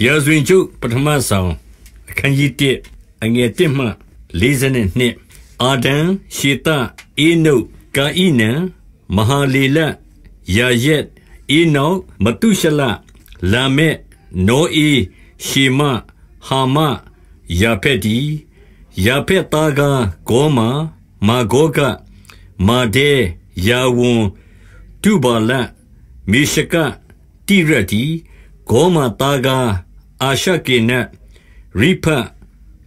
ရာဇဝင်ချုပ်ပထမဆောင်အခန်းကြီး1အငယ်1မှ42အာဒံရှေတအေနုကာဣနံမဟာလေလယာယက်အေနောမတုရှလလာမက်နောအေရှေမဟာမယာဖက်ဒီယာဖက်သားကဂောမာမာဂောကမာဒေယာဝန်တုဘာလမေရှကတိရတီဂေါမာသားကားအာရှကေနတ်ရိဖတ်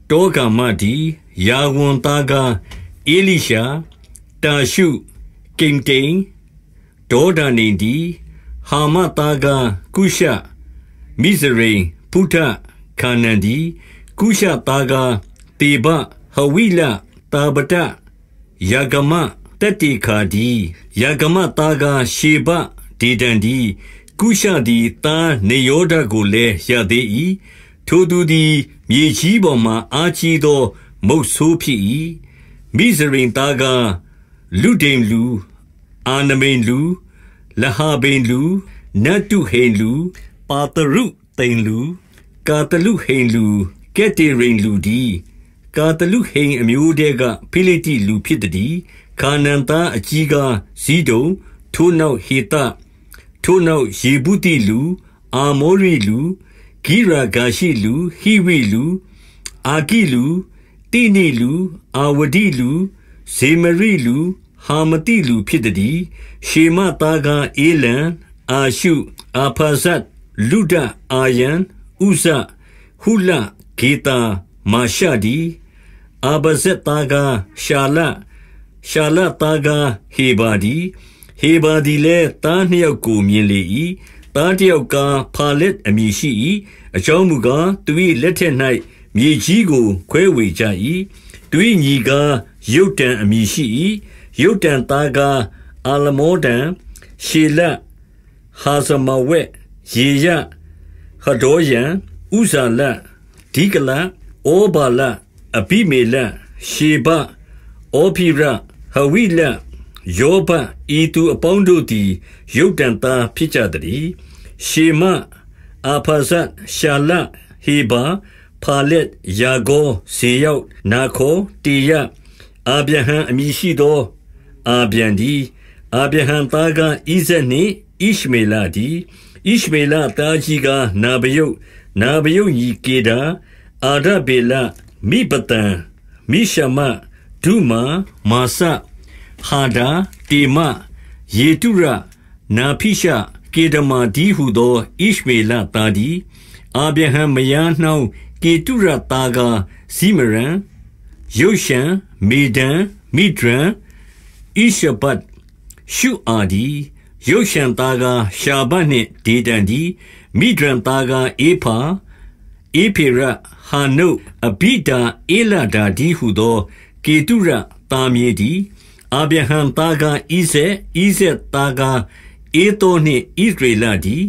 တောဂမတီယာဝန်သားကားအေလိရှာတာရှုကိမ်တိန်ဒေါဒနိန်ဒီဟာမသားကားကုရှမိဇရိန်ဖုထခာနန်ဒီကုရှသားကားတေဘဟဝိလတာပတယာဂမတတိခာဒီယာဂမသားကားရှေဘဒေဒန်ဒီကုရှသည်သားနေယောဒကိုလည်းရသေး၏ထိုသူသည်မြေကြီးပေါ်မှအာကြီးသောမုတ်ဆိုးဖြစ်၏မိဇရင်သားကလူဒိန်လူအာနမိန်လူ လဟာဘိန်လူ နတ်တုဟိန်လူ ပါတရုတိန်လူကာတလူဟိန်လူကက်တေရိန်လူဒီကာတလူဟိန်အမျိုးတဲကဖိလိတိလူဖြစ်သည်ခါနန်သားအကြီးကဇီးဒုံထိုနောက်ဟေတထိုနောက်ယေဗုသိလူ၊အာမောရိလူ၊ဂိရဂါရှိလူ၊ဟိဝိလူ၊အာဂိလူ၊သိနိလူ၊အာဝဒိလူ၊ဇေမရိလူ၊ဟာမသိလူ ဖြစ်သတည်း။ရှေမသားကားဧလံ၊အာရှု၊အာဖာဇဒ်၊လုဒ၊အာရံ၊ဥဇ၊ဟုလ၊ဂေသာ၊မာရှတည်း။အာဗဇဒ်သားကားရှာလ၊ရှာလသားကားဟေဗာတည်းဟေဘာသည်လည်းသားနှစ်ယောက်ကိုမြင်လေ၏သားတယောက်က ဖာလက်အမည်ရှိ၏အကြောင်းမူကားသူ၏လက်ထက်၌မြေကြီးကို ခွဲဝေကြ၏သူ၏ညီကားယုတ်တန်အမည်ရှိ၏ယုတ်တန်သားကားအာလမောဒန်ရှေလဟာဇမဝက်ရေရဟဒောယံဥဇာလဒီကလဩဘာလအပိမေလရှေဘဩဖိရဟဝိလယောဘဤသူအပေါင်းတို့သည်ယုတ်တန်သားဖြစ်ကြသည်ရှေမအာဖဇတ်ရှာလဟေဘာဖာလက်ယာဂောဇေယောက်နာခောတေယအာဗျဟံအမိရှိသောအာဗျံဒီအာဗျဟံသားကဣဇက်နှင့်ဣရှမေလဒီဣရှမေလသားကြီးကနာဘယုတ်နာဘယုတ်ဤကေဒာအာဒဘေလမိပတံမိရှမဒုမာမာဆဟာဒါတေမယေတုရနာဖိရှကေဒမာဒီဟုသောဣရှမေလတာဒီအာဗြဟံမယားနှောင်းကေတုရတာကစီမရန်ယုရှံမေဒန်မိဒရန်ဣရှဘတ်ရှုအာဒီယုရှံတာကရှာဘတ်နှင့်ဒေဒန်ဒီမိဒရန်တာကအေဖာအေဖေရဟာနုအဘိဒာအေလဒာဒီဟုသောကေတုရတာမြေဒီအာဗြဟံသားကားဣဇက်ဣဇက်သားကားဧသောနှင့်ဣဒရေလတည်း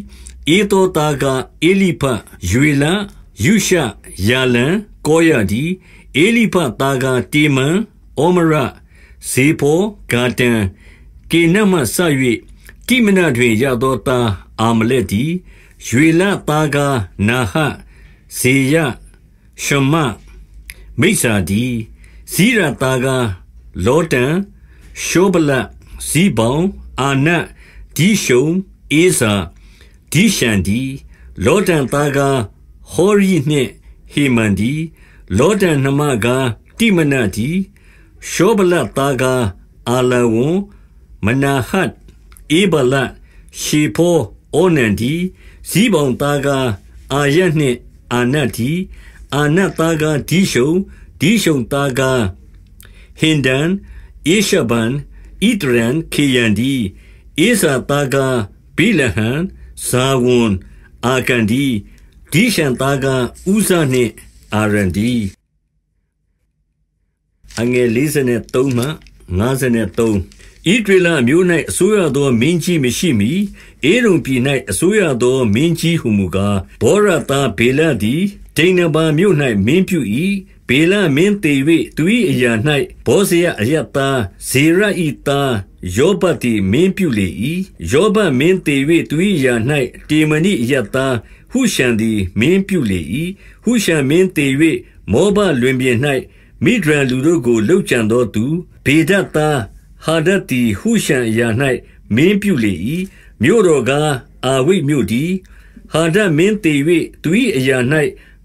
ဧသောသားကားဧလိဖရွေလယုရှယာလံကောရတည်းဧလိဖသားကားတေမန်ဩမရဇေဘောဂါတံကေနမဆ၍တိမနတွင်ရသောသားအာမလက်တီရွေလသားကားနာဟဇေယရှမမိစ္ဆာတီဇိရသားကားလောတန်ရှောဗလဇီဘောင်အာနတ်ဒီရှုံအေဇာဒီရှန်ဒီလောဒန်သားကဟောရီနှင့်ဟေမန်ဒီလောဒန်နှမကတိမနဒီရှောဗလသားကအာလဝံမနာဟတ်အေဘလရှေဖောအောနန်ဒီဇီဘောင်သားကအာယတ်နှင့်အာနတ်ဒီအာနတ်သားကဒီရှုံဒီရှုံသားကဟင်ဒန်ဧရှဗန်ဣဒရန်ခေယန်ဒီဧဇာသားကားဘိလဟန်ဇာဝန်အာကန်ဒီဒီရှန်သားကားဥဇာနှင့်အာရန်ဒီအငယ်53မှ53ဣဒရလမျိုး၌အစိုးရသောမင်းကြီးမရှိမီအေရုံပြည်၌အစိုးရသောမင်းကြီးဟုမူကားဘောရတာဘေလသည်ဒိန်နဘာမြို့၌မင်းပြု၏ဗေလမင်းတေ၍သူ၏အရာ၌ဘောဇရအယတ်သားဇေရဤသားယောဘတိမင်းပြုလေ၏ယောဘမင်းတေ၍သူ၏အရာ၌တေမဏိအယတ်သားဟုရှံသည်မင်းပြုလေ၏ဟုရှံမင်းတေ၍မောဘလွင်ပြင်၌မိဒရန်လူတို့ကိုလှုပ်ကြံသောသူဘေဒတ်သားဟာဒတ်တိဟုရှံအရာ၌မင်းပြုလေ၏မြို့တော်ကားအာဝိမြို့သည်ဟာဒတ်မင်းတေ၍သူ၏အရာ၌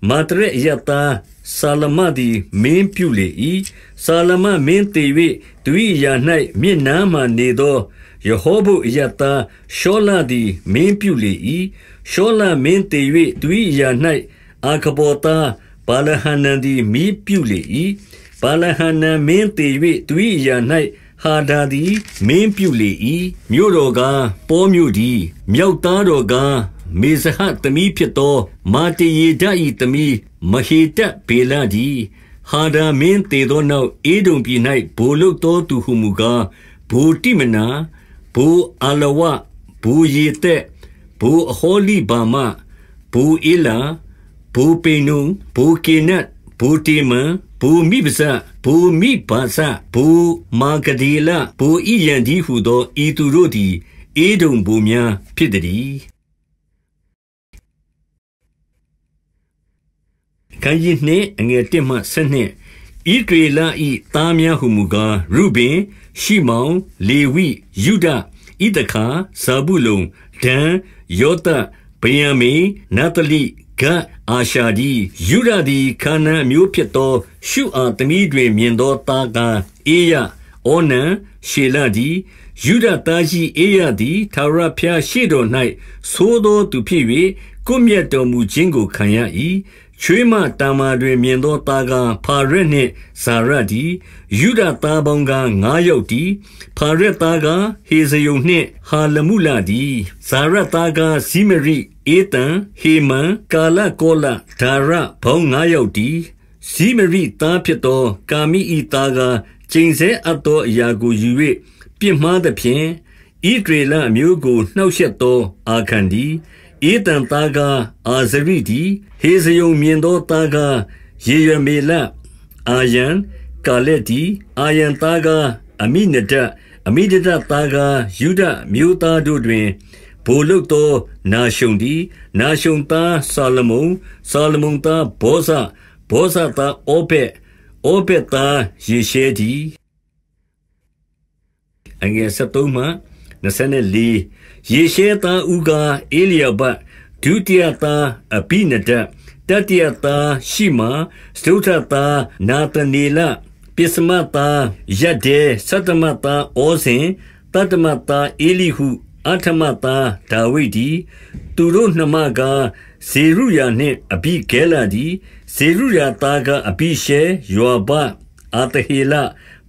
မာတရက်အယတ်သားဆာလမသည်မင်းပြုလေ၏ဆာလမမင်းတည်၍သူ၏ယာ၌မြင့်နားမှနေသောယေဟောဘုအယတ္တာရှောလသည်မင်းပြုလေ၏ရှောလမင်းတည်၍သူ၏ယာ၌အာကဘောတာဘာလဟနန်သည်မီးပြုလေ၏ဘာလဟနန်မင်းတည်၍သူ၏ယာ၌ဟာဒာသည်မင်းပြုလေ၏မြို့တော်ကပေါ်မြို့သည်မြောက်သားတော်ကမေဇဟသမီးဖြစ်သော မာတေယေဒ၏သမီးမဟေတက်ဗေလတည်းဟာဒါမင်းတည်သောနောက်အေဒုံပြည်၌ဘိုလ်လုသောသူဟုမူကားဘိုတိမနာဘိုအလဝဘိုရေတက်ဘိုအဟောလိဘာမဘိုအေလာဘိုပေနုံဘိုကေနတ်ဘိုတေမန်ဘိုမိပစဘူမိပါစဘူမာကဒီလဘူဤယံဒီဟုသောဤသူတို့သည်အေဒုံဘူများဖြစ်သည်ခန်းကြီးနှင့်အငယ်1မှ12ဤဒေလဤသားများဟုမူကားရုဘင် ရှိမောင်လေဝိယုဒဣသခါဇာဘူးလုံဒန်ယောသဗယံမီနတလိဂတ်အာရှာဒီယုဒသည်ခါနန်မျိုးဖြစ်သောရှုအာသမီးတွင် မြင်သောသားကအေယဩနံရှေလဒီယုဒသားကြီးအေယသည်သာရဖျားရှိတော်၌သိုးသောသူဖြစ်၍ကိုမြတ်တော်မူခြင်းကိုခံရ၏ချွေးမတာမာတွင် မြင်သောသားကားဖာရက်နှင့်ဇာရတည်းယုဒသားပေါင်းကားငါးယောက်တည်းဖာရက်သားကားဟေဇယုန်နှင့်ဟာလမုလတည်းဇာရသားကားဇိမရိဧတံဟေမံကာလကောလဒါရဘောင်းငါးယောက်တည်းဇိမရိသားဖြစ်သော ကာမိဤသားကားကျိန်ဆဲအပ်သောအရာကိုယူ၍ပြစ်မှားသဖြင့်ဣဒရေလမျိုးကိုနှောက်ရက်သောအာခန္ဒီဧတံသားကားအာဇရိတီဟေဇယုံမြင်သောသားကားယေရမေလအာယံကာလက်တီအာယံသားကားအမိနဒအမိဒဒသားကားယုဒမျိုးသားတို့တွင်ဘိုလ်လုသောနာရှုံတီနာရှုံသားဆာလမုန်ဆာလမုန်သားဘောဇဘောဇသားအိုပက်အိုပက်သားယေရှဲတီအငယ်73မှ24ယေရှဲသားဦးကားအေလျာဘဒုတိယသားအဘိနဒတ်တတိယသားရှိမာစတုထသားနာသနေလပစ္စမသားယက်ဒေသတ္တမသားဩဇင်တတ္တမသားအေလိဟုအထမသားဒါဝိဒီသူတို့နှမကဇေရုယာနှင့်အဘိဂဲလာဒီဇေရုယာသားကအဘိရှေယောဘအာတဟေလ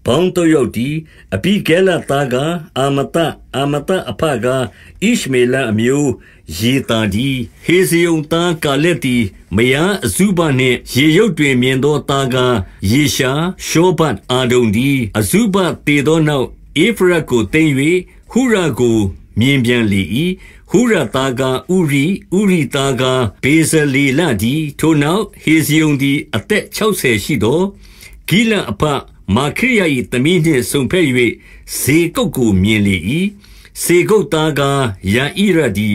ဘောင်းတော့ရောက်ဒီအပိကဲလသားကအာမတအာမတအဖကဣရှမေလအမျိုးရေတာဒီဟေဇယုန်သားကာလက်ဒီမယံအစုဘနှင့်ရေရုပ်တွင်မြင်သောသားကယေရှာရှောဘတ်အာဒုန်ဒီအစုဘတည်သောနောက်ဧဖရကိုတင်၍ဟူရာကို မြင်ပြန်လေ၏ဟူရတာကဥရိဥရိတာကဘေဇလီလဒီထိုနောက် ဟေဇယုန်ဒီအသက်60ရှိသောဂိလန်အဖမာခိယ၏သမီးနှင့်ဆုံဖက်၍ဇေကုတ်ကိုမြင်လေ၏ဇေကုတ်သားကားယာဣရဒီ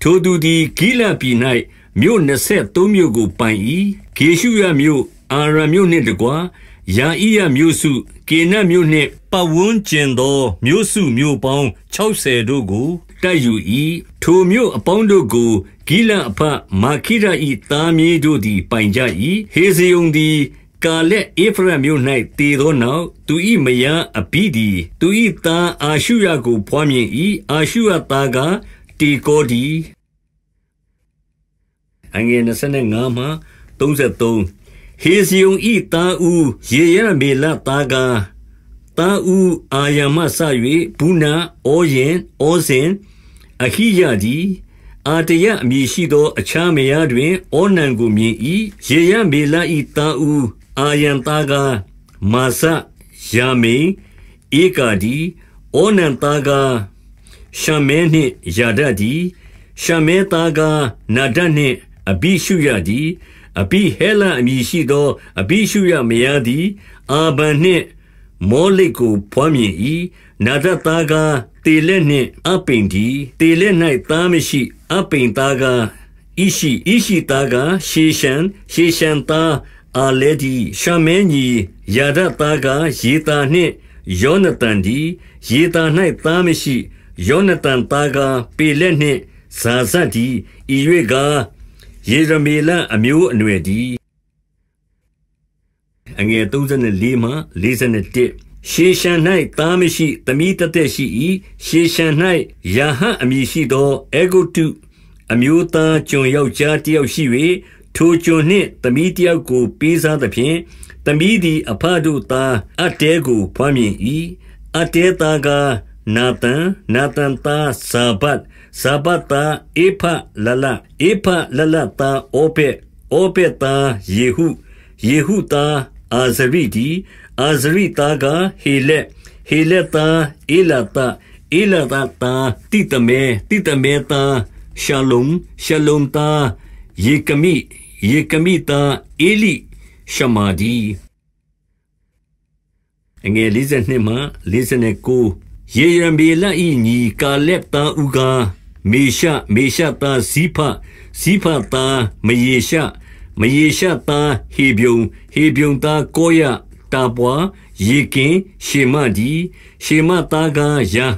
ထိုသူသည်ဂိလပြည်၌မြို့23မြို့ကိုပိုင်၏ဂေရှုရမြို့အာရမြို့နှင့်တကွာယာဣရမြို့စုကေနတ်မြို့နှင့်ပဝန်းကျင်သောမြို့စုမြို့ပေါင်း60တို့ကိုတိုက်ယူ၏ထိုမြို့အပေါင်းတို့ကိုဂိလအဖမာခိရ၏သားမြေးတို့သည် ပိုင်ကြ၏ဟေဇယုန်သည်ကာလက်ဧဖရမြို့၌တည်သောနောက် သူ၏မယားအဘိဒီသူ၏သားအာရှုရကို ဖွားမြင်၏အာရှုရသားကတေကောဒီအငယ်25မှ33ဟေစီယုံဤတာဦးယေရမေလတာကတာဦးအာယမဆ၍ဘုနာဩယင်ဩဇင်အခိယဒီအာတယအမည်ရှိသော အခြားမယားတွင်ဩနံကိုမြင်၏ယေရမေလဤတာဦးအာယံသားကားမာဇယာမိန်ဧကာဒီဩနံသားကားရှမဲနှင့်ယာဒတ်ဒီရှမဲသားကားနာဒတ်နှင့်အဘိရှုယဒီအဘိဟဲလအမည်ရှိသောအဘိရှုယမယားဒီအာဗန်နှင့်မောလိကိုဖွမ်းမြင်၏နာဒတ်သားကားတေလက်နှင့်အပိန်ဒီတေလက်၌သားမရှိ အပိန်သားကားဣရှိဣရှိသားကရှေရှံရှေရှံသားအာလဲဒီရှမဲညီယာဒသားကယေတာနှင့်ယောနသန်ဒီယေတာ၌သားမရှိယောနသန်သားကပေလက်နှင့်ဇာဇတ်ဒီဤ၍ကယေရမေလအမျိုးအနွယ်ဒီအငယ်34မှ41ရှေရှန်၌သားမရှိတမိတသက်ရှိ၏ရှေရှန်၌ယာဟအမည်ရှိသောအေဂုတုအမျိုးသားကျွန်ယောက်ျားတယောက်ရှိ၍ထိုကျွန်နှင့်သမီးတယောက်ကိုပေးစားသဖြင့်သမီးသည်အဖတို့သားအတဲကိုဖွမ်းမြင်၏အတဲသားကနာတန်နာတန်သားဇာဘတ်ဇာဘတ်သားအေဖလလအေဖလလသားအိုပက်အိုပက်သားယေဟုယေဟုသားအာဇရိတီအာဇရိသားကဟေလက်ဟေလက်သားအေလတာအေလတာသားတိတမဲတိတမဲသားရှလုံရှလုံသားယေကမိယေကမိသားဧလိရှမာဒီအငယ်52မှ59ယေရံဘေလဤညီကာလက်သားဥကားမေရှမေရှသားဇိဖဇိဖသားမယေရှမယေရှသားဟေဗျုံဟေဗျုံသားကိုရတာပွားယေကင်ရှေမဒီရှေမသားကယ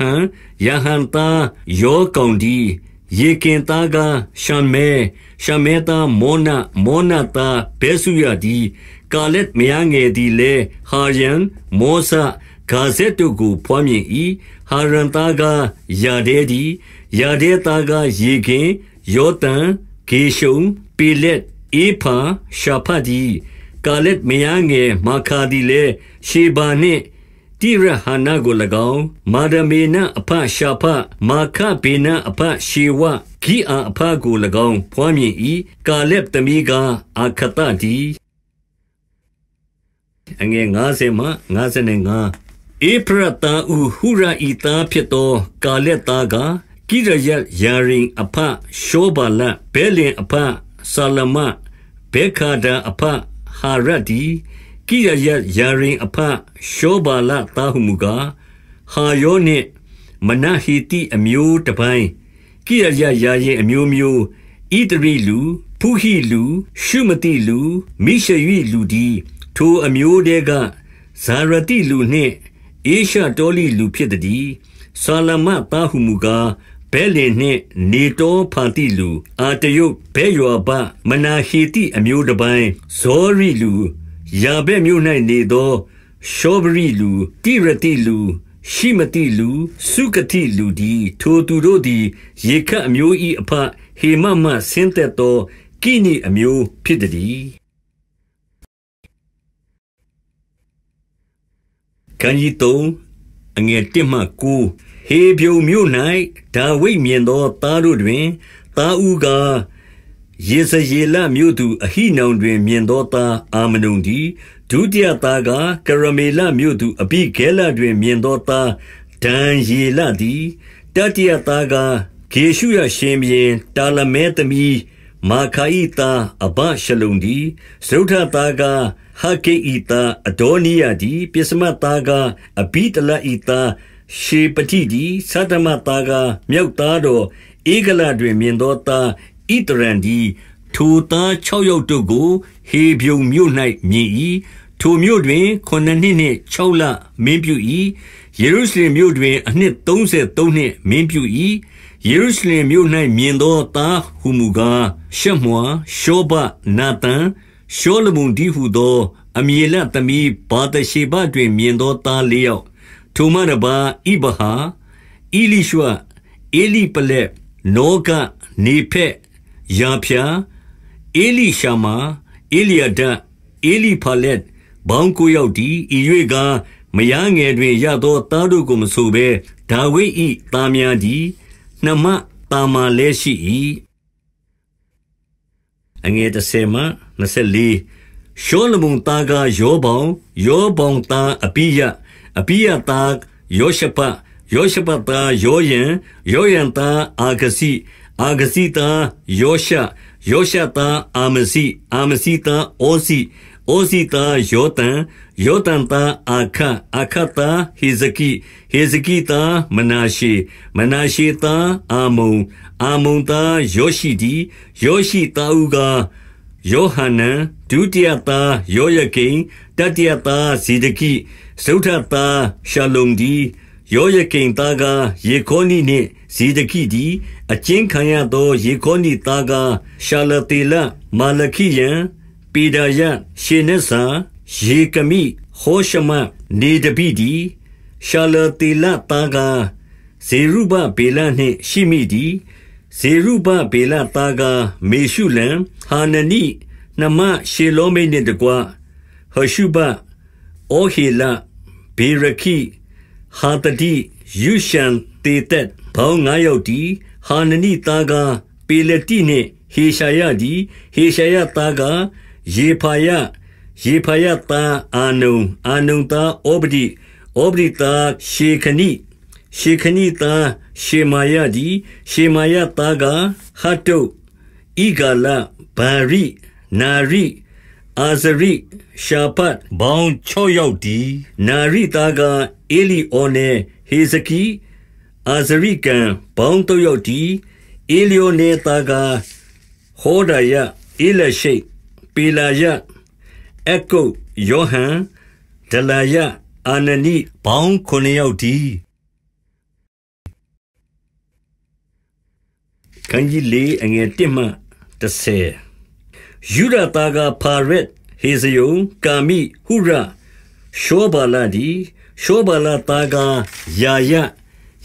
ဟန်ယဟန်သားယောကောင်ဒီယေကင်သားကားရှံမဲရှံမဲသားမောနမောနသားဘဲစုရသည်ကာလက်မယငယ်သည်လဲဟာရန်မောဆာဂါဇက်တို့ကိုဖွားမြင်၏ဟာရန်သားကားယာဒဲသည်ယာဒဲသားကားယေကင်ယောတန်ဂေရှုံပေလက်အေဖာရှာဖတ်သည်ကာလက်မယငယ်မာခာသည်လဲရှေဘာနှင့်တိရဟာနာကို၎င်းမာဒမေနအဖရှာဖမာခဘေနအဖရှေဝဂိအာအဖကို၎င်းဖွားမြင်၏ကာလက်သမီးကားအာခတတိအငယ်90မှ95ဧပရတာဥဟုရာဤသားဖြစ်သောကာလက်သားကကိရယယာရင်အဖရှောဘလဘဲလင်အဖဆာလမဘေခါဒာအဖဟာရတ်ဒီကိရယယာရင်အဖရှောဘာလတာဟုမူကားဟာယောနှင့်မနဟေတိအမျိုးတပိုင်းကိရယယာရင်အမျိုးမျိုးဣတရီလူဖုဟိလူ ရှုမတိလူမိရှယွိလူဒီထိုအမျိုးတဲကဇာရတိလူနှင့်အေရှတောလိလူဖြစ်သည်ဆာလမတာဟုမူကားဘဲလင်နှင့်နေတောဖန်တိလူအာတယုတ်ဘဲယောဘမနာဟေတိအမျိုးတပိုင်းဇောရီလူယာဘက်မြို့၌နေသောရှောဗရိလူ၊တိရတိလူ၊ရှိမသိလူ၊စုကတိလူတည်း။ထိုသူတို့သည် ရေခပ်အမျိုး၏အဘဟေမတ်မှဆင်းသက်သောကိနိအမျိုးဖြစ်သတည်း။3ဟေဗြုန်မြို့၌ဒါဝိဒ်မြင်သောသားတို့တွင်သားဦးကားယေဇရေလမြို့သူ အဟိနောင်တွင်မြင်သောသားအာမနုန်တည်းဒုတိယသားကားကရမေလမြို့သူအဘိဂဲလတွင်မြင်သောသားဒံယေလတည်းတတိယသားကားဂေရှုရရှင်ဘင်တာလမဲသမီးမာခာဤသားအဘရှလုံဒီသရုထသားကဟဂိဤသားအဒေါနိယဒီပစ္စမသားကအဘိတလဤသားရှေပတိဒီသတ္တမသားကမြောက်သားတော်ဧကလတွင်မြင်သောသားဣသရံဒီထိုသား6ယောက်တို့ကို ဟေဗြုန်မြို့၌မြင်၏ထိုမြို့တွင်9နှစ်နှင့်6လမင်းပြု၏ယေရုရှလင်မြို့တွင် အနှစ်33နှစ်မင်းပြု၏ယေရုရှလင်မြို့၌မြင်သောသားဟူမူကားရှက်မွာရှောဘနာတန်ရှောလမုန်ဒီဟုသော အမီလသမီးဘာတရှေဘတွင် မြင်သောသား၄ယောက်ထိုမှတပါဣဘဟာဣလိရှွေလီပလက်နောကနေဖက်ယာဖျာအေလိရှာမာအေလျာဒအေလိဖာလက်ဘောင်းကိုရောက်ဒီဤ၍ကားမယားငယ်တွင်ရသောသားတို့ကိုမဆိုဘဲဒါဝိဒ်၏သားများသည်နှမတာမာလည်းရှိ၏အငယ်တစ်ဆယ်မှ24ရှောလမုန်သားကယောဘောင်ယောဘောင်သားအပိယအပိယသားယောရှဖယောရှဖသားယောယံယောယံသားအာဂစီအာဂဇိသားယောရှယောရှသားအာမဇိအာမဇိသားဩဇိဩဇိသားယောတန်ယောတန်သားအာခအာခသားဟေဇကိဟေဇကိသားမနာရှေမနာရှေသားအာမုံအာမုံသားယောရှိဒီယောရှိသားဥကားယောဟနန်ဒုတိယသားယောယကိန်တတိယသားဇီဒကိသုထသားရှလုံဒီယောယကိန်သားကယေခေါနိနှင့်ဇေဒကိသည်အကျဉ်ခံရသောယေခေါနိသားကားရှာလတေလမာလခိယံပေဒယရှေနဇာယေကမိဟောရှမနေတပိဒီရှာလတေလသားကားဇေရုဘဗေလနှင့် ရှိမိဒီဇေရုဘဗေလသားကားမေရှုလံဟာနနိနမ ရှေလောမိတ်နှင့်တကွဟရှုဘအိုဟေလဘေရခိဟာတတိယုရှံတေတက်ပေါင်း9ယောက်တီဟာနနိသားကားပေလတိနှင့်ဟေရှာယတီဟေရှာယသားကားယေဖာယယေဖာယသားအာနုံအာနုံသားဩပတိဩပတိသားရှေခနိရှေခနိသားရှေမာယတီရှေမာယသားကားဟတ်တုဣဂါလဗာရိနာရိအာဇရိရှာပတ်ဘောင်6ယောက်တီနာရိသားကအေလီအော်နေဟေဇကီအာဇရိကံဘောင်းတုတ်ယောက်တီအေလျောနေတာကဟောဒယအေလရှိပေလာယအကုတ်ယောဟန်ဒလာယအာနနိဘောင်းခုနှစ်ယောက်တီခန်းကြီးလေးအငယ်1မှ30ယူရတာကဖာရက်ဟေဇယုံကာမိဟုရရှောဘာလာဒီရှောဘာလာတာကယာယ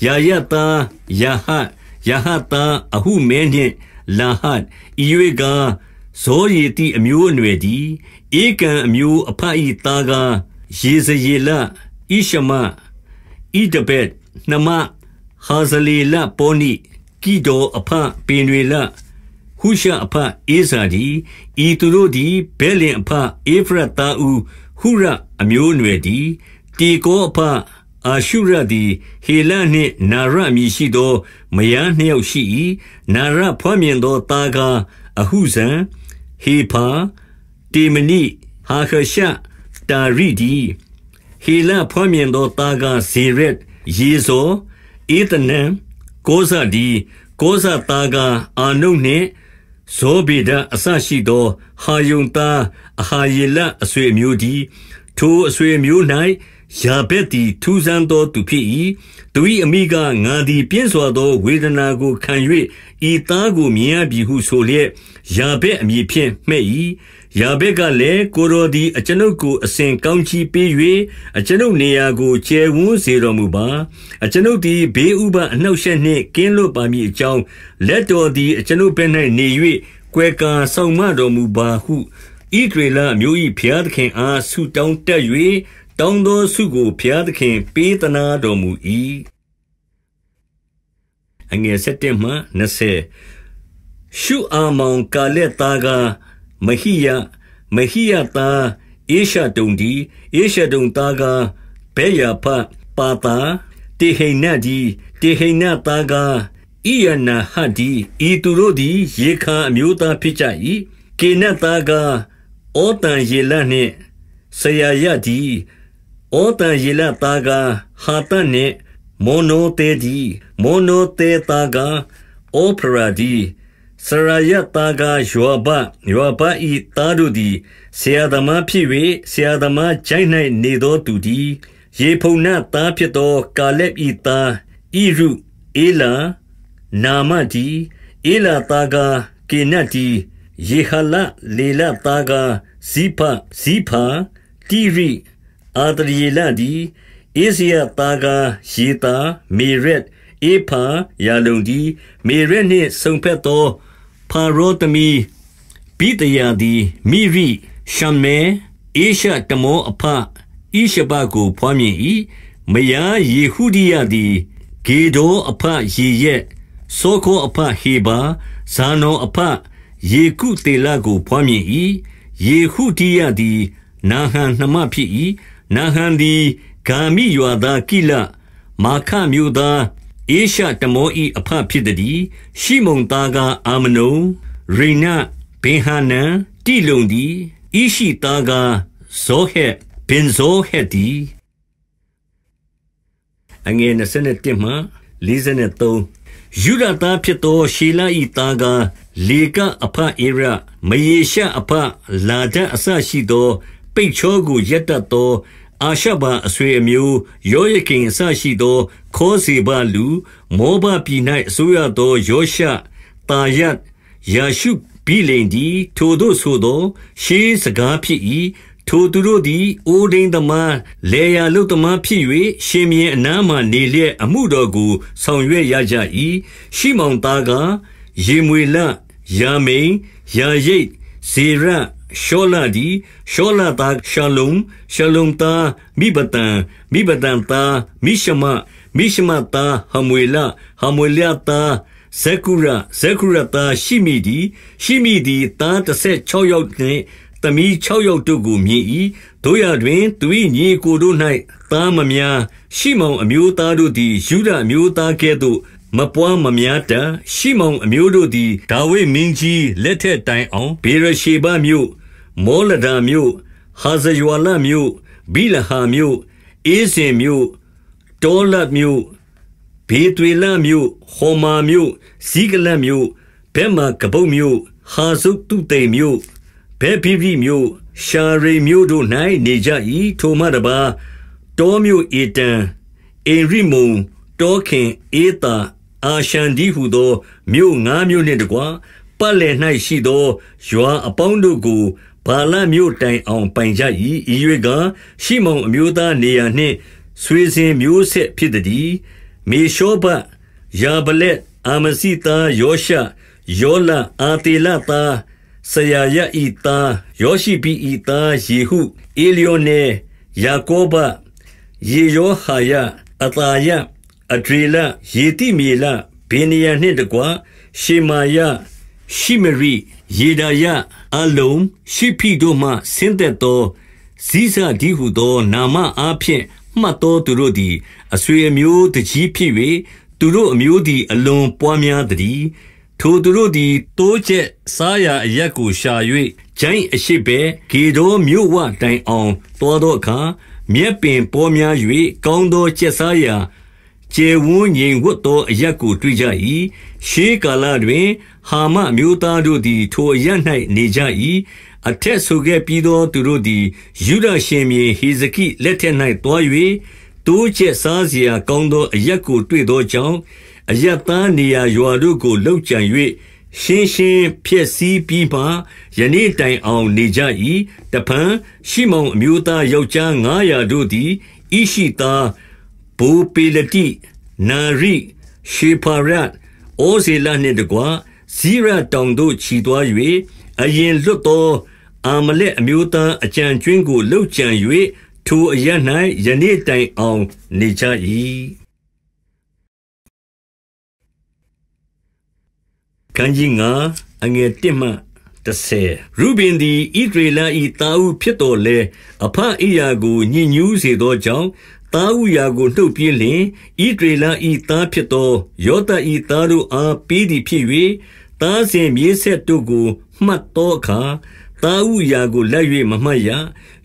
ယာယတာယာဟယာဟတာအဟုမဲနှင့်လာဟဤ၍ကားဇောရီတိအမျိုးအနွယ်ဒီဧကံအမျိုးအဖအီတာကားရေစရေလဣရှမဣဒဘက်နမဟာဇလီလပေါနိကိဒောအဖပင်တွေလဟုရှအဖအေဇာဒီဤသူတို့ဒီဘဲလင်အဖအေဖရတာဦးဟုရအမျိုးအနွယ်ဒီတေကောအဖ။အာရှုရသည်ဟေလနှင့်နာရအမည်ရှိသောမယားနှစ်ယောက်ရှိ၏။နာရဘွားမြင်သောသားကားအဟုဇံ၊ဟေဖါ၊တေမနိ၊ဟာဟရှတာရိတည်း။ဟေလဘွားမြင်သောသားကားဇေရက်၊ယေဇော်၊ဧသနန်၊ကောဇတည်း။ကောဇသားကားအာနုပ်နှင့်ဇောဗေဒအစရှိသော ဟာရုန်သားအဟာယေလအဆွေအမျိုးတည်း။ထိုအဆွေအမျိုး၌ယာဘက်သည်ထူးဆန်းသောသူဖြစ်၏သူ၏အမိကငါသည်ပြင်းစွာသော ဝေဒနာကိုခံ၍ဤသားကိုမြင်ရပြီဟုဆိုလျက်ယာဘက်အမည်ဖြင့်မှဲ့၏ယာဘက်ကလည်းကိုရောသည်အကျွန်ုပ်ကိုအစဉ်ကောင်းချီးပေး၍အကျွန်ုပ်နေရာကိုကျယ်ဝန်းစေတော်မူပါအကျွန်ုပ်သည်ဘေးဥပအနှောက်ယှက်နှင့်ကင်းလွတ်ပါမည်အကြောင်းလက်တော်သည်အကျွန်ုပ်ဘက်၌နေ၍ကွယ်ကာဆောင်မတော်မူပါဟုဣဒရေလမျိုး၏ဖျားသခင်အားဆုတောင်းတက်၍တောင်းသောဆုကိုဘုရားသခင်ပေးသနာတော်မူ၏အငယ်7မှ20ရှုအာမောင်ကာလက်သားကမဟိယမဟိယသားအေရှတုံဒီအေရှတုံသားကဘဲရဖပါတာတေဟိနဒီတေဟိနသားကဣယနာဟဒီဤသူတို့သည် ရေခါအမျိုးသားဖြစ်ကြ၏ကေနတ်သားကဩတန်ရေလတ်နှင့်ဆရာယဒီဩတန်ယေလသားကားဟာတန်နှင့်မောနောတဲဒီမောနောတဲသားကားဩပရာဒီစရာယသားကားယောဘယောဘဤသားတို့သည်ဆရာသမားဖြစ်၍ဆရာသမားဂျိုင်း၌နေသောသူသည်ယေဖုန်နသားဖြစ်သောကာလက်ဤသားဣရုအေလာနာမတီအေလာသားကားကေနတ်တီယေဟလလေလသားကားဇိဖဇိဖာတိရိအာတရီလဒီအေစီယတာကာရေတာမေရက်အေဖာယာလုံဒီမေရက်နှင့်ဆုံဖက်သောဖာရောသမီဘိတယာဒီမိရိရှမဲအေရှတမောအဖအိရှဘကိုဖွားမြင်၏မယားယေဟုဒိယသည်ဂေဒောအဖရေရက်စောခောအဖဟေဘာဇာနောအဖယေကုတေလကိုဖွားမြင်၏ယေဟုဒိယသည်နာဟံနှမဖြစ်၏နာဟန်သည်ဂါမိရွာသားကိလမာခမျိုးသားအေရှတမောဤအဖဖြစ်သည်ရှိမုန်သားကအာမနုံရိနဘင်ဟာနန်တိလုံသည်ဤရှိသားကဇောဟက်ဘင်ဇောဟက်သည်အငယ်27မှ43ယူဒသားဖြစ်သောရှေလဤသားကလေကအဖဧရမယေရှအဖလာဒအစရှိသော ပိတ်ချောကိုရက်တတ်သောအာရှဘအဆွေအမျိုးယောယကိန်အစရှိသောခေါစေဘလူ မောဘပြည်၌အစိုးရသောယောရှတာယတ်ယာရှုဘိလိန်ဒီထိုတို့ဆိုသောရှေးစကားဖြစ်၏ထိုသူတို့သည် အိုဒိန်သမားလေယာလုသမားဖြစ်၍ရှင်မြင်းအနားမှနေလျက်အမှုတော်ကို ဆောင်ရွက်ရကြ၏ရှိမောင်သားကရေမွေလယာမိန်ယာရိတ်ဇေရရှောလဒီရှောလသားရှလုံရှလုံသားမိပတံမိပတံသားမိရှမမိရှမသားဟမွေလဟမွေလသားဇကုရဇကုရသားရှိမိဒီရှိမိဒီသား16ယောက်နှင့်သမီး6ယောက်တို့ကိုမြင်၏တို့ရတွင်သူ၏ညီကိုတို့၌သားမများရှိမောင်အမျိုးသားတို့သည်ယူဒအမျိုးသားကဲ့သို့မပွားမများတရှိမောင်အမျိုးတို့သည်ဒါဝိမင်းကြီးလက်ထက်တိုင်အောင်ဘေရရှေဘမြို့မောလဒါမြို့၊ဟာဇရွာလမြို့၊ဘိလဟာမြို့၊အေးစင်မြို့၊တောလတ်မြို့၊ဘေသွေလမြို့၊ဟောမာမြို့၊ဇီကလတ်မြို့၊ဘက်မာကပုတ်မြို့၊ဟာဇုတ်တုတိန်မြို့၊ဘက်ဖိဖိမြို့၊ရှာရိမြို့တို့၌နေကြ၏ထိုမှတပါတောမြို့ဧတံအင်ရိမုံတောခင်အေတာအာရှန်ဒီဟုသောမြို့၅မြို့နှင့်တကွာပတ်လည်၌ရှိသော ရွာအပေါင်းတို့ကိုဗာလမြို့တိုင်အောင်ပိုင်ကြ၏ဤ၍ကရှိမုန်အမျိုးသားနေရာနှင့်ဆွေစဉ်မျိုးဆက်ဖြစ်သည်မေရှောဘယာဗလက်အာမစီသားယောရှယောလအာတေလသားဆရာယဤသားယောရှိပိဤသားယေဟုအေလျောနေယာကောဘယေယောဟာယအတာယအဒရေလယေတိမေလဘေနီယံနှင့်တကွရှေမာယရှိမရိယေဒါယအလုံးရှိဖိတို့မှဆင်းသက်သောဇိဇဒီဟုသော နာမအားဖြင့်မှတ်သောသူတို့သည်အဆွေအမျိုးတကြီးဖြစ်၍သူတို့အမျိုးသည်အလွန်ပွားများသည်ထိုသူတို့သည်တိုးချက်စားရာအရက်ကိုရှာ၍ဂျိုင်းအရှိပဲဂေဒေါမြို့ဝတိုင်အောင်တောသောအခါမြက်ပင်ပေါ်များ၍ကောင်းသောချက်စားရာကျေဝန်းငြိမ်ဝတ်သောအရက်ကိုတွေ့ကြ၏ရှေးကာလတွင်ဟာမအမျိုးသားတို့သည်ထိုအရပ်၌နေကြ၏။အထက်ဆိုခဲ့ပြီးသော သူတို့သည်ယုဒရှင်ဘုရင်ဟေဇကိလက်ထက်၌သွား၍၊တိုးချဲ့စားစရာကောင်းသောအရပ်ကိုတွေ့သောကြောင့်၊အရပ်သားနေရာရွာတို့ကိုလုပ်ကြံ၍ရှင်းရှင်းဖျက်ဆီးပြီးမှယနေ့တိုင်အောင်နေကြ၏။တဖန်ရှိမောင်အမျိုးသားယောက်ျားငါးရာတို့သည်ဣရှိသား၊ဗိုလ်ပေလတိ၊နာရိ၊ရှေဖာယ၊ဩဇေလနှင့်တကွဇိရတောင်သို့ခြီသွား၍အရင်လွတ်သောအာမလက်အမျိုးသားအကြံကျွင်းကိုလှုပ်ကြံ၍ထိုအရ၌ယနေ့တိုင်အောင် နေကြ၏ခန်းကြီးငါအငယ်1မှ30ရူဘင်သည်ဣဒရေလဤတာဟုဖြစ်တော်လဲအဖအိယာကိုညှဉ်းညူးစေသောကြောင့်သားဥရာကိုနှုတ်ပြင်းလျင်ဣဒေလဤသားဖြစ်သောယောသဤသားတို့အားပေးသည်ဖြစ်၍သားစဉ်မြေးဆက်တို့ကို မှတ်သောအခါသားဥရာကိုလက်၍မမှတ်ရ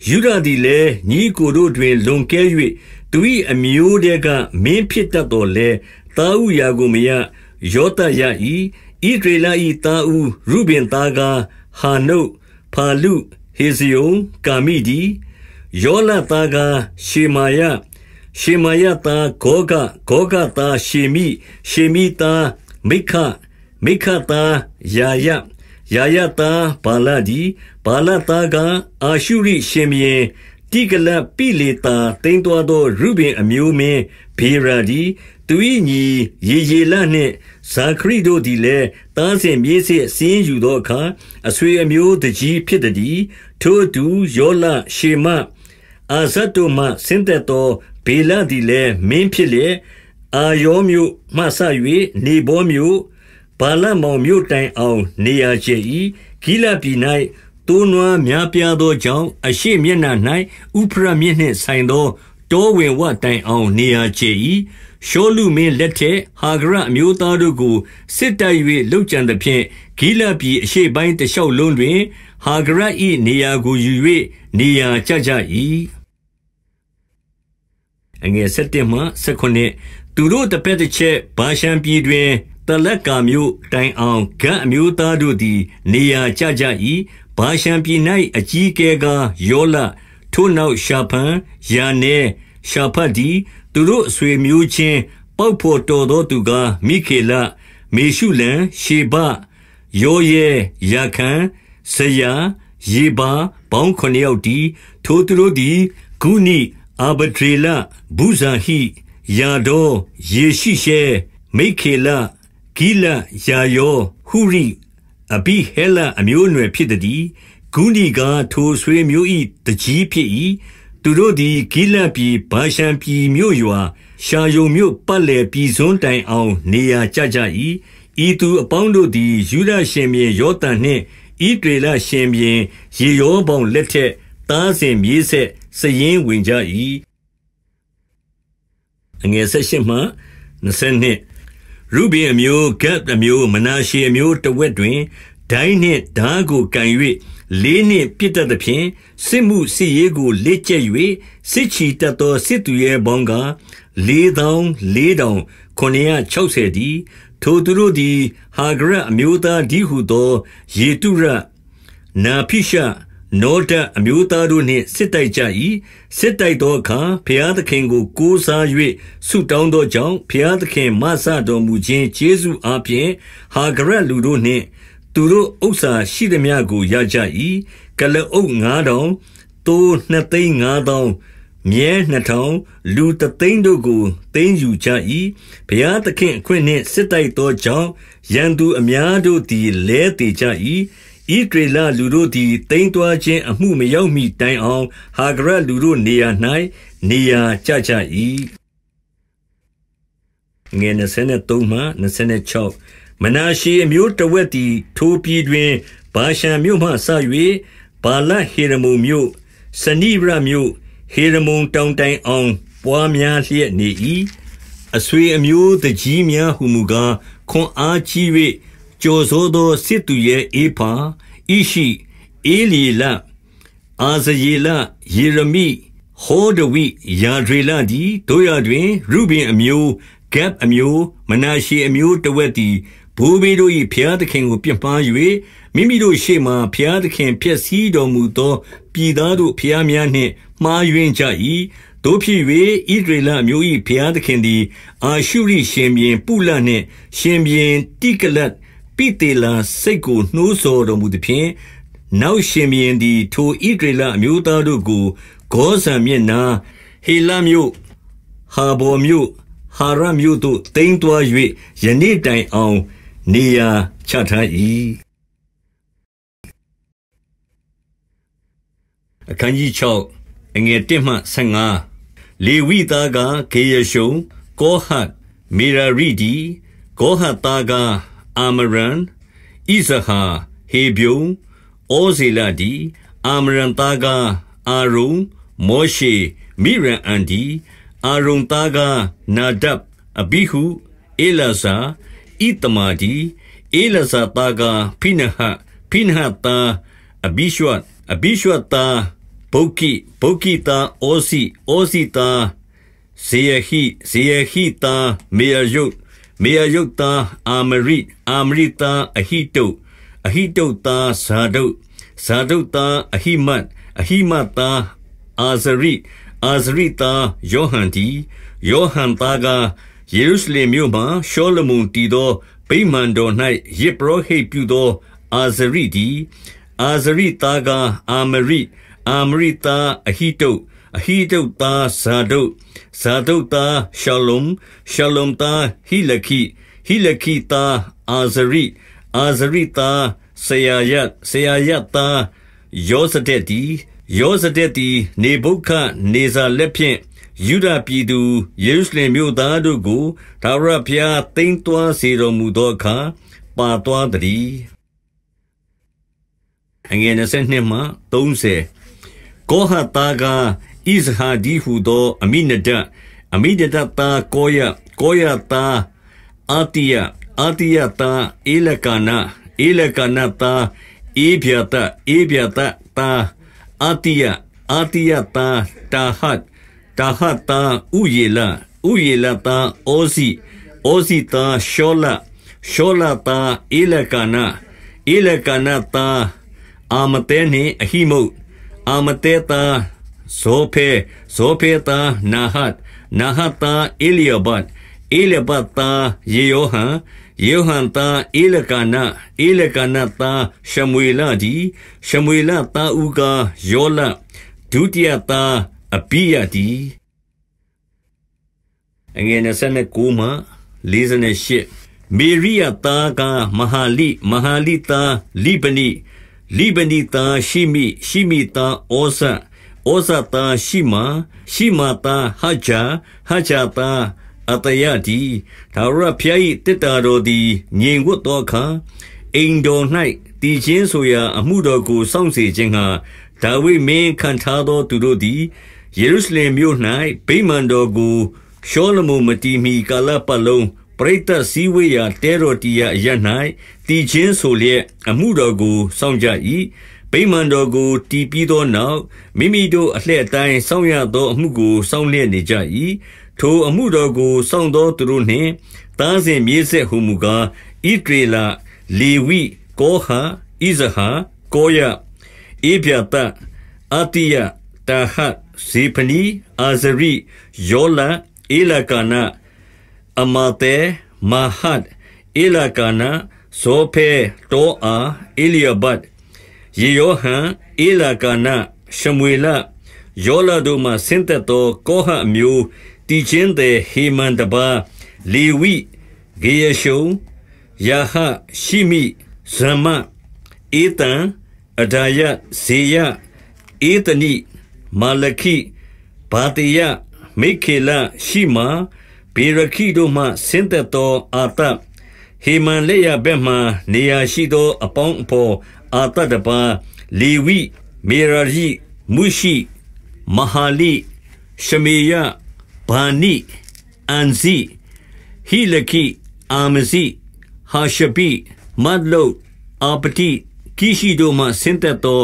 ယူရသည်လည်းညီကိုတို့တွင်လွန်ကဲ၍သူ၏အမျိုးတဲကမင်းဖြစ်တတ်တော်လဲသားဥရာကိုမရယောသရ၏ဣဒေလဤသားဥရုဘင်သားကားဟာနုဖာလုဟေဇယုံကာမိဒီယောလသားကရှေမာယရှေမာယသားဂောဂဂောဂသားရှေမိရှေမိသားမိခမိခသားယာယယာယသားဘာလဒီဘာလသားကအာရှုရိရှင်မြေတိကလပိလေတာတင်းတော်သောရုဘင်အမျိုးမင်းဘေရာဒီသူ၏ညီရေရေလနှင့်ဇာခရီတို့သည်လည်းတန်းစဉ်မြေးစစ်စင်းယူသောအခါအဆွေအမျိုးတကြီးဖြစ်သည်ထို့သူယောလရှေမအာဇတ်တို့မှဆင်းသက်သောဗေလသည်လည်းမင်းဖြစ်လျက်အာယောမြို့မှဆ၍နေဘောမြို့ဘာလမောင်မြို့တိုင်အောင် နေရာကျ၏ဂိလပြည်၌တိုးနွားများပြားသောကြောင့်အရှိမျက်နှာ၌ဥဖရမြင့်နှင့်ဆိုင်သောတောဝင်ဝတိုင်အောင် နေရာကျ၏ရှောလူမင်းလက်ထက်ဟာဂရအမျိုးသားတို့ကိုစစ်တိုက်၍လှုပ်ကြံသဖြင့်ဂိလပြည်အရှိပိုင်းတလျှောက်လုံးတွင် ဟာဂရ၏နေရာကိုယူ၍နေရာကျကြ၏အငယ်7မှ19သူတို့တစ်ဖက်တစ်ချက်ဘာရှံပြည်တွင်တလက်ကမျိုးတိုင်အောင်ဂန့်အမျိုးသားတို့သည် နေရာကျကြ၏ဘာရှံပြည်၌အကြီးကဲကယောလ ထို့နောက်ရှာဖန်ယာနေရှာဖတ်ဒီသူတို့အဆွေမျိုးချင်းပောက်ဖို့တော်သောသူကမိခေလမေရှုလံရှေဘယောယေယာခံဆရာယေဘာဘောင်း9ယောက်ဒီထိုသူတို့သည်ဂုဏိအာဗဒြေလဗုဇာဟိယာဒောယေရှိရှဲမိခေလဂိလယာယောဟုရိအဘိဟဲလအမျိုးအနွယ်ဖြစ်သည်ဂုဏီကထိုဆွေမျိုးဤတကြီးဖြစ်၏သူတို့သည်ဂိလပြည်ဘာရှံပြည်မြို့ရွာရှာယုံမြို့ပတ်လည်ပြည်စွန်းတိုင်အောင် နေရာကျကြ၏ဤသူအပေါင်းတို့သည်ယူဒရှင်ပြည်ယောသန်နှင့်ဤတွေလရှင်ပြည်ရေရောပေါင်လက်ထက်တားစဉ်မြေးဆက်စည်ရင်ဝင်ကြ၏အငယ်၁၈မှ22ရုဘင်အမျိုးဂတ်အမျိုး မနာရှေအမျိုးတဝက်တွင်ဒိုင်းနှင့်ဓာကိုကန်၍လေးနှင့်ပြစ်တတ်သဖြင့်စစ်မှုစစ်ရေးကိုလက်ကျက်၍စစ်ချီတတ်သောစစ်သူရဲပေါင်းက4460ဒီထိုသူတို့သည် ဟာဂရအမျိုးသားဒီဟုသောယေတုရနာဖိရှနောဒအမျိုးသားတို့နှင့်စစ်တိုက်ကြ၏စစ်တိုက်သောအခါဘုရားသခင်ကို ကိုးစား၍ဆုတောင်းသောကြောင့်ဘုရားသခင်မဆတော်မူခြင်းကျေးဇူးအားဖြင့်ဟာဂရက်လူတို့နှင့် သူတို့ဥစ္စာရှိသမျှကိုရကြ၏ကလအုပ်9000တိုး2500မြဲနှစ်ထောင်လူတသိန်းတို့ကိုသိမ်းယူကြ၏ဘုရားသခင်အခွင့်နှင့်စစ်တိုက်သောကြောင့်ရန်သူအများတို့သည်လဲတေကြ၏ဣဒရေလလူတို့သည်တိမ့်သွာခြင်းအမှုမရောက်မီတိုင်အောင်ဟာဂရလူတို့နေရာ၌နေရာကျကြ၏ငယ်23မှ26မနာရှေအမျိုးတဝက်သည် ထိုပြည်တွင်ဗာရှန်မြို့မှဆ၍ဗာလဟေရမုန်မြို့စနိရမြို့ ဟေရမုန်တောင်တိုင်အောင်ပွားများလျက်နေ၏အဆွေအမျိုးတကြီးများဟုမူကားခွန်အားကြီး၍ကြော်စိုးသောစစ်သူရဲ့အေဖာဣရှိအေလီလအာဇယေလယေရမိဟောဒဝိယာဒေလဒီတို့ရတွင်ရုဘင်အမျိုးဂက်အမျိုး မနာရှေအမျိုးတဝက်သည်ဘိုးဘေးတို့၏ဖျားသခင်ကိုပြစ်မှား၍မိမိတို့ရှေ့မှဖျားသခင်ဖြစ်စည်းတော်မူသောပြည်သားတို့ဖျားများနှင့်မှားယွင်းကြ၏တို့ဖြစ်၍ဣဒရေလမျိုး၏ဖျားသခင်သည် အာရှုရိ ရှင်ဘီပုလနှင့်ရှင်ဘီတိကလတ်ပိတေလစိတ်ကိုနှိုးဆော်တော်မူသည်ဖြင့်နောက်ရှင်မြင်းသည်ထိုဣဒရလအမျိုးသားတို့ကိုဂောဇံမျက်နာဟေလမြို့ဟာဘောမြို့ဟာရမြို့တို့တိမ့်သွား၍ယနေ့တိုင်အောင် နေရာချထား၏အခန်းကြီး6အငယ်1မှ15လေဝိသားကဂေယရှုံကောဟတ်မေရာရီဒီကောဟတ်သားကအာမရန်ဣဇဟာဟေဗျုံဩဇေလဒီအာမရန်သားကားအာရုံမောရှေမိရန်အန်ဒီအာရုံသားကားနာဒပ်အဘိဟုအေလဇာဣတမာဒီအေလဇာသားကားဖိနဟဖိနဟသားအဘိရှွတ်အဘိရှွတ်သားဘုတ်ကိဘုတ်ကိသားဩစီဩစီသားဇေယဟိဇေယဟိသားမေယယုတ်မေယယုတ်သားအာမရိအာမရိသားအဟိတုတ်အဟိတုတ်သားဇာဒုတ်ဇာဒုတ်သားအဟိမတ်အဟိမတ်သားအာဇရိအာဇရိသားယောဟန်တီယောဟန်သားကယေရုရှလင်မြို့မှာရှောလမုန်တည်သောဗိမာန်တော်၌ယေပရောဟိတ်ပြုသောအာဇရိတီအာဇရိသားကအာမရိအာမရိသားအဟိတုတ်အဟိတုတ်သားဇာဒုတ်ဇာဒုတ်သားရှလလုံရှလုံသားဟိလခိဟိလခိသားအာဇရိအာဇရိသားဆရာယတ်ဆရာယတ်သားယောဇဒက်တီယောဇဒက်တီနေဘုခနေဇာလက်ဖြင့်ယုဒပြည်သူယေရုရှလင်မြို့သားတို့ကိုဒါဝရဖျားတိမ့်သွာစေတော်မူသောအခါပါသွားသည်အငယ်22မှ30ကောဟတ်သားကဣဇဟာဒီဟုသောအမိနဒတ်အမိနဒတ်သားကောရကောရသားအာတိယအာတိယသားဧလကနာဧလကနာသားဧဗျာတဧဗျာတသားအာတိယအာတိယသားတာဟတ်တာဟတ်သားဥယေလဥယေလသားဩစီဩစီသားရှောလရှောလသားဧလကနာဧလကနာသားအာမတဲနှင့်အဟိမုတ်အာမတဲသားဇောဖေဇောဖေတာနာဟတ်နာဟတာအေလျဘတ်အေလဘတ်တာယေယောဟန်ယေဟန်တာအေလကနာအေလကနာတာရှမွေလဒီရှမွေလတာဥကာယောလဒုတိယတာအပိယဒီအငယ်29မှ48မေရိယတာကမဟာလိမဟာလိတာလိပနိလိပနိတာရှိမိရှိမိတာဩဇတ်ဩဇတာရှိမာရှိမာတာဟာဂျာဟာဂျာတာအတယတိဒါရဖျား၏တစ်တာတော်သည်ငြိမ်ဝတ်သောအခါအိမ်တော်၌တည်ခြင်းဆိုရာအမှုတော်ကိုစောင့်စီခြင်းဟာဒါဝိမင်းခံထားသောသူတို့သည်ယေရုရှလင်မြို့၌ဗိမာန်တော်ကိုရှောလမုမတီမီကာလပတ်လုံးပရိသတ်စည်းဝေးရာတဲတော်တီရအရ၌တည်ခြင်းဆိုလျက်အမှုတော်ကိုစောင့်ကြ၏ဗိမာန်တော်ကိုတည်ပြီးသောနောက်၊မိမိတို့အလှည့်အတိုင်းစောင့်ရသောအမှုကိုစောင့်လျက်နေကြ၏။ထိုအမှုတော်ကိုစောင့်သောသူတို့နှင့်သားစဉ်မြေးဆက်ဟူမူကား၊ဣသရေလ၊လေဝိ၊ကောဟတ်၊ဣဇဟာ၊ကောရ၊ဧဗျာသ၊အဿိယ၊တာဟတ်၊ဇေဖနိ၊အာဇရိ၊ယောလ၊ဧလာကာန၊အမာသဲ၊မာဟတ်၊ဧလာကာန၊ဇောဖဲ၊တောအာ၊ဧလျာဘယေရောဟံဧလာကာနရှမွေလယောလာတို့မှဆင်းသက်သောကောဟအမျိုးတည်ခြင်းတဲ့ဟေမန်တပါလေဝိဂေယရှုံယာဟရှိမိဇမဧတံအဒါယဇေယဧတနိမာလခိဘာတေယမိခေလရှိမာဘေရခိတို့မှဆင်းသက်သော အာတဟေမန်လက်ရဘက်မှ နေရာရှိသော အပေါင်းအဖော်အာတတပံလေဝိမေရာရိမုရှိမဟာလိရှမေယဗာနိအန်ဇီဟိလခိအာမဇီဟာရှပိမတ်လုအာပတိကိရှိတို့မှဆင်းသက်သော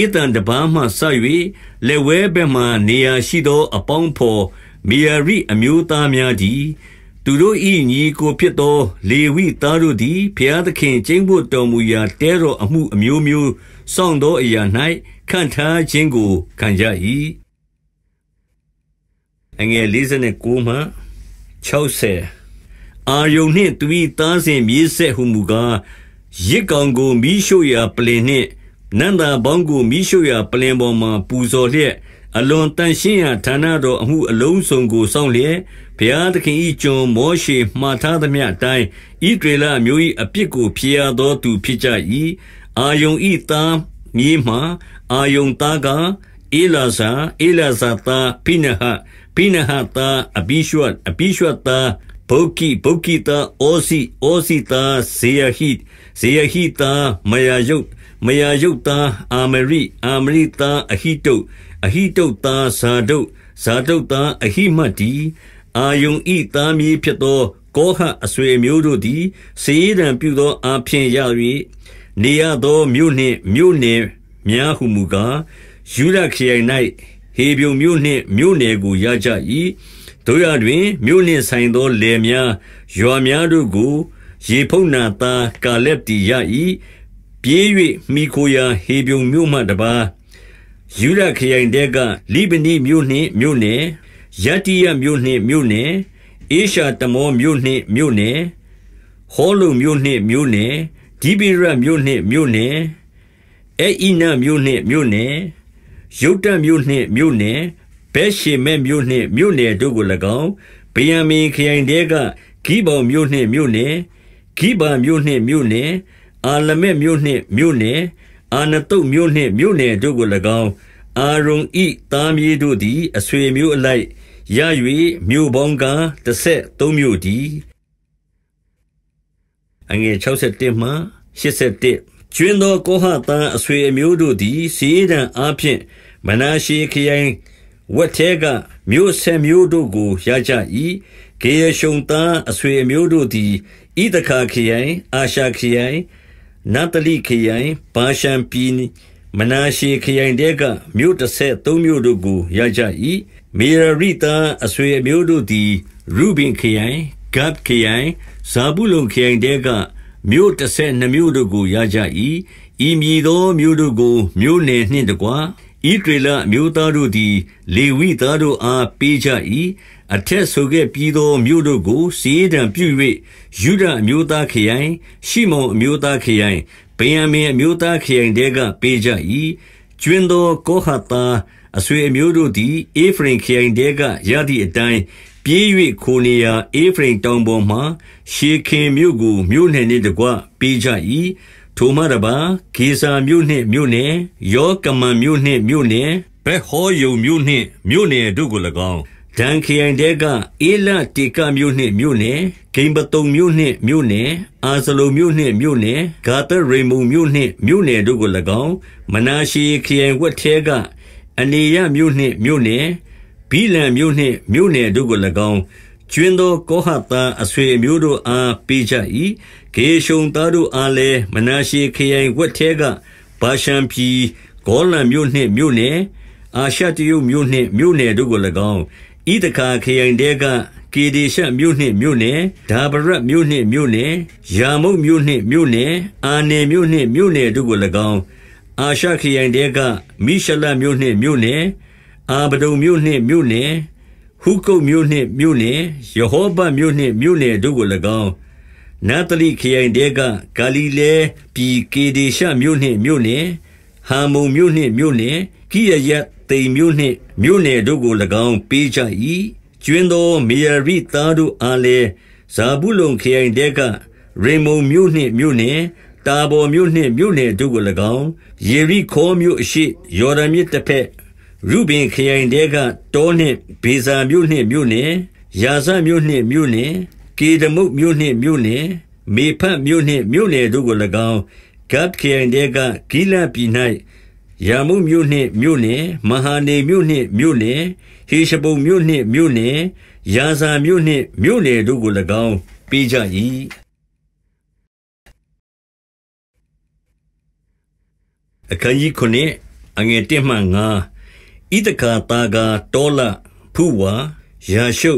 ဧတံတပန်းမှဆက်၍လက်ဝဲဘက်မှနေရာရှိသောအပေါင်းဖော်မေယရိအမျိုးသားများသည်သူတို့ဤညီကိုဖြစ်သော လေဝိသားတို့သည်ဘုရားသခင်ကျင့်ဖို့တော်မူရာတဲတော်အမှုအမျိုးမျိုးစောင့်သောအရာ၌ခံထားခြင်းကိုခံကြ၏အငယ်59မှ60အာယုန်နှင့်သူ၏သားစဉ်မြေးဆက်ဟုမူကားရစ်ကောင်ကိုမိရှုရာပလင်နှင့်နန္တာဘောင်းကိုမိရှုရာပလင်ပေါ်မှပူဇော်လျက်အလွန်တန်ရှင်းရာဌာနတော်အမှုအလုံးစုံကိုစောင့်လျက်ဘုရားသခင်၏ကျွန်မောရှေမှားထားသမျှအတိုင်းဣဒရေလမျိုး၏အပြစ်ကိုဖြေရသောသူဖြစ်ကြ၏အာယုန်ဤသားမြေမှအာယုန်သားကအေလာဇာအေလာဇာသားပိနဟပိနဟသားအဘိရှွတ်အဘိရှွတ်သားဘုတ်ကိဘုတ်ကိသားအောစီအောစီသားဇေယဟိဇေယဟိသားမယာယုတ်မယာယုတ်သားအာမရိအာမရိသားအဟိတုတ်အဟိတုတ်သားဇာဒုတ်ဇာဒုတ်သားအဟိမတ်တီအာယုန်ဤသားမြေဖြစ်သောကောဟအဆွေမျိုးတို့သည် စေရန်ပြုသောအာဖြင့်ရ၍နေရသောမြို့နှင့်မြို့နယ်များဟုမူကားယူရခရိုင်၌ဟေဗျုံမြို့နှင့်မြို့နယ်ကိုရကြ၏တို့ရတွင်မြို့နှင့်ဆိုင်သောလယ်များ ရွာများတို့ကို ရေဖုန်နာသားကာလက်တီရ၏ပြေး၍မိခိုရာဟေဗျုံမြို့မှတပါးယူရခရိုင်တဲကလိဗနီမြို့နှင့်မြို့နယ်ယတ္တိယမြို့နှင့်မြို့နယ်အေရှာတမောမြို့နှင့်မြို့နယ်ဟောလုံမြို့နှင့်မြို့နယ်ဒီပိရမြို့နှင့်မြို့နယ်အဲအိနမြို့နှင့်မြို့နယ်ယုတ်တမြို့နှင့်မြို့နယ်ဘက်ရှေမဲမြို့နှင့်မြို့နယ်တို့ကို၎င်းဗိယံမင်ခရိုင်တဲကဂိဘုံမြို့နှင့်မြို့နယ်ဂိဘာမြို့နှင့်မြို့နယ်အာလမက်မြို့နှင့်မြို့နယ်၊အာနသုတ်မြို့နှင့်မြို့နယ်တို့ကို၎င်း၊အာရုန်၏သားမြေးတို့သည်အဆွေအမျိုးအလိုက်ရ၍မြို့ပေါင်းကားတဆယ်သုံးမြို့တည်း။ကြွင်းသောကောဟတ်သားအဆွေအမျိုးတို့သည်စာရေးတံအားဖြင့်မနာရှေခရိုင်ဝက်ထဲကမြို့ဆယ်မြို့တို့ကိုရကြ၏။ဂေရရှုံသားအဆွေအမျိုးတို့သည်ဣသခါခရိုင်၊အာရှာခရိုင်နတလိခရိုင်ပါရှံပီမနာရှေခရိုင်တဲကမြို့33မြို့တို့ကိုရကြ၏မေရရိတာအဆွေမျိုးတို့သည် ရူဘင်ခရိုင်ဂတ်ခရိုင်ဇာဘူးလုံခရိုင်တဲကမြို့32မြို့တို့ကိုရကြ၏ဤမည်သောမြို့တို့ကိုမြို့နယ်နှင့်တကွာဤဒေလမြို့သားတို့သည် လေဝိသားတို့အားပေးကြ၏အထက်ဆိုခဲ့ပြီးသောမြို့တို့ကိုစီရင်တံပြု၍ယုဒအမျိုးသားခရိုင် ရှိမုန်အမျိုးသားခရိုင်ဗိယံမင်အမျိုးသားခရိုင်တဲကပေးကြ၏ကျွင်းသောကောဟတာအဆွေအမျိုးတို့သည်အေဖရင်ခရိုင်တဲကရသည့်အတိုင်းပြေး၍ခိုနေရာအေဖရင်တောင်ပေါ်မှရှေခင်မြို့ကိုမြို့နယ်နှင့်တကွပေးကြ၏ထိုမှတပါဂေဇာမြို့နှင့်မြို့နယ်ယောကမန်မြို့နှင့်မြို့နယ်ဘက်ဟောယုံမြို့နှင့်မြို့နယ်တို့ကို၎င်းဒန်ခရိုင်တဲကဧလတေကမြို့နှင့်မြို့နယ်ဂိမ်ပတုံမြို့နှင့်မြို့နယ်အာဇလုံမြို့နှင့်မြို့နယ်ဂါသရိမုန်မြို့နှင့်မြို့နယ်တို့ကို၎င်းမနာရှေခရိုင်ဝက်ထဲကအနေရမြို့နှင့်မြို့နယ်ဘီလံမြို့နှင့်မြို့နယ်တို့ကို၎င်းကျွင်းသောကောဟတာအဆွေမျိုးတို့အားပေးကြ၏ဂေရှုံသားတို့အားလည်းမနာရှေခရိုင်ဝက်ထဲကဘာရှံပြည်ဂေါလန်မြို့နှင့်မြို့နယ်အာရှတယုတ်မြို့နှင့်မြို့နယ်တို့ကို၎င်းဣဒကာခရိုင်တဲကကေဒေရှမြို့နှင့်မြို့နယ်ဒါဗရတ်မြို့နှင့်မြို့နယ်ယာမုတ်မြို့နှင့်မြို့နယ်အာနေမြို့နှင့်မြို့နယ်တို့ကို၎င်းအာရှခရိုင်တဲကမိရှလမြို့နှင့်မြို့နယ်အာဘဒုံမြို့နှင့်မြို့နယ်ဟုကုတ်မြို့နှင့်မြို့နယ်ယေဟောဘမြို့နှင့်မြို့နယ်တို့ကို၎င်းနာတလိခရိုင်တဲကဂါလိလဲပြည်ကေဒေရှမြို့နှင့်မြို့နယ်ဟာမုန်မြို့နှင့်မြို့နယ်ကိရယတ်သိမ်မြို့နှင့်မြို့နယ်တို့ကို၎င်းပေးကြ၏။ကြွင်းသောမေရာရိသားတို့အားလည်း၊ဇာဗုလုန်ခရိုင်ထဲကရိမ္မုန်မြို့နှင့်မြို့နယ်၊တာဗော်မြို့နှင့်မြို့နယ်တို့ကို၎င်း၊ယေရိခေါမြို့အရှေ့၊ယော်ဒန်မြစ်တဘက်၊ရုဗင်ခရိုင်ထဲကတောနှင့်ဗေဇာမြို့နှင့်မြို့နယ်၊ယာဇမြို့နှင့်မြို့နယ်၊ကေဒမုတ်မြို့နှင့်မြို့နယ်၊မေဖတ်မြို့နှင့်မြို့နယ်တို့ကို၎င်း၊ဂဒ်ခရိုင်ထဲကဂိလဒ်ပြည်၌ရာမုမြို့နှင့်မြို့နယ်မဟာနေမြို့နှင့်မြို့နယ်ဟေရှဘုန်မြို့နှင့်မြို့နယ်ယာဇာမြို့နှင့်မြို့နယ်တို့ကို၎င်းပေးကြ၏အခန်းကြီး9အငယ်1မှ9ဣတကာတာကတောလဖူဝါရာရှု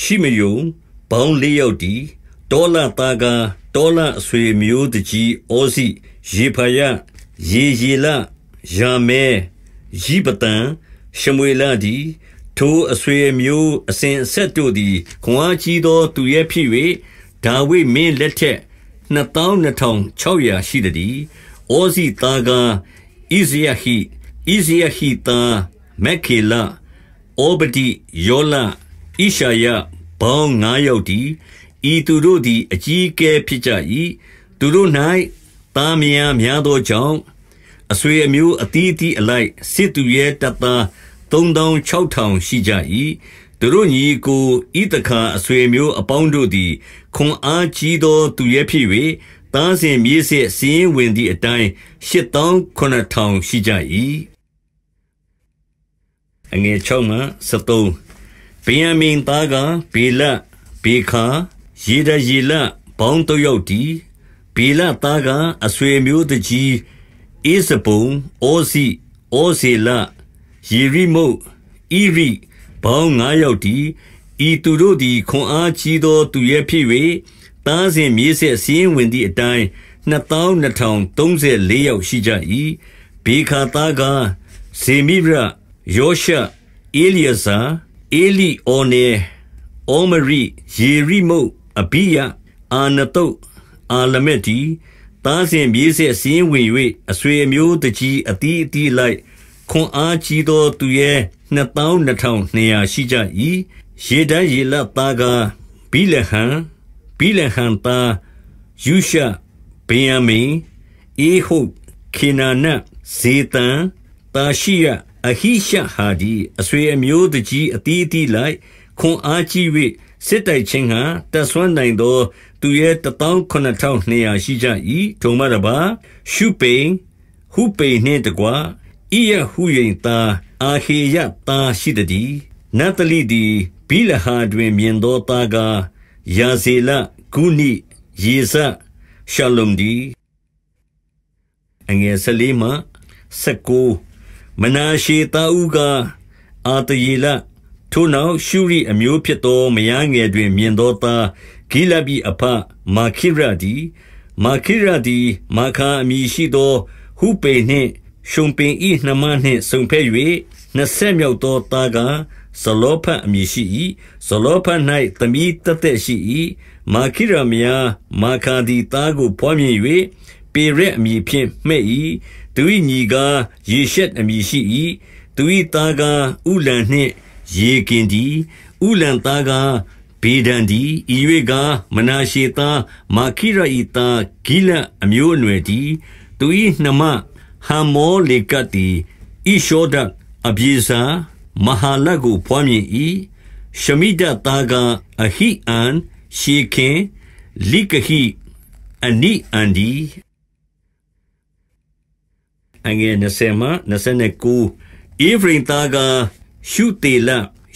ရှိမယုံဘောင်း၄ယောက်တီတောလတာကတောလအဆွေမျိုးတကြီးဩစီ ရေဖယရေရေလရံမဲရိပတံရှမွေလဒီထိုအဆွေမျိုးအစဉ်အဆက်တို့သည်ခွန်အားကြီးသောသူရဲ့ဖြစ်၍ဒါဝိမင်းလက်ထက်22,600ရှိသည်။အောဇီသားကဣဇယဟိဣဇယဟိသားမက်ခေလအောဘဒီယောလဣရှာယဘောင်း9ယောက်တည်ဤသူတို့သည်အကြီးအကဲဖြစ်ကြ၏သူတို့၌တာမယားများသောကြောင့်အဆွေအမျိုးအသီးအသီးအလိုက်စစ်သူရဲတပ်သား3600ရှိကြ၏သူတို့ညီကိုဣတခါအဆွေမျိုးအပေါင်းတို့သည်ခွန်အားကြီးသော သူရဲဖြစ်၍တားစဉ်မြေးစစ်စီးရင်ဝင်သည့်အတိုင်း8900ရှိကြ၏အငယ်6မှ7ဗိယမင်သားကဘေလဘေခာရေဒရေလဘောင်းတယောက်တီဘေလသားကအဆွေမျိုးတကြီးဧဇဘုံဩဇိဩဇေလယေရိမုတ်ဣရိဘောင်း9ယောက်တီဤသူတို့သည်ခွန်အားကြီးသောသူရဲ့ဖြစ်၍တားစဉ်မြေးဆက်စည်းဝင်သည့်အတိုင်း2234ယောက်ရှိကြ၏ဘေခာသားကဇေမိရယောရှအေလျာဇာအေလီအော်နေအော်မရီယေရိမုတ်အဘိယအာနတုတ်အာလမက်တီသားစဉ်မြေးဆက်စင်းဝင်၍အဆွေအမျိုးတကြီးအတီးအတီးလိုက်ခွန်အားကြီးသော သူရဲ့2200ရှိကြ၏ရေတန်းရေလတ်သားကဘီလဟန်ဘီလဟန်သားယူရှဗင်ယမင်အေဟုတ်ခေနာနဇေတန်တာရှိယအဟိရှဟာဒီအဆွေအမျိုးတကြီးအတီးအတီးလိုက်ခွန်အားကြီး၍စစ်တိုက်ခြင်းဟံတက်ဆွမ်းနိုင်သောသူရဲ19200ရှိကြ၏ထိုမှတပါရှုပိန်ဟုပိန်နှင့်တကွာဣယဟုယိန်သားအာဟေယသားရှိသည်နတ်တလိသည်ဘိလဟာတွင် မြင်သောသားကားယာဇေလဂုနိယေဇရှလုံဒီအငယ်14မှ19မနာရှေသားဦးကအာတယေလထိုနောက်ရှုရိအမျိုးဖြစ်သောမယားငယ်တွင်မြင်သောသားဂိလဒ်၏အဘမာခိရတည်း။မာခိရသည်မာခါအမည်ရှိသော ဟုပိမ်နှင့်ရှုံပိမ်၏နှမနှင့်စုံဘက်၍နှစ်ဆက်မြောက်သောသားကားဇလောဖတ်အမည်ရှိ၏။ဇလောဖတ်၌သမီးသက်သက်ရှိ၏။မာခိရမယားမာခါသည်သားကိုဘွားမြင်၍ပေရက်အမည်ဖြင့်မှည့်၏။သူ၏ညီကားယေရှက်အမည်ရှိ၏။သူ၏သားကားဥလံနှင့်ရေကင်ဒီဥလန်သားကားဘေဒန်ဒီဤ၍ကားမနာရှေသားမာခိရဤသားဂိလအမျိုးအနွယ်ဒီသူ၏နှမဟမ်မောလေကတ်ဒီဣရှောဒအပြေစာမဟာလတ်ကိုဖွားမြင်၏ရှမိဒသားကားအဟိအန်ရှေခင်လိကဟိအနိအန်ဒီအငယ်20မှ29ဧဖရင်သားကားရှုသေးလ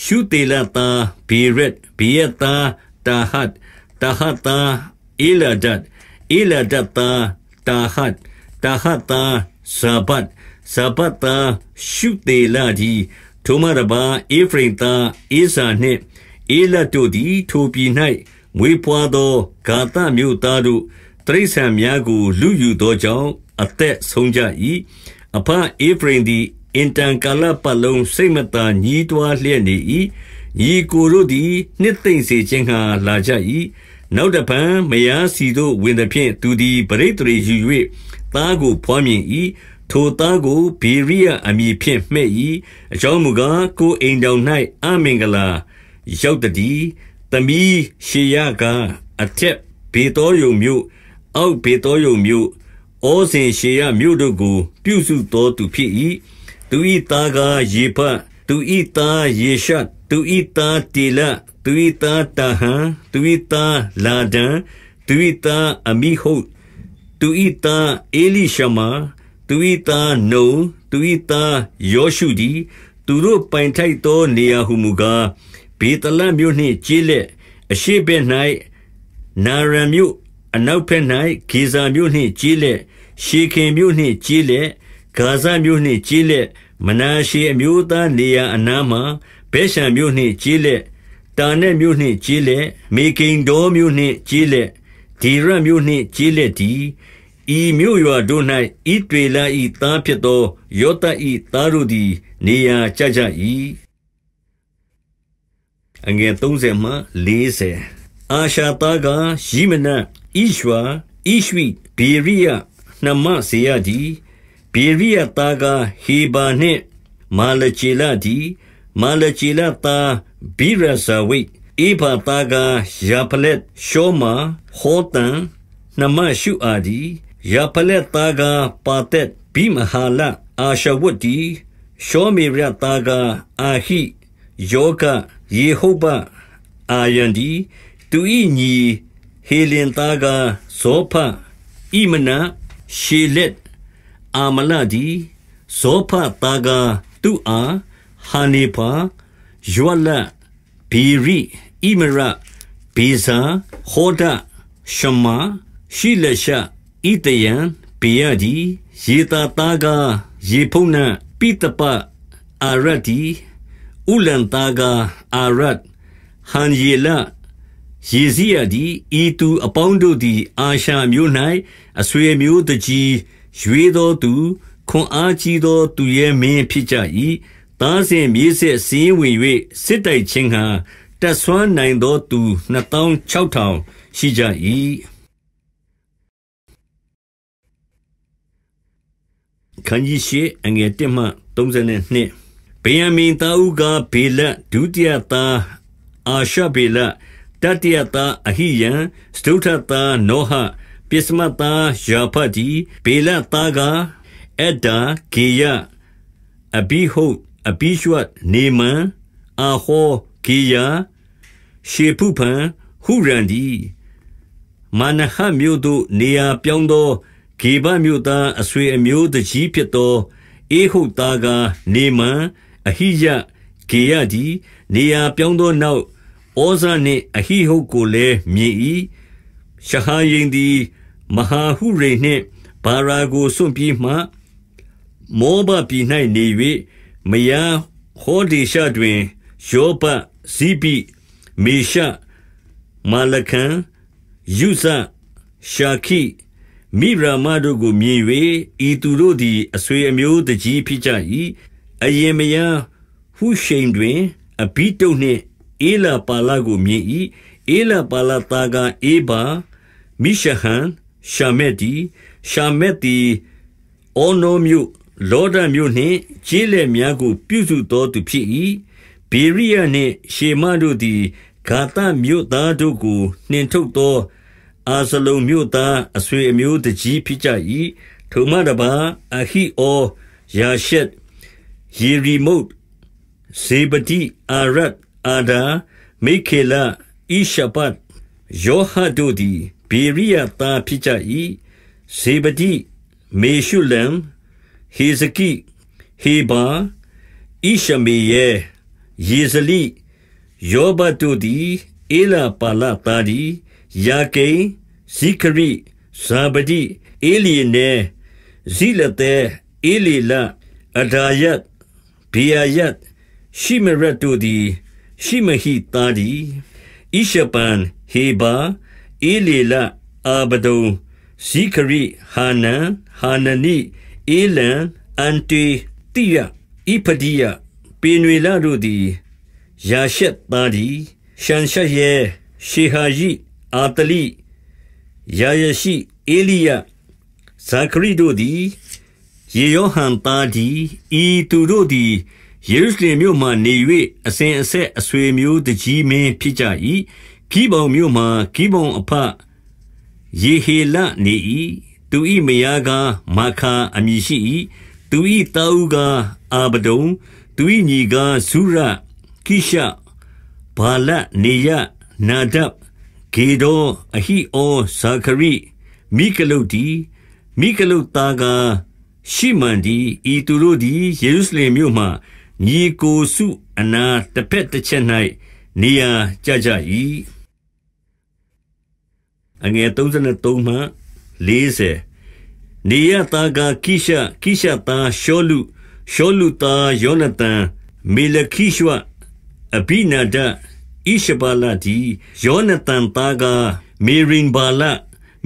ရှုသေးလသာဘေရက်ဘေရသာတာဟတ်တာဟတ်သာအေလာဒတ်အေလာဒတ်သာတာဟတ်တာဟတ်သာဇဘတ်ဇဘတ်သာရှုသေးလကြီးထိုမရဘာအေဖရင်သာအေဇာနှင့်အေလတ်တို့သည်ထိုပြည်၌မွေးဖွားသောဂါသမြို့သားတို့တရိษံများကို လူယူသောကြောင့်အသက်ဆုံးကြ၏အဖအေဖရင်သည်အင်တန်ကာလပတ်လုံးစိတ်မသာညည်းတွားလျက်နေ၏ဤကိုတို့သည် နှစ်သိမ့်စေခြင်းဟာလာကြ၏နောက်တပံမယားစီတို့ဝင်သည်ဖြင့်သူသည် ပရိသေယူ၍သားကိုဖွားမြင်၏ထိုသားကိုဗေရိယအမည်ဖြင့်မှဲ့၏အကြောင်းမူကားကိုအိမ်တော်၌အမင်္ဂလာရောက်သည်သမီးရှေယကအထက်ဘေတော်ယုံမြို့အောက်ဘေတော်ယုံမြို့ဩဇင်ရှေယမြို့တို့ကို ပြုစုတော်သူဖြစ်၏သူ၏သားကားယေဖတ်သူ၏သားယေရှတ်သူ၏သားတေလသူ၏သားတဟံသူ၏သားလာဒန်သူ၏သားအမိဟုတ်သူ၏သားအေလိရှမာသူ၏သားနုံသူ၏သားယောရှုဒီသူတို့ပိုင်ထိုက်သောနေရာဟုမူကားဘေတလမြို့နှင့်ကျေးလက်အရှိဘက်၌နာရံမြို့အနောက်ဘက်၌ဂေဇာမြို့နှင့်ကျေးလက်ရှေခင်မြို့နှင့်ကျေးလက်ဂါဇမြို့နှင့်ကျေးလက်မနာရှေအမျိုးသားနေရာအနားမှာဘဲရှံမြို့နှင့်ကျေးလက်တာနက်မြို့နှင့်ကျေးလက်မေကိန်ဒေါမြို့နှင့်ကျေးလက်ဒေရမြို့နှင့်ကျေးလက်ဒီဤမြို့ရွာတို့၌ဤတွေလာဤသားဖြစ်သောယောသဤသားတို့သည်နေရာကြကြ၏အငယ်30မှ40အာရှာသားကယိမနဣရွာဣရွိဘေရိယနမစေယဒီပေရိယသားကားဟေဘာနှင့်မာလခြေလတည်းမာလခြေလသားဗိရဇဝိဧဘာသားကားယာဖလက်ရှောမာဟောတန်နမရှုအာဒီယာဖလက်သားကားပါသက်ဘိမဟာလအာရှဝတ်တီရှောမေရသားကားအာဟိယောကယေဟုဘအာယန်ဒီသူဤညီဟေလင်သားကားဇောဖဣမနာရှေလက်အာမလဒီဇောဖတာကာသူအာဟာနေဖာယွလဘီရိဣမရဘေဇာဟောဒရှမရှိလရှဣတယံဘေယဒီယေတာတာကာယေဖုန်နပိတပအာရတီဥလန်တာကာအာရတ်ဟန်ယေလယေဇီယဒီဤသူအပေါင်းတို့သည်အာရှာမျိုး၌အဆွေမျိုးတကြီးရွေသောသူခွန်အားကြီးသောသူရဲ့မင်းဖြစ်ကြ၏သားစဉ်မြေးဆက်စည်းဝင်၍စစ်တိုက်ခြင်းဟာတက်ဆွမ်းနိုင်သောသူ26000ရှိကြ၏ခန်းကြီးရှိအငယ်1မှ32ဗေယမင်သားဦးကဘေလဒုတိယသားအာရှဘေလတတိယသားအဟိယံစတုထသားနောဟပစ္စမသားယာဖတ်ဒီဘေလသားကအဒာဂေယအဘိဟုတ်အဘိရှဝတ်နေမန်အာဟောဂေယရှေဖုဖန်ဟုရန်ဒီမနဟမြို့သို့ နေရာပြောင်းသောဂေဘမြို့သားအဆွေအမျိုးတကြီးဖြစ်သောအေဟုတ်သားကနေမန်အဟိယဂေယဒီနေရာပြောင်းသောနောက်ဩဇာနှင့်အဟိဟုတ်ကိုလည်းမြည်၏ရှဟန်ရင်သည်မဟာဟုရိနှင့်ဘာရာကိုစွန့်ပြီးမှမောဘပြည်၌နေ၍မယားဟောဒေရှတွင်ယောဘဇိပိမေရှမာလခံယုဇရှာခိမိရာမတို့ကိုမြင်၍ဤသူတို့သည်အဆွေအမျိုးတကြီးဖြစ်ကြ၏အရင်မယံဟုရှိန်တွင်အဘိတုနှင့်အေလာပါလကိုမြင်၏အေလာပါလသားကအေဘာမိရှဟံရှာမက်ဒီရှာမက်သည်အောနောမြို့လောဒမြို့နှင့်ကျေးလက်များကိုပြုစုတော်သူဖြစ်၏ဘေရိယနှင့် ရှေမတို့သည်ဂါတမြို့သားတို့ကိုနှင်ထုတ်သောအာဇလုံမြို့သားအဆွေအမျိုးတကြီးဖြစ်ကြ၏ထိုမှတပါအဟိအောယာရှက်ယေရီမုတ်ဇေပတိအာရတ်အာဒါမိခေလဣရှပတ်ယောဟဒိုဒီဘေရိယသားဖြစ်ကြ၏ဇေဗဒိမေရှုလံဟေဇကိဟေဘာဣရှမေယေယေဇလိယောဘတုဒီအေလာပါလာတာဒီယာကိဇိခရိဇာဗဒိအေလီနေဇိလတဲအေလီလာအဒါယတ်ဘီယာယတ်ရှိမရတုဒီရှိမဟိတာဒီဣရှပန်ဟေဘာဧလေလအာဘဒုံဇိခရိဟာနန်ဟာနနိဧလံအန်တီတိယဣဖဒိယပေနွေလတို့သည်ယာရှက်သားဒီရှန်ရှက်ရဲရှေဟာယိအာတလိယာယရှိဧလိယဇာခရီတို့သည်ယေယောဟန်သားဒီဤသူတို့သည်ယေရုရှလင်မြို့မှနေ၍အစဉ်အဆက်အဆွေမျိုးတကြီးမင်းဖြစ်ကြ၏ဂိဗောင်မြို့မှာဂိဗောင်အဖယေဟေလနေ၏သူ၏မယားကားမာခာအမည်ရှိ၏သူ၏တာဦးကားအာဘဒုံသူ၏ညီကားဇုရကိရှဘာလနေယနာဒပ်ဂေဒောအဟိအောဇာခရိမိကလုတ်ဒီမိကလုတ်သားကားရှိမန်ဒီဤသူတို့သည်ယေရုရှလင်မြို့မှညီကိုစုအနာတစ်ဖက်တစ်ချက်၌နေရာကြကြ၏အငယ်33မှ40နေရတာကကိရှကိရှတာရှောလုရှောလုတာယောနသန်မေလခိရှဝအဘိနာဒဣရှဘာလဒီယောနသန်တာကမေရင်ဘာလ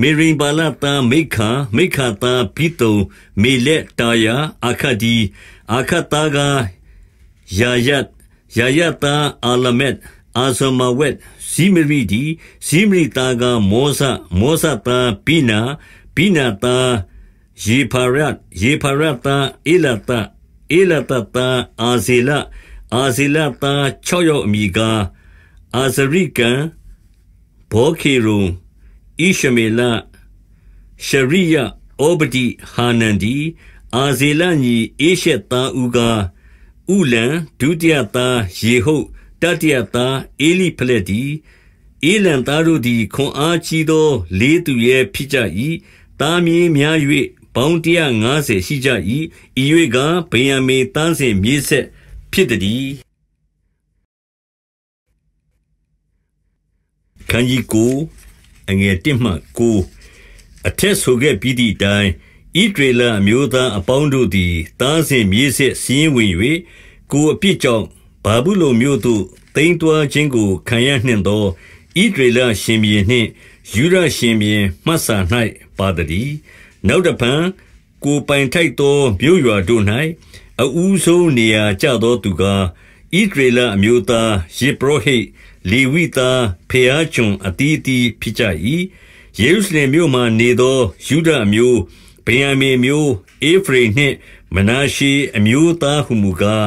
မေရင်ဘာလတာမိခာမိခာတာပိတုံမေလက်တာယာအခဒီအခတာကယာယတ်ယာယတာအာလမက်အာဇမဝက်ဇိမရိဒီဇိမရိသားကမောဇမောဇသားဘိနာဘိနာသားယေဖရတ်ယေဖရတ်သားအေလတ်သားအေလတ်သားအာဇေလအာဇေလသား6ယောက်အမိကားအာဇရိကံဘောခေရုံဣရှမေလရှရိယဩဘဒီဟာနန္ဒီအာဇေလညီအေရှက်သားဥကာဥလံဒုတိယသားယေဟုတ်တတိယသားအေလိဖလက်ဒီအေလံသားတို့သည်ခွန်အားကြီးသော လေးသူရဲ့ဖြစ်ကြ၏တာမင်းများ၍ပေါင်း150ရှိကြ၏ဤ၍ကဗေယံမေတန်းစဉ်မြေဆက်ဖြစ်သည်ခန်းကြီးကို အငယ်1မှ9အထက်ဆိုခဲ့ပြီးသည့်အတိုင်းဤဒေလအမျိုးသားအပေါင်းတို့သည်တားဆင်မြေဆက်စင်းဝင်၍ကိုအပြစ်ကြောင့်ဗာဗုလုန်မြို့သို့သိမ်းသွားခြင်းကိုခံရနှင့်သောဣသရေလရှင်ဘုရင်နှင့်ယုဒရှင်ဘုရင်မှတ်စာ၌ပါသည်။နောက်တဖန်ကိုပိုင်ထိုက်သောမြို့ရွာတို့၌အူးဆုံးနေရာကျသောသူကားဣဒရေလအမျိုးသားယေပရောဟိတ်လေဝိသားဖျားကျွန်အတီးတီဖြစ်ကြ၏ယေရုရှလင်မြို့မှနေသောယုဒအမျိုးဗိယံမေမျိုးအေဖရိနှင့်မနာရှိအမျိုးသားဟုမူကား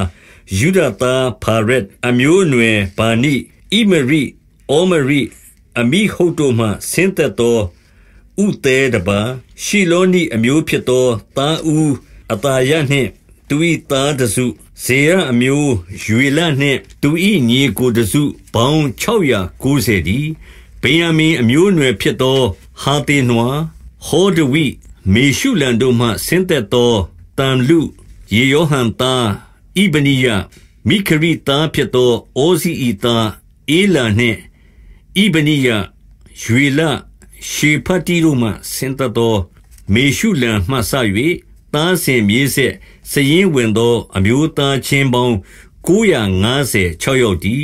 ယုဒသားဖာရက်အမျိုးနွယ်ဗာနိဣမရိအောမရိအမိဟုတ်တို့မှဆင်းသက်သောဥသေးတပါရှီလောနိအမျိုးဖြစ်သောတာဦးအတာရနှင့်သူ၏သားတစုဇေရအမျိုး ရွေလနှင့်သူ၏ညီကိုတစုပေါင်း690ဒီဗိယမင်အမျိုးနွယ်ဖြစ်သောဟာတေနွာဟောဒဝိမေရှုလန်တို့မှဆင်းသက်သောတန်လူယေယောဟန်သားဣဗနိယမိခရိသားဖြစ်သောဩဇီဤသားဧလာနှင့်ဣဗနိယရွေလရှေဖတ်တီတို့မှဆင်းသက်သောမေရှုလံမှဆ၍သားစဉ်မြေးဆက်စရင်ဝင်သော အမျိုးသားချင်းပေါင်း956ယောက်သည်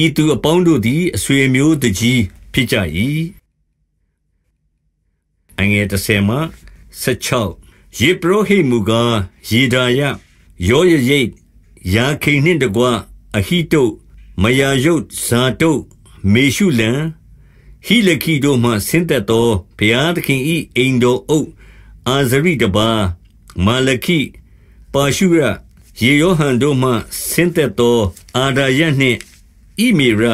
ဤသူအပေါင်းတို့သည်အဆွေမျိုးတကြီးဖြစ်ကြ၏အငယ်30မှ16ယေပရောဟိမူကားယေဒါယယောယရိတ်ယာခိန်နှင့်တကွအဟိတုတ်မယာယုတ်ဇာတုတ်မေရှုလံဟိလခိတို့မှဆင်းသက်သောဘုရားသခင်ဤအိမ်တော်အုပ်အာဇရိတပါမာလခိပါရှုရယေယောဟန်တို့မှဆင်းသက်သောအာဒာယနှင့်ဣမေရ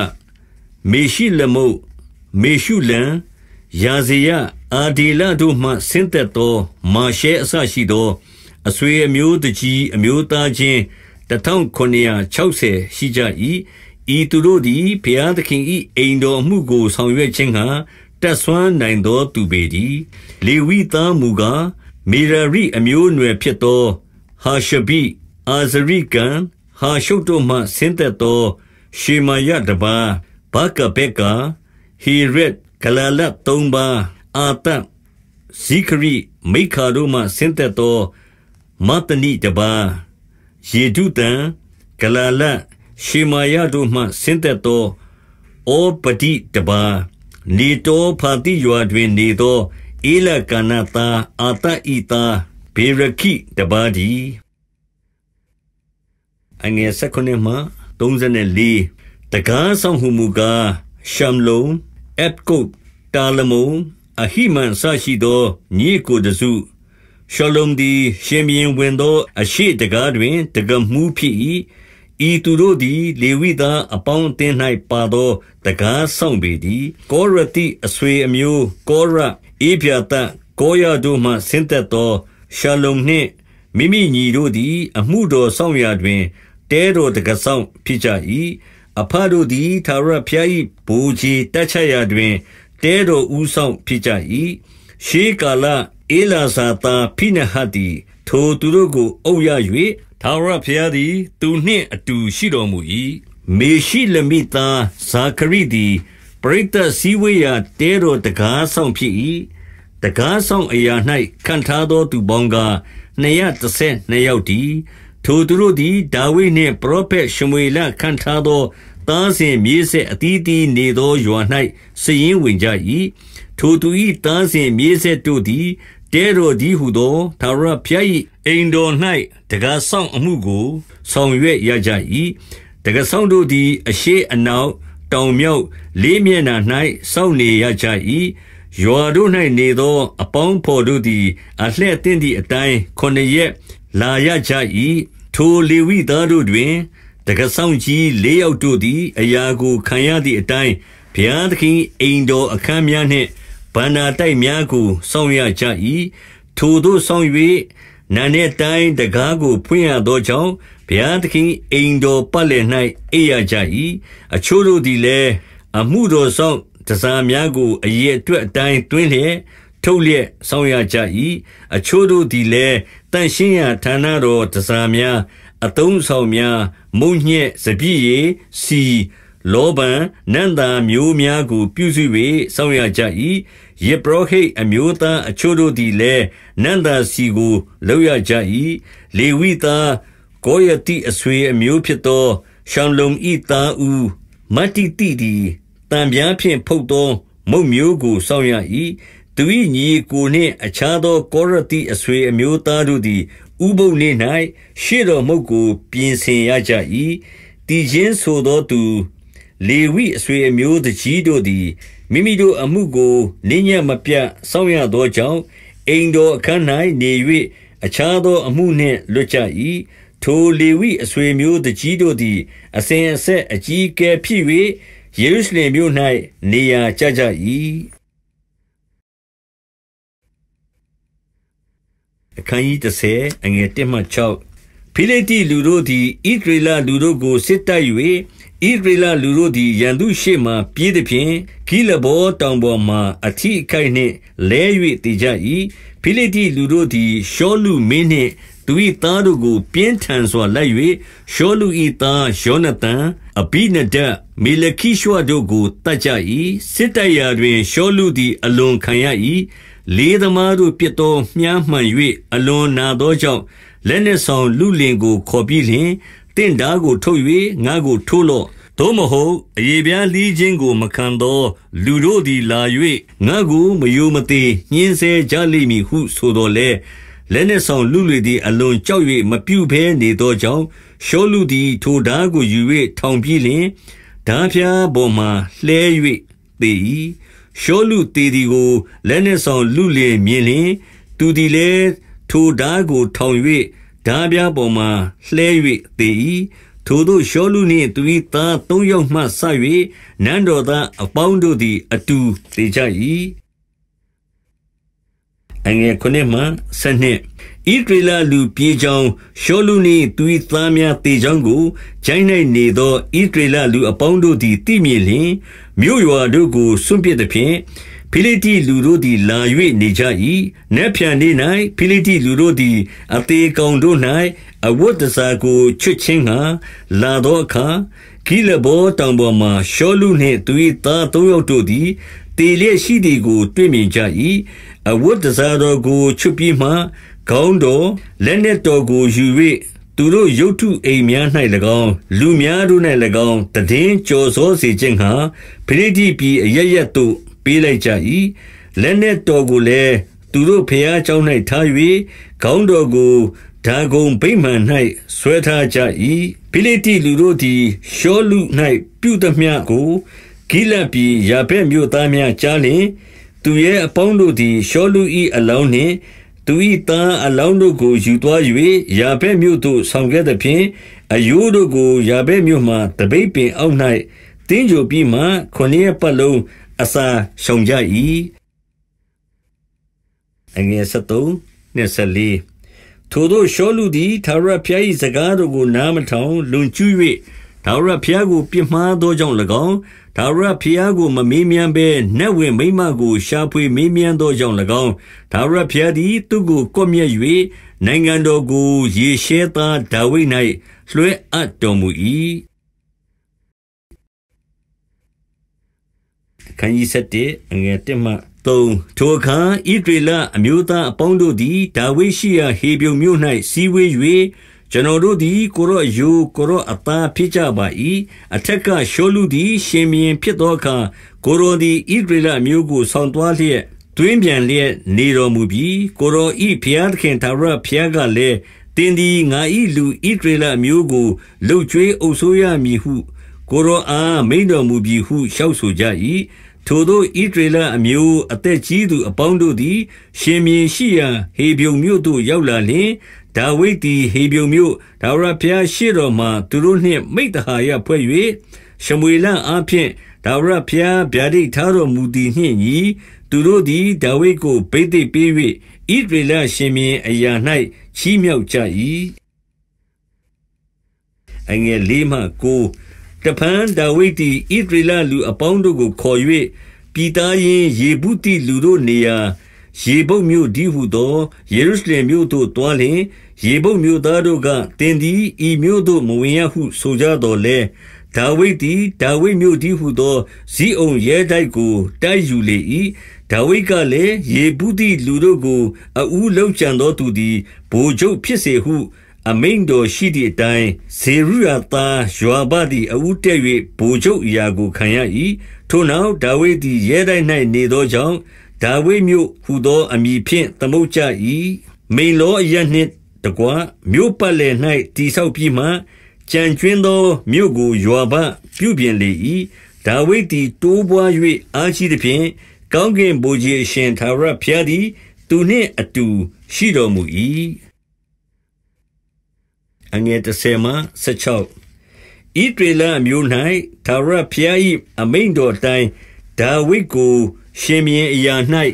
မေရှိလမုတ်မေရှုလံယာဇေယအာဒီလတို့မှဆင်းသက်သော မာရှဲအဆရှိသောအဆွေအမျိုးတကြီးအမျိုးသားချင်း1960ရှိကြ၏ဤသူတို့သည်ဘုရားသခင်၏အိမ်တော်မှုကိုဆောင်ရွက်ခြင်းဟာတက်ဆွမ်းနိုင်သောသူပေသည်လေဝိသားမူကားမေရရိအမျိုးအနွယ်ဖြစ်သော ဟာရှဘိအာဇရိကံဟာရှုတ်တို့မှဆင်းသက်သော ရှေမာယတပါဘကဘက်ကဟီရက်ဂလာလတ်၃ပါးအာတဇိခရိမိခါတို့မှဆင်းသက်သောမတ္တနိတပါယေဒုတံဂလာလရှေမာယတို့မှဆင်းသက်သောဩပတိတပါနေတောဖာတိရွာတွင်နေသောဧလကနတာအာတဤတာဘေရခိတပါဒီအငယ်၁၉မှ34တကားဆောင်ဟုမူကားရှမ်လုံ အက်ကုတ်တာလမုန်အဟိမန်ဆရှိသောညီကိုတစုရှောလုံသည်ရှင်ဘီရင်ဝင်သော အရှိတကားတွင်တံခါးမှူးဖြစ်၏။ဤသူတို့သည် လေဝိသားအပေါင်းအသင်း၌ပါသောတံခါးစောင့်ပေတည်း။ကောရသိအဆွေအမျိုး ကောရ၊ဧဗျာသ၊ကောရတို့မှဆင်းသက်သော ရှလ္လုံနှင့်မိမိညီတို့သည် အမှုတော်စောင့်ရာတွင်တဲတော်တံခါးစောင့်ဖြစ်ကြ၏။အဘတို့သည် ထာဝရဘုရား၏ဗိုလ်ခြေတပ်ချရာတွင်တဲတော်ဦးစောင့်ဖြစ်ကြ၏။ရှေးကာလဧလာဇာသားဖိနဟတ်သည်ထိုသူတို့ကိုအုပ်ရ၍ထာဝရဘုရားသည် သူနှင့်အတူရှိတော်မူ၏။မေရှိလမိသားဇာခရိသည်ပရိသတ်စည်းဝေးရာတဲတော်တံခါးစောင့်ဖြစ်၏။တံခါးစောင့်အရာ၌ခန့်ထားသောသူပေါင်းကားနှစ်ရာတဆယ်နှစ်ယောက်တည်း။ထိုသူတို့သည်ဒါဝိဒ်နှင့်ပရောဖက်ရှမွေလခန့်ထားသောသားစဉ်မြေးဆက်အသီးအသီးနေသောရွာ၌စာရင်းဝင်ကြ၏။ထိုသူ၏သားစဉ်မြေးဆက်တို့သည်တဲတော်ဒီဟုသောသာရဖျား၏အိမ်တော်၌တကားဆောင်အမှုကို ဆောင်ရွက်ရကြ၏တကားဆောင်တို့သည် အရှိအနောက်တောင်မြောက် လေးမျက်နှာ၌စောင့်နေရကြ၏ရွာတို့၌နေသော အပေါင်းဖော်တို့သည် အလှဲ့တင်သည့်အတိုင်းခொနှစ်ရက်လာရကြ၏ထိုလေဝိသားတို့တွင်တကားဆောင်ကြီး၄ယောက်တို့သည် အရာကိုခံရသည့်အတိုင်းဘုရားသခင်အိမ်တော်အခန်းများနှင့်ဘန္နာတိုက်များကိုစောင့်ရကြ၏ထိုတို့စောင့်၍နာနဲ့တိုင်းတကားကို ဖွင့်ရသောကြောင့်ဘုရားသခင်အိမ်တော်ပတ်လည်၌အိပ်ရကြ၏အချို့တို့သည်လည်းအမှုတော်ဆောင်တစားများကို အရေအတွက်အတိုင်းတွင်းလျက်ထုတ်လျက်ဆောင်ရကြ၏အချို့တို့သည်လည်းတန်ရှင်းရာဌာနတော်တစားများအတုံးဆောင်များ မုံညက်စပြည့်ရီစီလောဘံနန္တာမျိုးများကို ပြုစု၍ဆောင်ရကြ၏ယဇ်ပုရောဟိတ်အမျိုးသားအချို့တို့သည်လည်းနံ့သာစီကိုလောက်ရကြ၏။လေဝိသားကောရတိအဆွေအမျိုးဖြစ်သော ရှံလုံဤသားဦးမတ္တိတိသည်တံပြားဖြင့်ဖုတ်သောမုတ်မျိုးကိုစောင့်ရ၏။သူ၏ညီကိုနှင့်အခြားသောကောရတိအဆွေအမျိုးသားတို့သည် ဥပုပ်နေ၌ရှေ့တော်မုတ်ကို ပြင်ဆင်ရကြ၏။တည်ခြင်းဆိုသောသူ လေဝိအဆွေအမျိုးတကြီးတို့သည်မိမိတို့အမှုကိုနေ့ညဉ့်မပြတ်စောင့်ရသောကြောင့်၊အိမ်တော်အခန်း၌နေ၍အခြားသောအမှုနှင့်လွတ်ကြ၏။ထိုလေဝိအဆွေအမျိုးသူကြီးတို့သည် အစဉ်အဆက်အကြီးအကဲဖြစ်၍ယေရုရှလင်မြို့၌နေရာကျကြ၏။ဖိလိတ္တိလူတို့သည်ဣသရေလလူတို့ကိုစစ်တိုက်၍ဣဒရီလလူတို့သည်ရန်သူရှေ့မှ ပြေးသည်ဖြင့်ဂိလဘောတောင်ပေါ်မှအထီးအခိုက်နှင့်လဲ၍တည်ကြ၏ဖိလိတိလူတို့သည်ရှောလူမင်းနှင့်သူ၏သားတို့ကို ပြင်းထန်စွာလိုက်၍ရှောလူ၏သားယောနသန်အဘိနဒတ်မေလခိရှွတို့ကိုတတ်ကြ၏စစ်တိုက်ရာတွင်ရှောလူသည် အလွန်ခံရ၏လေးသမားတို့ပြစ်သောမြားမှန်၍အလွန်နာသောကြောင့်လက်နှင့်ဆောင်လူလင်ကို ခေါ်ပြီးလျှင်တင့်ဓာကိုထုတ်၍ငါကိုထိုးလော့သို့မဟုတ် အရေပြားလီးခြင်းကိုမခံသောလူတို့သည်လာ၍ငါကိုမယိုမသေးညှင်းဆဲကြလိမ့်မည်ဟုဆိုတော်လဲလက်နှင့်ဆောင်လူတွေသည်အလွန်ကြောက်၍မပြုတ်ဘဲနေသောကြောင့်ရှောလူသည်ထိုဓာကိုယူ၍ထောင်ပြီးလျှင်ဓာဖျားပေါ်မှလှဲ၍သေ၏ရှောလူသေသည်ကိုလက်နှင့်ဆောင်လူလျင်မြင်လျှင် သူသည်လည်းထိုဓာကိုထောင်၍ဓာပြပေါ်မှာလှဲ၍သေ၏ထိုသို့ရှောလူနှင့်သူ၏သားသုံးယောက်မှဆ၍နန်းတော်သားအပေါင်းတို့သည်အတူသေကြ၏အငယ်ခုနှစ်မှဆနှစ်ဤဒေလာလူပြေချောင်းရှောလူနှင့်သူ၏သားများတေချောင်းကိုဂျိုင်း၌နေသောဤဒေလာလူအပေါင်းတို့သည်သိမြင်လျင်မြို့ရွာတို့ကိုစွန့်ပစ်သည်ဖြင့်ဖိလိတိလူတို့သည်လာ၍နေကြ၏နက်ဖြန်နေ့၌ဖိလိတိလူတို့သည် အသေးကောင်တို့၌အဝတ်တစားကိုချွတ်ခြင်းဟာလာသောအခါဂိလဘောတောင်ပေါ်မှာရှောလူနှင့်သူ၏သားသုံးယောက်တို့သည်တေလျက်ရှိသည်ကို တွေ့မြင်ကြ၏အဝတ်တစားတော်ကိုချွတ်ပြီးမှခေါင်းတော်လက်နက်တော်ကိုယူ၍သူတို့ရုတ်ထုအိမ်များ၌၎င်း လူများတို့၌၎င်းတည်င်းကြော်စောစေခြင်းဟာဖိရိတိပြည်အရရက်တို့ပေးလိုက်ကြ၏လက်နဲ့တော်ကိုလည်းသူတို့ဖျားเจ้า၌ထား၍ခေါင်းတော်ကိုဒါဂုံဗိမာန်၌ဆွဲထားကြ၏ဖိလိတိလူတို့သည်ရှောလူ၌ပြုသမျှကိုဂိလန်ပြည်ယာဘက်မြို့သားများကြားလျင်သူရဲ့အပေါင်းတို့သည်ရှောလူ၏အလောင်းနှင့်သူ၏သားအလောင်းတို့ကိုယူသွား၍ယာဘက်မြို့သို့ဆောင်ခဲ့သဖြင့်အယိုးတို့ကိုယာဘက်မြို့မှတပိတ်ပင်အောက်၌တင်းကြိုပြီးမှခொနည်းပတ်လုံးအစာရှောင်ကြ၏အငယ်73နှစ်24ထိုတို့ရှောလူသည်သာရဖျား၏စကားတို့ကို နားမထောင်လွန်ကျူး၍သာရဖျားကိုပြစ်မှားသောကြောင့်၎င်းဒါရဖျားကိုမမေးမြန်းဘဲနှက်ဝင်မိမကို ရှာဖွေမေးမြန်းသောကြောင့်၎င်းဒါရဖျားသည် သူ့ကိုကွပ်မျက်၍နိုင်ငံတော်ကို ရေရှဲသားဒါဝိဒ်၌လွှဲအပ်တော်မူ၏ခန်းကြီး7အငယ်1မှ3ထိုအခါဣဒရလအမျိုးသားအပေါင်းတို့သည်ဒါဝိရှိယဟေဗြုန်မြို့၌စီဝေး၍ကျွန်တော်တို့သည် ကိုရော့ယူကိုရော့အသားဖြစ်ကြပါ၏အထက်ကရှောလူသည် ရှင်မင်းဖြစ်သောအခါကိုရောသည်ဣဒရလမျိုးကို ဆောင်းသွားလျက်တွင်းပြန်လျက်နေတော်မူပြီး ကိုရောဤဖျားသခင်သာရဖျားကလည်းတင်းဒီငါဤလူဣဒရလမျိုးကိုလှုပ်ကြွေးအုပ်ဆိုးရမည်ဟုကိုယ်တော်အားမိန်တော်မူပြီဟုလျှောက်ဆိုကြ၏ထိုသို့ဣဒရေလအမျိုးအသက်ကြီးသူ အပေါင်းတို့သည် ရှင်မြင်းရှိရာ ဟေဗြုန်မြို့သို့ရောက်လာလျှင်ဒါဝိဒ်သည်ဟေဗြုန်မြို့ဒါဝရဖျားရှိတော်မှသူတို့နှင့်မိတ္တဟာယဖွဲ့၍ရှမွေလအားဖြင့်ဒါဝရဖျားဗျာဒိတ်ထားတော်မူသည်နှင့်ညီသူတို့သည်ဒါဝိဒ်ကိုဗိသိက်ပေး၍ဣဒရေလရှင်မြင်းအရာ၌ချီးမြှောက်ကြ၏အငယ်၄မှ၉တဖန်ဒါဝိဒ်သည်ဣသရေလလူအပေါင်းတို့ကိုခေါ်၍ပြည်သားရင်းယေဗုတိလူတို့နေရာယေဘုတ်မြို့ဒီဟုသောယေရုရှလင်မြို့သို့တွားလျင်ယေဘုတ်မြို့သားတို့ကတင်သည်ဤမြို့သို့မဝင်ရဟု ဆိုကြတော်လဲဒါဝိဒ်သည်ဒါဝိဒ်မြို့ဒီဟုသောဇီးအောင်ရဲတိုက်ကို တိုက်ယူလေ၏ဒါဝိဒ်ကလည်းယေဘုတိလူတို့ကိုအူးလုံးချန်သောသူသည်ဘိုလ်ချုပ်ဖြစ်စေဟုအမိန်တော်ရှိသည်အတိုင်းဇေရုယာသားယွာဘသည်အဦးတက်၍ဗိုလ်ချုပ်အရာကိုခံရ၏ထိုနောက်ဒါဝိဒ်သည်ရဲတိုက်၌နေသောကြောင့်ဒါဝိဒ်မြို့ဟူသောအမည်ဖြင့် သမုတ်ကြ၏မိန်လောအရနှင့်တကွမြို့ပတ်လည်၌တိဆောက်ပြီးမှကြံကျွင်းသောမြို့ကိုယွာဘပြုပြင်လေ၏ဒါဝိဒ်သည်တိုးပွား၍အားရှိသည်ဖြင့်ကောင်းကင်ဘုရားရှင်သာရဖျားသည်သူနှင့်အတူရှိတော်မူ၏အငယ်30မှ16ဤဒေလအမျိုး၌သာရဖျား၏အမိန်တော်တိုင်ဒါဝိဒ်ကိုရှင်မြင်းအရာ၌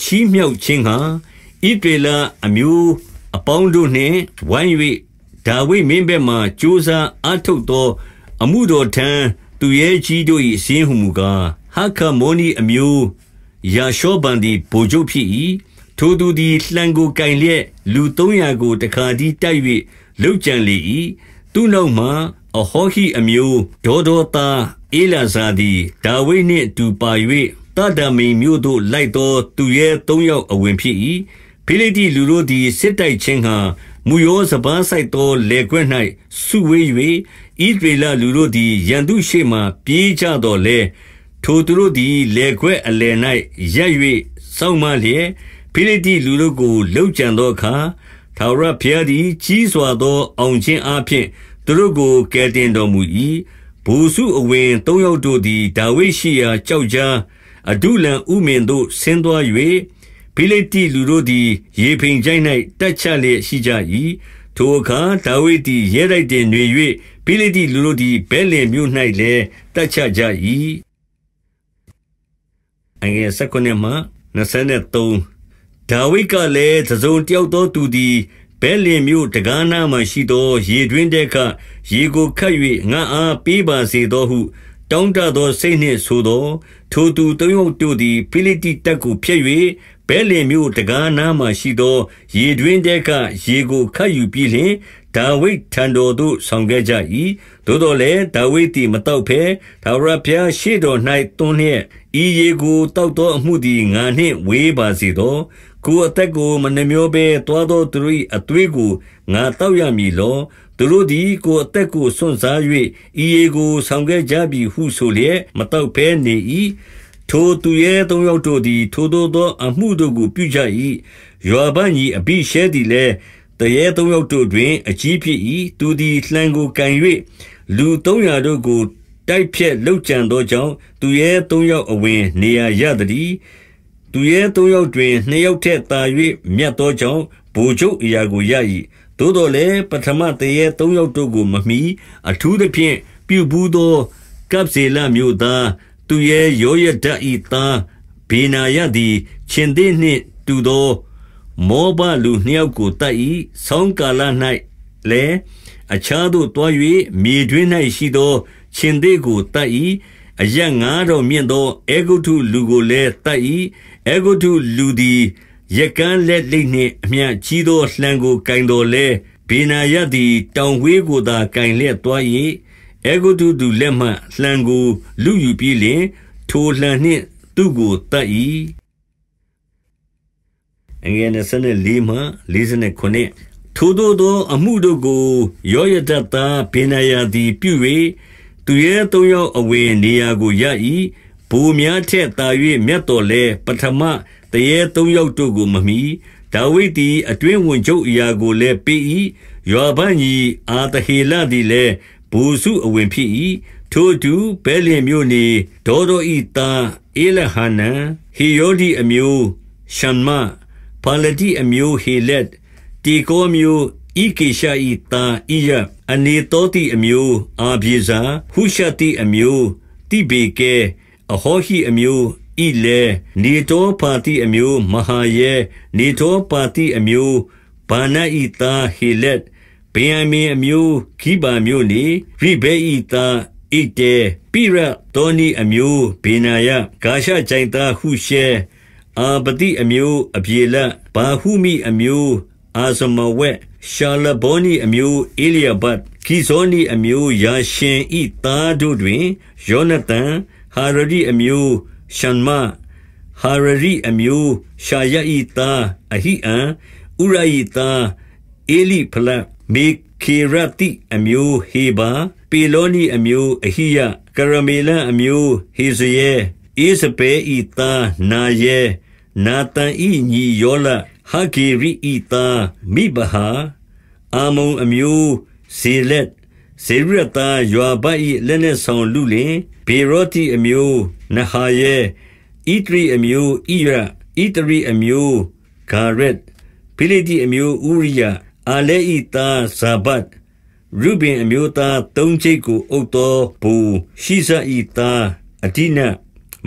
ချီးမြှောက်ခြင်းဟာဣတေလအမျိုးအပေါင်းတို့နှင့်ဝိုင်း၍ဒါဝိမင်းဘက်မှကြိုးစားအထုတ်သော အမှုတော်ထံသူရဲ့ကြီးတို့၏အစင်းဟုမူကားဟခမောနီအမျိုးယာရှောဗန်သည်ဗိုလ်ချုပ်ဖြစ်၏ထိုသူသည်လှံကိုကင်လျက်လူ300ကိုတခါတည်းတိုက်လုပ်ကြံလေ၏သူနောက်မှာအဟောဟိအမျိုးဒေါဒေါသားအေလာဇာသည်ဒါဝိနှင့်တူပါ၍တဒမိန်မြို့သို့လိုက်သောသူရဲ၃ယောက်အဝင်ဖြစ်၏ဖိလိတိလူတို့သည်စစ်တိုက်ခြင်းဟာမူရောစပန်းဆိုင်သောလေခွဲ့၌စုဝေး၍ဤဒေလလူတို့သည် ရန်သူရှေ့မှ ပြေးကြတော်လဲထိုသူတို့သည်လေခွဲ့အလယ်၌ရက်၍စောင့်မလျက်ဖိလိတိလူတို့ကိုလှုပ်ကြံသောအခါထာဝရဘုရားသည်ကြီးစွာသောအောင်ခြင်းအားဖြင့်သူတို့ကိုကယ်တင်တော်မူ၏။ဗိုလ်စုအဝင်သုံးယောက်တို့သည်ဒါဝိဒ်ရှိရာကျောက်ကြားအဒုလံဥမင်သို့ဆင်းသွား၍၊ဖိလိတ္တိလူတို့သည်ရေဖိမ်ချိုင့်၌တပ်ချလျက်ရှိကြ၏။ထိုအခါဒါဝိဒ်သည်ရဲတိုက်တွင်နေ၍၊ဖိလိတ္တိလူတို့သည်ဗက်လင်မြို့၌လည်းတပ်ချကြ၏။17ဒါဝိဒ်ကလည်းတစုံတယောက်သောသူသည်ဘဲလင်မြို့တကားနာမှရှိသော ရေတွင်းတဲ့ခရေကိုခတ်၍ငါအားပေးပါစေသောဟု တောင်းတသောစိတ်နှင့်ဆိုသော ထိုသူသုံးယောက်တို့သည်ဖိလိတိတပ်ကိုဖျက်၍ဘဲလင်မြို့တကားနာမှရှိသော ရေတွင်းတဲ့ခရေကိုခတ်ယူပြီးလျှင်ဒါဝိဒ်ထံတော်သို့ဆောင်ခဲ့ကြ၏သို့တော်လည်းဒါဝိဒ်သည်မတော့ဖဲဒါဝရဖျားရှေ့တော်၌တွန်းလျက်ဤရေကိုတောက်သောအမှုသည်ငါနှင့်ဝေးပါစေသောကိုယ်အသက်ကိုမနှမြောဘဲသွားသောသူတို့၏အသွေးကိုငါတောက်ရမည်လောသူတို့သည်ကိုယ်အသက်ကိုစွန့်စား၍ဤရေကိုဆောင်ခဲ့ကြပြီဟုဆိုလျက်မတောက်ဘဲနေ၏ထိုသူရဲ့သုံးယောက်တို့သည် ထိုသို့သောအမှုတို့ကို ပြုကြ၏ယောဘန်ကြီးအဘိရှဲသည်လည်းတရေသုံးယောက်တို့တွင်အကြီးဖြစ်၏သူသည်လှံကိုကန်၍လူ300တို့ကို တိုက်ဖြက်လှုပ်ကြံသောကြောင့်သူရဲ့၃ယောက်အဝင်နေရာရသည်သူရဲသုံးယောက်တွင်နှစ်ယောက်ထက်သာ၍မြတ်သောကြောင့်ဗိုလ်ချုပ်အရာကိုရ၏သို့တော်လည်းပထမတရဲသုံးယောက်တို့ကိုမမီအထူးသဖြင့်ပြုဘူးသောကပ်စေလမြို့သားသူရဲရောရဒတ်ဤသားဘေနာယသည်ရှင်သေးနှင့်တူသော မောဘလူနှစ်ယောက်ကိုတတ်၏ဆောင်းကာလ၌လည်းအခြားသို့တွား၍မြေတွင်း၌ရှိသောရှင်သေးကိုတတ်၏အရက်ငါးတော်မြင့်သောအေဂုတ်ထုလူကိုလည်းတတ်၏အဲဂုတုလူသည်ရကန်းလက်လိမ့်နှင့်အမျှကြီးသောလှံကိုကင်တော်လဲဘေနာယသည်တောင်ဝေးကိုသာကင်လျက်သွား၏အဲဂုတုသူလက်မှလှံကို လူယူပြီးလျှင်ထိုလှံနှင့် သူ့ကိုတတ်၏အငယ်24မှ49ထိုတို့သော အမှုတို့ကို ရောရတတ်သားဘေနာယသည်ပြု၍သူရဲ့သုံးယောက်အဝင်နေရာကိုရ၏ဗိုလ်များထက်သာ၍မြတ်တော်လဲပထမတရေသုံးယောက်တို့ကိုမမီဒါဝိဒ်သည်အတွင်းဝင်ချုပ်အရာကိုလည်းပေး၏ယောဘန်ကြီးအာတဟေလသည်လည်းဘူစုအဝင်ဖြစ်၏ထိုသူဘဲလင်မြို့နေဒေါ်တော်ဤသားအေလဟနန်ဟေယောဒီအမျိုးရှမ်မပါလတိအမျိုးဟေလက်တေကောမျိုးဤကေရှာဤသားဤယအနေတော်တိအမျိုး အာပြေဇာဟုရှတိအမျိုးတိဘေကဲအဟောဟိအမျိုးဣလဲနေတောပါတိအမျိုးမဟာရဲနေတောပါတိအမျိုးဘာနဤသားဟေလက်ဗေယမင်အမျိုးဂိပါမျိုးနေရိဘဲဤသားဣတေပိရတောနီအမျိုးဘေနာယဂါရှဂျိုင်သားဟုရှဲအာပတိအမျိုးအပြေလတ်ဘာဟုမိအမျိုးအာဇမဝက်ရှာလဘောနီအမျိုးအေလျာဘတ်ဂီဇောနီအမျိုးယာရှင်ဤသားတို့တွင်ယောနသန်ဟာရရီအမျိုးရှန်မဟာရရီအမျိုးရှာယဤသားအဟိအံဥရဤသားအေလိဖလမေခေရတိအမျိုးဟေဘာပေလောနီအမျိုးအဟိယကရမေလန်အမျိုးဟေဇယေဧစပေဤသားနာယေနာတန်ဤညီယောလဟာဂေရီဤသားမိဘဟာအာမုံအမျိုးဇေလက်ဇေရတာယွာဘတ်ဤလက်နဲ့ဆောင်လူလင်ဗေရောတိအမျိုးနဟာရဲဣတရိအမျိုးဣရဣတရိအမျိုးဂါရက်ဖိလိတိအမျိုးဥရိယအာလဲဤသားဇာဘတ်ရုဘင်အမျိုးသားသုံးချိတ်ကိုအုပ်တော်ဘူရှိဇဤသားအဒိန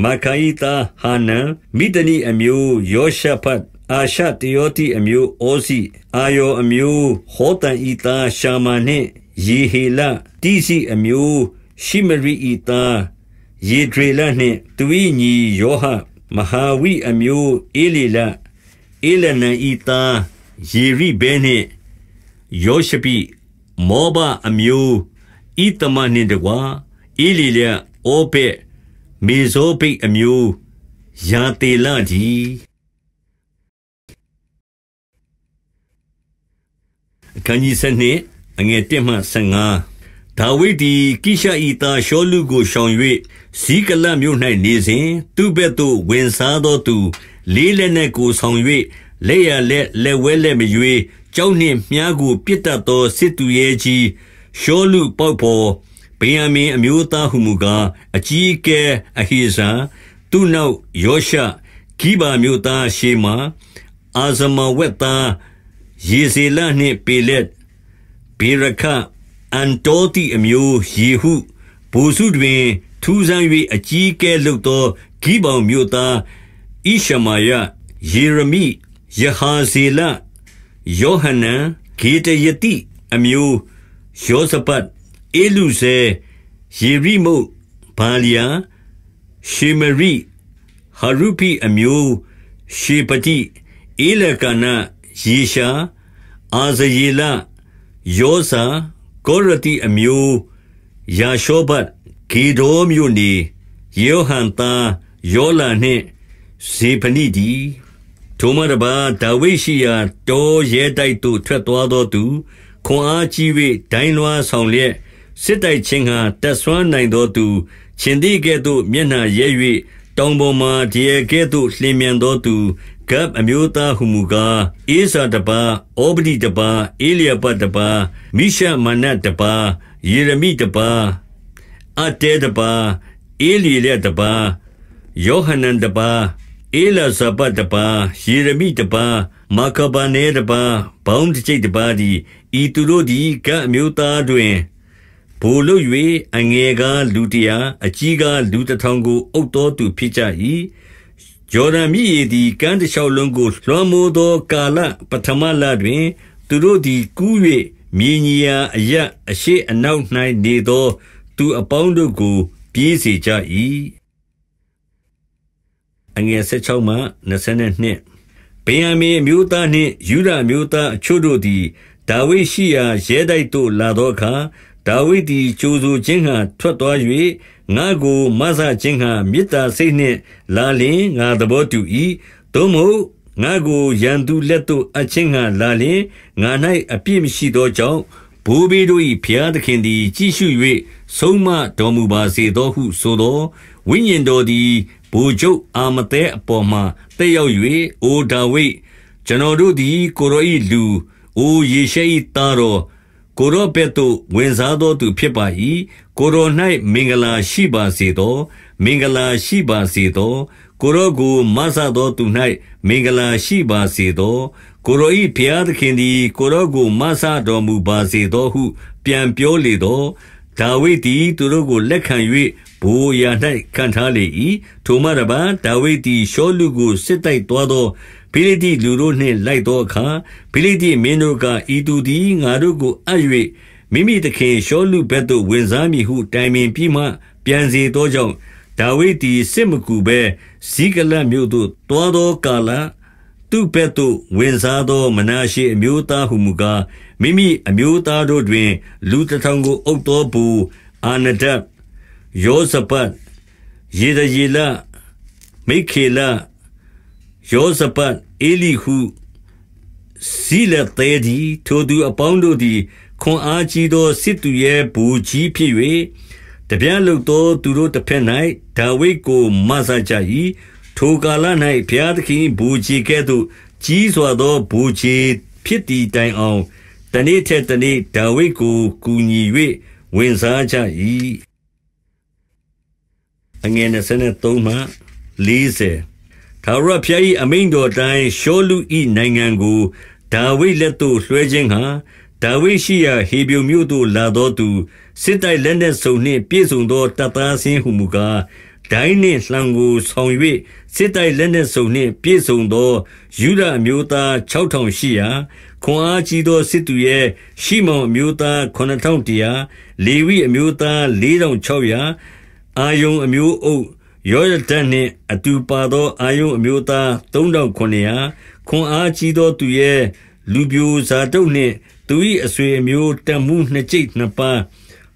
မာခာဤသားဟာနံမိဒနီအမျိုးယောရှဖတ်အာရှတယောတိအမျိုးဩစီအာယောအမျိုးဟောတန်ဤသားရှာမန်နှင့်ယေဟေလတိစီအမျိုးရှိမရိဤသားယေဒရေလနှင့်သူ၏ညီယောဟမဟာဝိအမျိုးအေလီလအေလနန်ဤသားယေရိဘဲနှင့်ယောရှပိမောဘအမျိုးဤတမနှင့်တကွာအေလီလအိုပေမေဇောပိအမျိုးယာတေလကြီးအခန်းကြီး7နှစ်အငယ်1မှ15ဒါဝိဒ်သည်ကိရှဤသားရှောလူကိုရှောင်၍ဇိကလမြို့၌နေစဉ်သူ့ဘက်သို့ ဝင်စားသောသူ လေးလက်နက်ကိုဆောင်၍လက်ရလက်လက်ဝဲလက်မရွေးကြောက်နှင့်မြားကို ပြစ်တတ်သောစစ်သူရဲ့ကြီးရှောလူပေါက်ပေါ်ဗိယမင်အမျိုးသားဟုမူကားအကြီးအကဲအဟေဇာသူနောက်ယောရှဂိဘာမြို့သားရှေမာအာဇမဝက်သားယေဇေလနှင့် ပေလက်ဘေရခအန်တောတိအမျိုးယေဟုဘိုလ်စုတွင်ထူးဆန်း၍အကြီးအကဲလုပ်သောဂိဗောင်မြို့သားဣရှမာယ၊ယေရမိ၊ယဟာဇေလ၊ယောဟနန်၊ဂေဒရသိအမျိုးယောဇဗဒ်၊ဧလုဇဲ၊ယေရိမုတ်၊ဗာလျာ၊ရှေမရိ၊ဟရုဖိအမျိုးရှေဖတိ၊ဧလကာန၊ယေရှာ၊အာဇရေလ၊ယောဇာ၊ကောရသိအမျိုးယာရှောဗပ်ဂေဒေါမြို့နေယေဟန်သားယောလန်နှင့်ဇေဖနိဒီထိုမှတပါဒါဝိရှိယာတောရဲတိုက်သို့ထွက်သွားသောသူခွန်အားကြီး၍ဒိုင်းလွှားဆောင်လျက်စစ်တိုက်ခြင်းဟာတက်ဆွမ်းနိုင်သောသူရှင်တိကဲ့သို့မျက်နှာရဲ၍တောင်ပေါ်မှဒီရဲကဲ့သို့လှင်မြန်သောသူဂပ်အမျိုးသားဟုမူကားအေဇာတပါအောပတိတပါအေလျာပတ်တပါမိရှမနတ်တပါယေရမိတပါအတဲတပါအေလီလက်တပါယောဟနန်တပါအေလဇဘတ်တပါယေရမိတပါမာကဘာနေတပါဘောင်းတချိတ်တပါဒီဤသူတို့ဒီကံအမျိုးသားတွင်ဘိုလ်လွ၍အငယ်ကားလူတရာအကြီးကားလူတထောင်ကိုအုပ်တော်သူဖြစ်ကြ၏ဂျော်ဒန်မြည်သည်ကမ်းတစ်လျှောက်လုံးကိုလွှမ်းမိုးသော ကာလပထမလတွင် သူတို့သည်ကူး၍မြေညီယာအရအရှိအနောက်၌နေသောသူအပေါင်းတို့ကို ပြေးစေကြ၏အငယ်16မှ22ဗင်ယမင်မျိုးသားနှင့်ယူဒမျိုးသားအချို့တို့သည်ဒါဝိရှိရာရဲတိုက်သို့ လာသောအခါဒါဝိဒ်သည်ကြိုးဆူခြင်းဟံထွက်သွား၍ငါကိုမဆခြင်းဟံမေတ္တာစိတ်နှင့် လာလင်ငါသဘောတူ၏သို့မဟုတ်ငါကိုရန်သူလက်သို့အချင်းဟံလာလင်ငါ၌အပြစ်မရှိသောကြောင့်ဘိုးဘေးတို့၏ဘုရားသခင်သည် ကြည့်ရှု၍ဆုံးမတော်မူပါစေသောဟုဆိုသော်၊ဝိညာဉ်တော်သည်ဗိုလ်ချုပ်အာမသဲအပေါ်မှာသက်ရောက်၍၊အိုဒါဝိဒ်၊ကျွန်တော်တို့သည်ကိုယ်တော်၏လူ၊အိုယေရှဲ၏သားတော်၊ကိုယ်တော်ဘက်သို့ဝင်စားသောသူဖြစ်ပါ၏။ကိုယ်တော်၌မင်္ဂလာရှိပါစေသော။မင်္ဂလာရှိပါစေသော။ကိုယ်တော်ကိုမစသောသူ၌မင်္ဂလာရှိပါစေသော။ကိုရောဤဘုရားသခင်သည်ကိုရောကိုမဆတော်မူပါစေသောဟု ပြန်ပြောလေတော့ဒါဝိဒ်သည်သူတို့ကိုလက်ခံ၍ဘိုးရာ၌ခံထားလေ၏ထိုမှတပါဒါဝိဒ်သည်ရှောလူကိုစစ်တိုက်သွားသောဖိလိတိလူတို့နှင့်လိုက်သောအခါဖိလိတိမင်းတို့ကဤသူသည်ငါတို့ကိုအပ်၍မိမိသခင်ရှောလူဘက်သို့ဝင်စားမည်ဟုတိုင်ပင်ပြီးမှပြန်စီသောကြောင့်ဒါဝိဒ်သည်စစ်မကူဘဲဇိကလတ်မြို့သို့တွားသောကာလသူ့ဘက်သို့ဝင်စားသောမနာရှေအမျိုးသားဟူမူကား၊မိမိအမျိုးသားတို့တွင်လူတထောင်ကိုအုပ်သောဗိုလ်၊အာဒန၊ယောဇဗဒ်၊ယေဒယေလ၊မိက္ခေလ၊ယောဇဗဒ်၊ဧလိဟု၊ဇိလသဲတည်း။ထိုသူအပေါင်းတို့သည်ခွန်အားကြီးသောစစ်သူရဲဗိုလ်ကြီးဖြစ်၍၊ထားပြလုပ်သော သူတို့တဘက်၌ဒါဝိဒ်ကိုမစကြ၏။ထိုကာလ၌ဘုရားသခင်ဘူချေကဲ့သို့ကြီးစွာသောဘူချေဖြစ်တည်တိုင်အောင်တနေ့ထက်တနေ့ဒါဝိဒ်ကိုကူညီ၍ဝင်စားကြ၏အငယ်23မှ40ထာဝရဘုရား၏အမိန့်တော်တိုင်းရှောလူ၏နိုင်ငံကိုဒါဝိဒ်လက်သို့လွှဲခြင်းဟာဒါဝိရှိယဟေဗြုန်မြို့သို့လာတော်သူစစ်တိုက်လက်နက်စုံနှင့်ပြည်စုံသောတပ်သားဆင်းဟုမူကားဒိုင်းနှင့်လှံကိုဆောင်၍စစ်တိုက်လက်နက်စုံနှင့်ပြည့်စုံသောယူဒအမျိုးသား6800ခွန်အားကြီးသောစစ်သူရဲ့ရှိမောင်အမျိုးသား9100လေဝိအမျိုးသား4600အာယုံအမျိုးအုပ်ယောယဒန်နှင့်အတူပါသောအာယုံအမျိုးသား3900ခွန်အားကြီးသောသူရဲ့လူပြိုဇာတုတ်နှင့်သူ၏အဆွေအမျိုးတမှုနှစ်ကြိတ်နှစ်ပန်း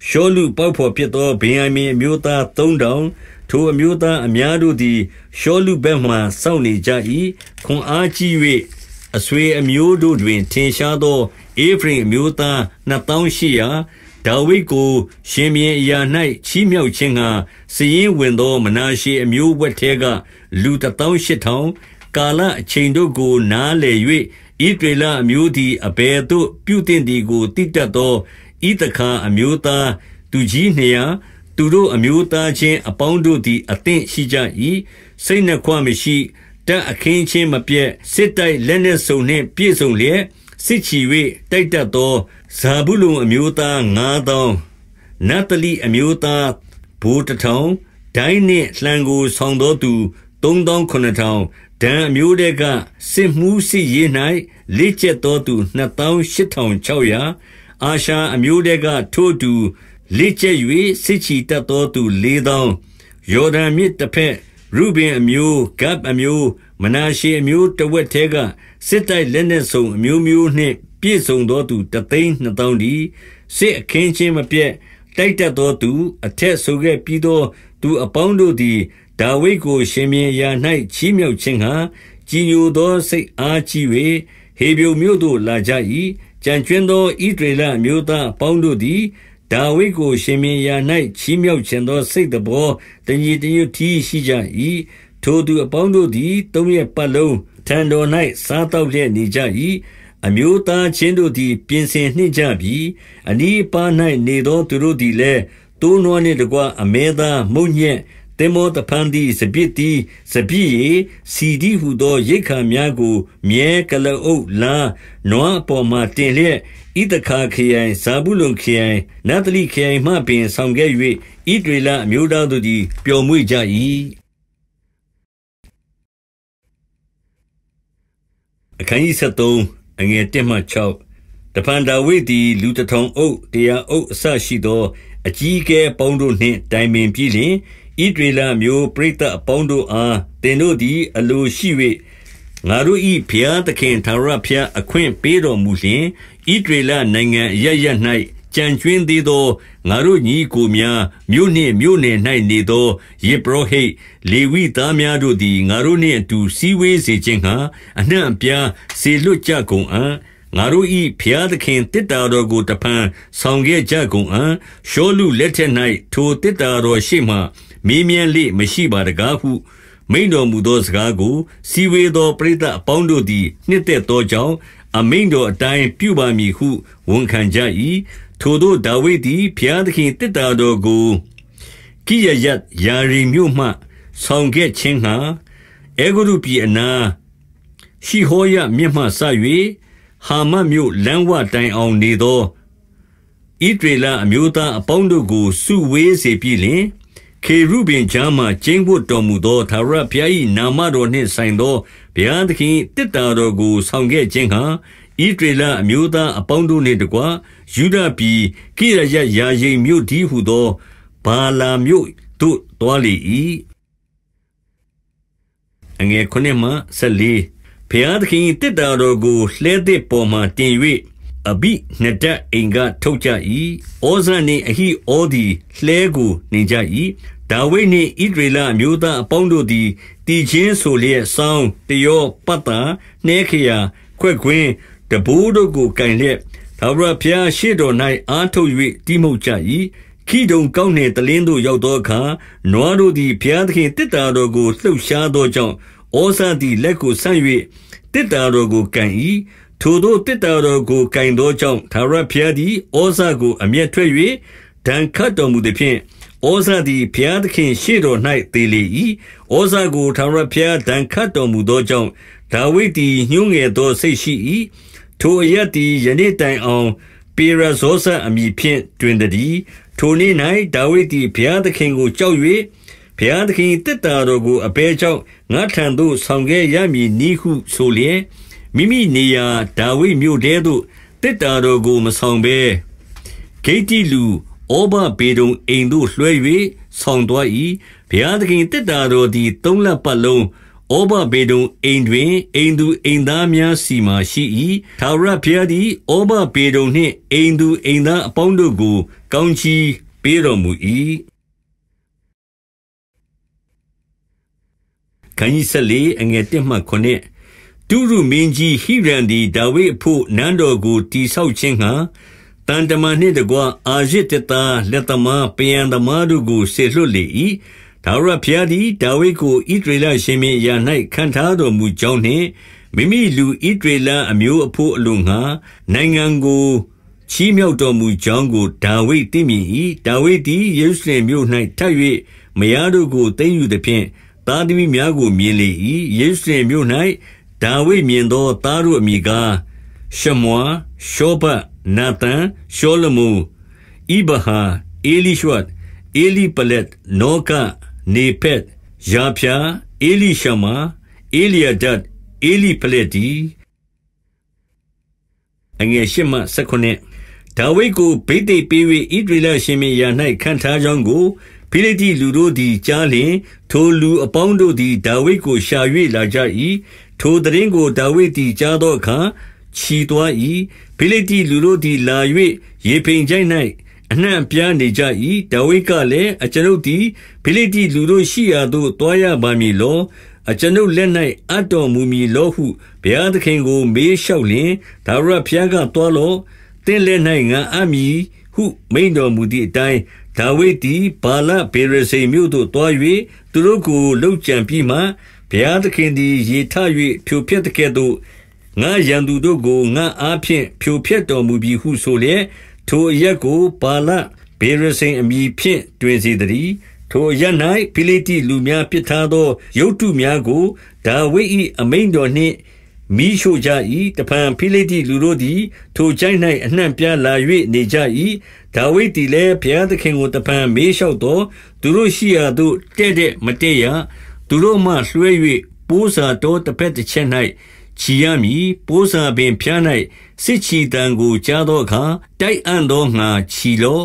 ရှောလူပေါ့ဖို့ဖြစ်သောဗင်ယမင်အမျိုးသား3000ထိုအမျိုးသားအများတို့သည်ရှောလုဘက်မှာစောင့်နေကြ၏ခွန်အားကြီး၍အဆွေအမျိုးတို့တွင်ထင်ရှားသောဧဖရိမ်အမျိုးသားနှစ်သောင်းရှစ်ရာ၊ဒါဝိဒ်ကို ရှင်ဘုရင်အရာ၌ချီးမြှောက်ခြင်းငှါစာရင်းဝင်သော မနာရှေအမျိုးဝက်ထဲကလူတသောင်းရှစ်ထောင်၊ကာလအချိန်တို့ကို နားလည်၍ဣသရေလအမျိုးသည်အဘယ်သို့ ပြုသင့်သည်ကိုသိတတ်သောဣသခါအမျိုးသားသူကြီးနှစ်ရာသူတို့အမျိုးသားချင်းအပေါင်းတို့သည်အသင့်ရှိကြ၏။စိတ်နှစ်ခွမရှိ၊တပ်အခင်းအကျင်းမပျက်၊စစ်တိုက်လက်နက်စုံနှင့်ပြည့်စုံလျက်စစ်ချီ၍တိုက်တတ်သောဇာဗုလုန်အမျိုးသားငါးသောင်း၊နဿလိအမျိုးသားဗိုလ်တထောင်၊ဒိုင်းနှင့်လှံကိုဆောင်သောသူသုံးသောင်းခုနစ်ထောင်၊ဒန်အမျိုးထဲကစစ်မှူးစစ်ရေး၌လေ့ကျက်သောသူနှစ်သောင်းရှစ်ထောင်ခြောက်ရာ၊အာရှာအမျိုးထဲကထိုအတူလက်ကျက်၍စစ်ချီတတ်သောသူ၄သောင်းယော်ဒန်မြစ်တစ်ဖက်ရုဘင်အမျိုးဂတ်အမျိုး မနာရှေအမျိုးတဝက်သေးကစစ်တိုက်လက်နက်စုံအမျိုးမျိုးနှင့် ပြည့်စုံသောသူတသိန်းနှစ်သောင်းဒီစစ်အခင်းချင်းမပြတ်တိုက်တတ်သောသူအထက်ဆိုခဲ့ပြီးသောသူအပေါင်းတို့သည်ဒါဝိဒ်ကိုရှင်ပြန်ရာ၌ချီးမြှောက်ခြင်းဟာကြီးညိုသောစိတ်အားကြီး၍ဟေဗြုန်မြို့သို့လာကြ၏ကြံကျွင်းသောဣဒရေလမျိုးသားအပေါင်းတို့သည်ဒါဝိဒ်ကိုရှင်မင်းရာ၌ချီးမြှောက်ခြင်းသောစိတ်တဘောတညီတညွတ်ထီရှိကြ၏ထိုသူအပေါင်းတို့သည်သုံးရက်ပတ်လုံးထံတော်၌စားတောက်လျက်နေကြ၏အမျိုးသားချင်းတို့သည်ပြင်ဆင်နှင့်ကြပြီအနီးပါး၌နေသောသူတို့သည်လည်းတိုးနွားနှင့်တကွအမဲသားမုံညက်တင်မောတဖန်သည်စပြစ်သည်စပြစ်ရေစီဒီဟုသောရိတ်ခါများကိုမြဲကလအုပ်လာနွားအပေါ်မှတင်လျက်ဣသခါခရိုင်ဇာဘူးလွန်ခရိုင်နတ်တလိခရိုင်မှပင်ဆောင်ခဲ့၍ဣဒရေလအမျိုးသားတို့သည်ပျော်မွေ့ကြ၏အခန်းကြီး73အငယ်1မှ6တပန်ဒါဝိဒ်သည်လူတထောင်အုပ်တရားအုပ်အဆရှိသောအကြီးအကဲပေါင်းတို့နှင့် တိုင်ပင်ပြီးလျှင်ဣဒရေလမျိုးပရိသတ်အပေါင်းတို့အားတင်တို့သည်အလိုရှိ၍ငါတို့ဤဖျားသခင်သာရဖျားအခွင့်ပေးတော်မူလျင်ဣတရေလနိုင်ငံအရရ၌ကြံကျွင်းသေးသောငါတို့ညီကိုများမြို့နှင့်မြို့နယ်၌နေသောယေဘရဟိတ်လေဝိသားများတို့သည်ငါတို့နှင့်အတူစည်းဝေးစေခြင်းဟာအနှံ့အပြားစေလွတ်ကြကုန်အံ့ငါတို့ဤဖျားသခင်တစ်တာတော်ကိုတဖန်ဆောင်ခဲ့ကြကုန်အံရှောလူလက်ထက်၌ထိုတစ်တာတော်ရှိမှ မေးမြန်းလေမရှိပါတကားဟုမိန်တော်မူသောစကားကို စီဝေသောပရိသတ်အပေါင်းတို့သည် နှစ်သက်သောကြောင့်အမိန်တော်အတိုင်းပြုပါမည်ဟုဝန်ခံကြ၏ထိုသို့ဒါဝိဒ်သည်ဘုရားသခင်တစ်တာတော်ကိုကိရယတ်ယာရီမြို့မှ ဆောင်ခဲ့ခြင်းဟာအေဂရုပြည်အနာရှိဟောရမြင့်မှဆ၍ဟာမတ်မြို့လမ်းဝတိုင်အောင်နေသောဣဒေလအမျိုးသားအပေါင်းတို့ကို စုဝေးစေပြီးလင်ခေရုဘင်ကြားမှကျင်းဝတ်တော်မူသောသာရဘုရား၏နာမတော်နှင့်ဆိုင်သောဘုရားသခင်တစ်တာတော်ကိုဆောင်ခဲ့ခြင်းဟာဣဒရလအမျိုးသားအပေါင်းတို့နှင့်တကွယူဒပြည်ကိရယရာယိမ်မြို့ဒီဟုသောဘာလာမြို့သို့သွားလေ၏အငယ်9မှ14ဘုရားသခင်တစ်တာတော်ကိုလှဲသည့်ပေါ်မှတင်၍အဘိနဒတ်အိမ်ကထုတ်ကြ၏ဩဇရနှင့်အဟိဩသည်လှဲကိုနှင်ကြ၏ဒါဝိဒ်နှင့်ဣဒရေလမျိုးသားအပေါင်းတို့သည်တည်ခြင်းဆိုလျက်ဆောင်းတယောပတ်တာနှဲခရာ ခွက်ခွင်းတဘိုးတို့ကိုကင်လျက်သာဝရဖျားရှေ့တော်၌အာထုတ်၍တိမှုတ်ကြ၏ခိဒုံကောင်းနှင့်တလင်းတို့ရောက်သောအခါနွားတို့သည်ဖျားသခင်တစ်တာတော်ကိုလှုပ်ရှားသောကြောင့်ဩဇာသည်လက်ကိုဆန့်၍တစ်တာတော်ကိုကန်၏ထိုသို့တစ်တာတော်ကိုကင်သောကြောင့်သာရဘုရားသည်ဩဇာကိုအမျက်ထွက်၍ဒဏ်ခတ်တော်မူသည်ဖြင့်ဩဇာသည်ဘုရားသခင်ရှေ့တော်၌သေလေ၏ဩဇာကိုသာရဘုရားဒဏ်ခတ်တော်မူသောကြောင့်ဒါဝိဒ်သည်ညှိုးငယ်သောစိတ်ရှိ၏ထိုအရသည်ယနေ့တိုင်အောင်ပေရဇောဇအမိဖြင့်တွင်သည်ထိုနေ့၌ဒါဝိဒ်သည်ဘုရားသခင်ကိုကြောက်၍ဘုရားသခင်တစ်တာတော်ကိုအဘဲကြောင့်ငါထံသို့ဆောင်ခဲ့ရမည်နည်းဟုဆိုလျက်မိမိနေရာဒါဝိမြို့တဲသို့တစ်တာတော်ကိုမဆောင်ဘဲဂိတ်တိလူဩဘဘေဒုံအိမ်သို့လွှဲ၍ဆောင်သွား၏ဘုရားသခင်တစ်တာတော်သည်သုံးလပတ်လုံးဩဘဘေဒုံအိမ်တွင်အိမ်သူအိမ်သားများစီမှရှိ၏သာရဘုရားသည်ဩဘဘေဒုံနှင့်အိမ်သူအိမ်သားအပေါင်းတို့ကို ကောင်းချီးပေးတော်မူ၏ခန်းကြီး၁၄အငယ်၁မှ9တုရုမင်းကြီးဟိရန်သည်ဒါဝိအဖို့နန်းတော်ကိုတိဆောက်ခြင်းဟံတန်တမန်နှင့်တကွအာရစ်တသားလက်သမားပယံသမားတို့ကိုဆေလွတ်လေ၏ဒါဝရဖျားသည်ဒါဝိကိုဣဒရေလရှင်မင်းရာ၌ခံထားတော်မူကြောင်းနှင့်မိမိလူဣဒရေလအမျိုးအဖို့အလိုငှာနိုင်ငံကိုချီးမြှောက်တော်မူကြောင်းကိုဒါဝိသိမြင်၏ဒါဝိသည်ယေရုရှလင်မြို့၌ထပ်၍မယားတို့ကိုသိမ်းယူသည်ဖြင့်သားသမီးများကိုမြင်လေ၏ယေရုရှလင်မြို့၌ဒါဝိမြင်သောသားတို့အမိကားရှမွာရှောဘနာသန်ရှောလမုန်ဣဘဟာအေလိရှဝတ်အေလိပလက်နောကနေဖက်ယာဖျာအေလိရှမာအေလီယဒတ်အေလိပလက်ဒီအငယ်ရှမ၁၉ဒါဝိဒ်ကိုဗိသိက်ပေး၍ဣဒရီလရှင်မင်းရာ၌ခံထားကြောင်းကိုဖိလိတိလူတို့သည်ကြားလျင်ထိုလူအပေါင်းတို့သည်ဒါဝိဒ်ကိုရှာ၍လာကြ၏ထိုတရင်ကိုဒါဝိဒ်သည်ကြားသောအခါချီသွား၏ဖိလိတိလူတို့သည်လာ၍ရေဖိန်ကျိုင်း၌အနှံ့ပြားနေကြ၏ဒါဝိဒ်ကလည်းအကျွန်ုပ်သည်ဖိလိတိလူတို့ရှိရာသို့တွားရပါမည်လောအကျွန်ုပ်လက်၌အတော်မူမည်လောဟုဘုရားသခင်ကိုမေးလျှောက်လျင်ဒါဝိဒ်ဘုရားကတွားလောတင်းလက်၌ငါအမည်ဟုမိန်တော်မူသည့်အတိုင်းဒါဝိဒ်သည်ဘာလဘေရစိမြို့သို့တွား၍သူတို့ကိုလှုပ်ကြံပြီးမှဘုရားသခင်သည်ရေထ၍ဖြိုဖျက်သကဲ့သို့၊ငါ့ရန်သူတို့ကိုငါ့အားဖြင့်ဖြိုဖျက်တော်မူပြီဟုဆိုလျက်၊ထိုအရပ်ကိုဗာလဗေရဇိမ်အမည်ဖြင့်တွင်စေသတည်း။ထိုအရပ်၌ဖိလိတ္တိလူများပစ်ထားသောရုပ်တုများကိုဒါဝိဒ်၏အမိန့်တော်နှင့်မီးရှို့ကြ၏။တဖန်ဖိလိတ္တိလူတို့သည်ထိုချိုင့်၌အနှံ့အပြားလာ၍နေကြ၏။ဒါဝိဒ်သည်လည်းဘုရားသခင်ကိုတဖန်မေးလျှောက်သော်၊သူတို့ရှိရာသို့တည့်တည့်မတက်ရ။သူတို့မှလွှဲ၍ပိုးစာတော်တစ်ဖက်တစ်ချက်၌ခြီရမည်ပိုးစာပင်ဖျား၌စစ်ချီတံကိုကြားသောအခါတိုက်အံ့သောငါခြီလော့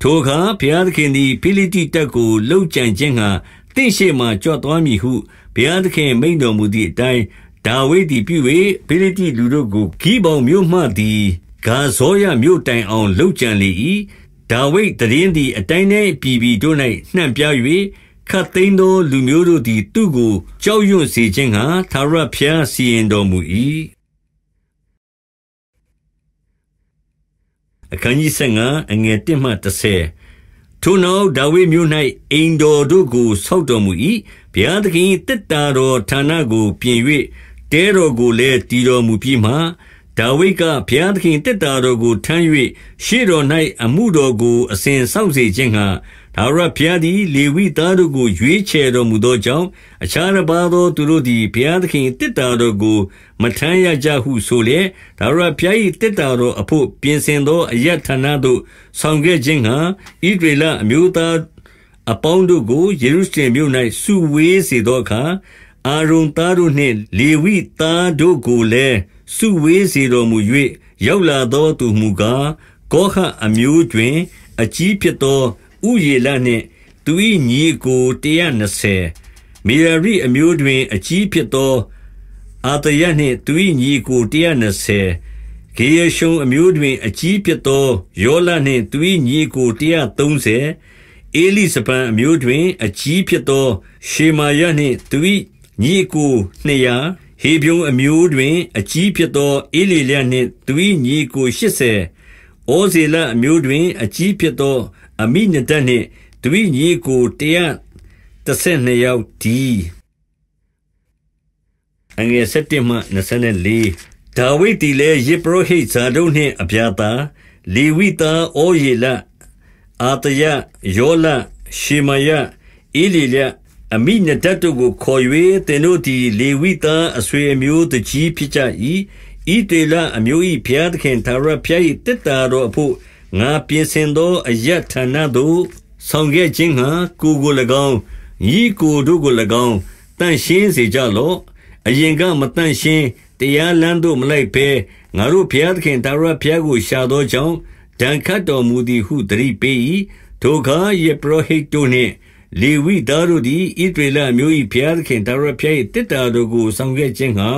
ထိုအခါဘုရားသခင်သည်ဖိလိတိတပ်ကိုလှုပ်ကြံခြင်းငှာတင့်ရှိမှကြွသွားမည်ဟုဘုရားသခင်မိန့်တော်မူသည့်အတိုင်းဒါဝိဒ်သည်ပြု၍ဖိလိတိလူတို့ကိုဂိဘောင်မြို့မှသည်ဂါဇောရမြို့တိုင်အောင်လှုပ်ကြံလေ၏ဒါဝိဒ်တရင်သည် အတိုင်းတိုင်းပြည်ပြည်တို့၌နှံ့ပြား၍ခတ်သိမ်းသောလူမျိုးတို့သည်သူ့ကိုကြောက်ရွံ့စေခြင်းငှါထာဝရဘုရားစီရင်တော်မူ၏။အခနျးထိုနောက်ဒါဝိဒ်မြို့၌အိမ်တော်တို့ကိုဆောက်တော်မူ၏။ဘုရားသခင်၏သေတ္တာတော်ဌာနကိုပြင်၍တဲတော်ကိုလည်းတည်တော်မူပြီးမှ၊ဒါဝိဒ်ကဘုရားသခင်၏သေတ္တာတော်ကိုထမ်း၍ရှေ့တော်၌အမှုတော်ကိုအစဉ်စောင့်စေခြင်းငှါထာဝရဘုရားသည်လေဝိသားတို့ကို ရွေးချယ်တော်မူသောကြောင့်၊အခြားတပါးသော သူတို့သည်ဘုရားသခင်၏သေတ္တာတော်ကို မထမ်းရကြဟုဆိုလျက်၊ထာဝရဘုရား၏သေတ္တာတော်အဘို့ပြင်ဆင်သောအရပ်ဌာနသို့ဆောင်ခဲ့ခြင်းငှါ၊ဣသရေလအမျိုးသားအပေါင်းတို့ကိုယေရုရှလင်မြို့၌စုဝေးစေသောအခါ၊အာရုန်သားတို့နှင့် လေဝိသားတို့ကိုလည်းစုဝေးစေတော်မူ၍၊ရောက်လာသောသူမူကား၊ကောဟတ်အမျိုးတွင်အကြီးဖြစ်သော၊ဥယေလနှင့်သူ၏ညီအစ်ကိုတရာနှစ်ဆယ်၊မေရာရိအမျိုးတွင် အကြီးဖြစ်သောအသာယနှင့်သူ၏ညီအစ်ကိုတရာနှစ်ဆယ်၊ဂေရရှုံအမျိုးတွင်အကြီးဖြစ်သောယောလနှင့်သူ၏ညီအစ်ကိုတရာသုံးဆယ်၊ဧလိဇဖန်အမျိုးတွင်အကြီးဖြစ်သောရှေမာယနှင့်သူ၏ညီအစ်ကိုနှစ်ရာ၊ဟေဗြုန်အမျိုးတွင်အကြီးဖြစ်သောဧလေလနှင့်သူ၏ညီအစ်ကိုရှစ်ဆယ်၊ဩဇေလအမျိုးတွင်အကြီးဖြစ်သောအမိနဒတ်နှင့်သူ၏ညီကို132ယောက်ဒီအငယ်7မှ24ဒါဝိဒ်သည်လည်းယေပရောဟိတ်ဇာဒုန်နှင့်အပြာသာလေဝိသားဩယေလ အာတယယောလ ရှေမယအီလီလအမိနဒတ်တို့ကိုခေါ်၍သင်တို့သည်လေဝိသားအဆွေအမျိုးတကြီးဖြစ်ကြ၏ဤတေလအမျိုး၏ဘုရားသခင်သာရဘုရား၏တက်တာတော်အဖို့ငါပြင်ဆင်သောအရဌာနသို့ဆောင်ခဲ့ခြင်းငှါကိုယ်ကို၎င်း၊ညီကိုတို့ကို၎င်းသန့်ရှင်းစေကြလော့။အရင်ကမသန့်ရှင်း၊တရားလမ်းသို့မလိုက်ဘဲ၊ငါတို့ဘုရားသခင်ထာဝရဘုရားကို ရှာသောကြောင့်ဒဏ်ခတ်တော်မူသည်ဟုသတိပေး၏။ထိုအခါယဇ်ပုရောဟိတ်တို့နှင့် လေဝိသားတို့သည်ဣသရေလအမျိုး၏ဘုရားသခင်ထာဝရဘုရား၏သေတ္တာတော်ကိုဆောင်ခဲ့ခြင်းငှါ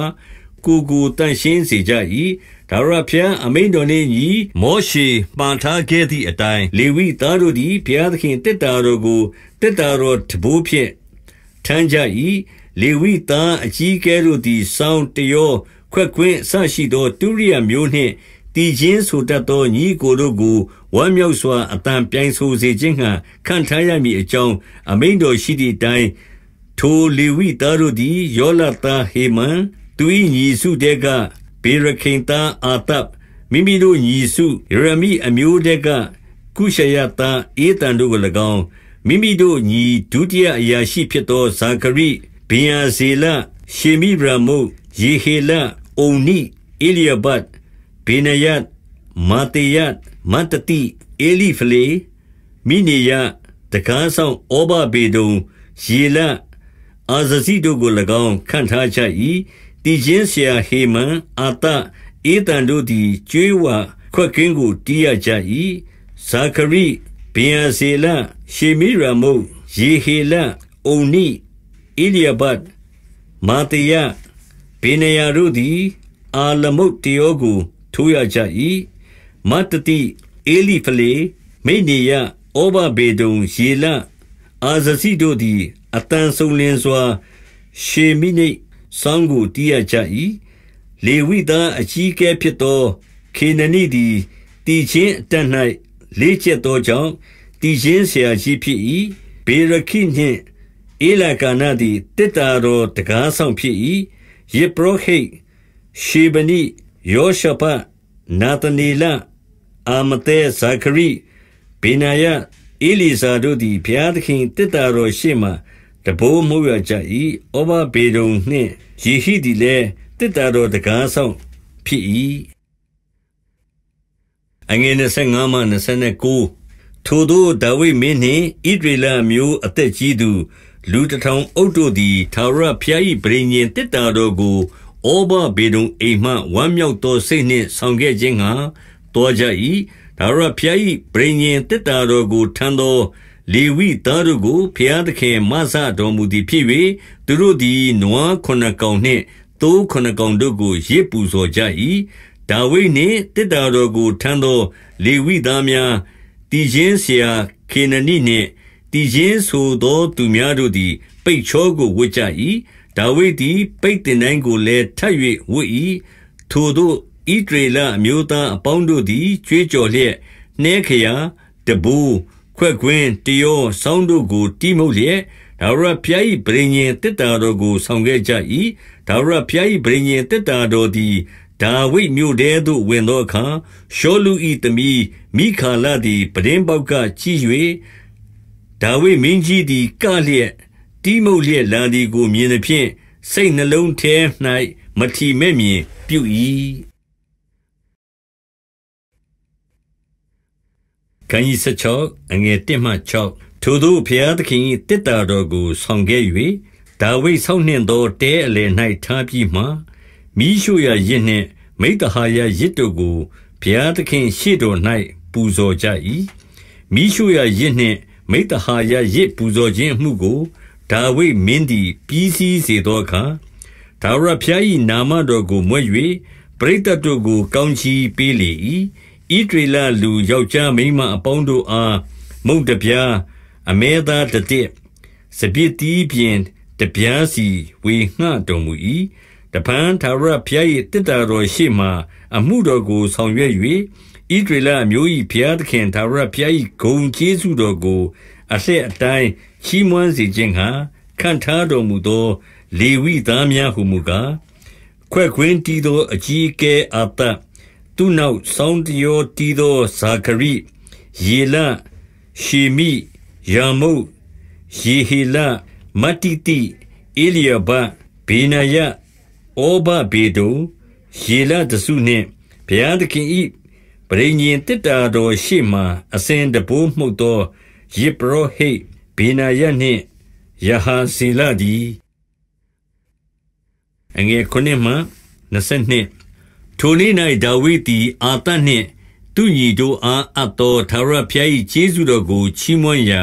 ကိုယ်ကိုသန့်ရှင်းစေကြ၏။ထာဝရဘုရားအမိန့်တော်နှင့်ညီမောရှေမှာထားခဲ့သည့်အတိုင်းလေဝိသားတို့သည်ဘုရားသခင်တက်တာတော်ကိုတက်တာတော်တဘိုးဖြင့်ထမ်းကြ၏လေဝိသားအကြီးကဲတို့သည်စောင်းတယောခွက်ခွင်းအဆရှိသောတုရိယာမျိုးနှင့်တည်ခြင်းဆိုတတ်သောညီကိုတို့ကိုဝမ်းမြောက်စွာအတန်ပြိုင်ဆိုစေခြင်းဟံခံထားရမည်အကြောင်းအမိန့်တော်ရှိသည့်အတိုင်းထိုလေဝိသားတို့သည်ယောလသားဟေမန်သူ၏ညီစုတဲကဗေရခိန်သားအာသပ်မိမိတို့ညီစုရမိအမျိုးတက်ကကုရှယသားအေတန်တို့ကို၎င်းမိမိတို့ညီဒုတိယအရာရှိဖြစ်သောဇာခရိဘင်ယာဇေလ ရှေမိဗြမုတ်ယေဟေလအုန်နိအေလျဘတ်ဘေနယတ်မာတေယတ်မတတိအေလိဖလေမိနေယတကားဆောင်ဩဘဘေဒုံယေလအာဇစီတို့ကို၎င်းခန့်ထားချ၏တည်ခြင်းဆရာဟေမန်အာတဧတန်တို့သည်ကျွေးဝခွက်ကင်းကိုတီးရကြ၏ဇာခရိဘင်ယဇေလရှေမိရမုတ်ယေဟေလအုန်နိဣလျဘတ်မာတယဘေနယာတို့သည်အာလမုတ်တယောကိုထိုးရကြ၏မတတိအေလိဖလေမိနေယဩဘဘေဒုံယေလအာဇစီတို့သည်အတန်ဆုံးလင်းစွာ ရှေမိနိစောင်းကိုတီးရကြ၏လေဝိသားအကြီးကဲဖြစ်သောခေနနိသည်တည်ခြင်းအတတ်၌လေးချက်သောကြောင့်တည်ခြင်းဆရာကြီးဖြစ်၏ဘေရခိနှင့်ဧလကာနသည်တစ်တာတော်တကားဆောင်ဖြစ်၏ယေပရဟိတ်ရှေဘနိယောရှဖနာတနီလအာမတဲဇာခရီဘေနာယဧလီဇာတို့သည်ဘုရားသခင်တစ်တာတော်ရှေ့မှာတဘိုးမုတ်ရကြ၏ဩဘဘေဒုံနှင့်ယေဟိသည်လည်းတစ်တာတော်တကားဆောင်ဖြစ်၏အငယ်25မှ29ထိုသို့ဒါဝိမင်းနှင့်ဣဒရေလမျိုးအသက်ကြီးသူ လူတထောင်အုပ်တို့သည်သာရဖျား၏ပြင်ရင်တစ်တာတော်ကိုဩဘဘေဒုံ အိမ်မှဝမ်းမြောက်သောစိတ်နှင့် ဆောင်ခဲ့ခြင်းငှာတောကြ၏ဒါရဖျား၏ပြင်ရင်တစ်တာတော်ကိုထမ်းသောလေဝိသားတို့ကိုဘုရားသခင်မဆတော်မူသည်ဖြစ်၍သူတို့သည်နွားခုနှစ်ကောင်နှင့်သိုးခုနှစ်ကောင်တို့ကိုရစ်ပူဇော်ကြ၏ဒါဝိဒ်နှင့်တစ်တာတော်ကိုထမ်းသောလေဝိသားများတည်ခြင်းဆရာခေနနိနှင့်တည်ခြင်းဆိုသောသူများတို့သည်ပိတ်ချောကိုဝတ်ကြ၏ဒါဝိဒ်သည်ပိတ်တင်တိုင်းကိုလည်းထပ်၍ဝတ်၏ထိုသို့ဣဒရေလအမျိုးသားအပေါင်းတို့သည်ကြွေးကြော်လျက်နှဲခရာတဘူးခွက်ခွင်းတယောဆောင်းတို့ကိုတီးမှုတ်လျက်ဒါဝရဘုရား၏ဗြိဉ္ဉ်တက်တာတော်ကိုဆောင်ခဲ့ကြ၏ဒါဝရဘုရား၏ဗြိဉ္ဉ်တက်တာတော်သည်ဒါဝိဒ်မြို့တဲသို့ဝင်သောအခါရှောလူ၏သမီးမိခါလသည်ပဒင်းပေါက်ကကြည့်၍ဒါဝိဒ်မင်းကြီးသည်ကလျက်တီးမှုတ်လျက်လန်သည်ကိုမြင်သည်ဖြင့်စိတ်နှလုံးထဲ၌မထီမဲ့မြင်ပြု၏ခန်းကြီး16အငယ်1မှ6ထိုသို့ဘုရားသခင်၏တစ်တာတော်ကိုဆောင်ခဲ့၍ဒါဝိဒ်ဆောက်နှင့်သောတဲအလယ်၌ထားပြီးမှမိရှုရရစ်နှင့်မိတ္တဟာရရစ်တို့ကိုဘုရားသခင်ရှေ့တော်၌ပူဇော်ကြ၏မိရှုရရစ်နှင့်မိတ္တဟာရရစ်ပူဇော်ခြင်းမှုကိုဒါဝိဒ်မင်းသည်ပြီးစီးစေသောအခါဒါဝရဘုရား၏နာမတော်ကို မွဲ့၍ပရိသတ်တို့ကိုကောင်းချီးပေးလေ၏ဣဒရေလလူယောက်ျားမိန်းမအပေါင်းတို့အားမုန့်တပြားအမဲသားတတိစပြစ်တီးပြင်တပြားစီဝေငှတော်မူ၏တပန်းသာရဖျား၏တစ်တာတော်ရှိမှအမှုတော်ကို ဆောင်ရွက်၍ဣဒရေလမျိုး၏ဖျားသခင်သာရဖျား၏ဂုံကျေးဇူးတော်ကိုအလှအတိုင်းချီးမွမ်းစေခြင်းဟာခံထားတော်မူသော လေဝိသားများဟုမူကားခွဲ့ခွင်းတီးသောအကြီးအကဲအတ္တသူနောက်စောင်းတယောတီးသောဇာခရိယေလရှေမိယာမုတ်ယေဟေလမတိတိအေလျဘဘေနယဩဘဘေဒုယေလတစုနှင့်ဘုရားသခင်ဤပရိညင်တစ်တာတော်ရှိမှအစဉ်တပိုးမှုတ်သောယေပရောဟိတ်ဘေနယနှင့်ယဟာစီလသည်အငယ်9မှ22ထိုနေ့၌ဒါဝိဒ်သည်အာသပ်နှင့်သူ့ညီတို့အားအပ်သောထာဝရဘုရား၏ကျေးဇူးတော်ကိုချီးမွမ်းရာ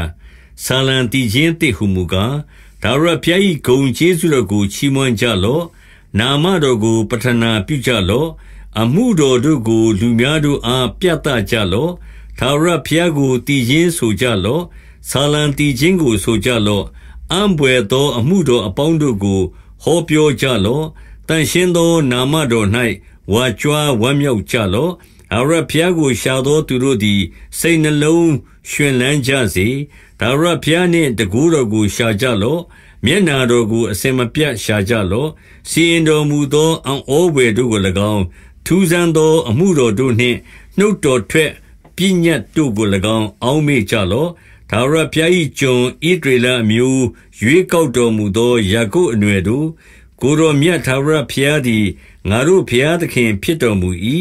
ဆာလံသီချင်းသစ်ဟူမူကား၊ထာဝရဘုရား၏ဂုဏ်ကျေးဇူးတော်ကိုချီးမွမ်းကြလော့။နာမတော်ကိုပဌနာပြုကြလော့။အမှုတော်တို့ကိုလူများတို့အားပြသကြလော့။ထာဝရဘုရားကိုသီချင်းဆိုကြလော့။ဆာလံသီချင်းကိုဆိုကြလော့။အံ့ဘွယ်သောအမှုတော်အပေါင်းတို့ကိုဟောပြောကြလော့။သန့်ရှင်းသောနာမတော်၌ဝါကြွားဝမ်းမြောက်ကြလော့။ဒါရဘုရားကိုရှာသောသူတို့သည်စိတ်နှလုံးရှင်လန်းကြစေ။ဒါရဘုရားနှင့်တကူတော်ကိုရှာကြလော့။မျက်နာတော်ကိုအစင်မပြတ်ရှာကြလော့။စီရင်တော်မူသောအံဩဝေတို့ကို၎င်းထူးဆန်းသောအမှုတော်တို့နှင့်နှုတ်တော်ထွက်ပြည့်ညတ်တို့ကို၎င်းအောင်းမေ့ကြလော့။ဒါရဘုရား၏ကျွန်ဣဒရေလအမျိုးရွေးကောက်တော်မူသောယာကုပ်အနွယ်တို့ကိုယ်တော်မြတ်ဒါရဘုရားသည်ငါတို့ဘုရားသခင်ဖြစ်တော်မူ၏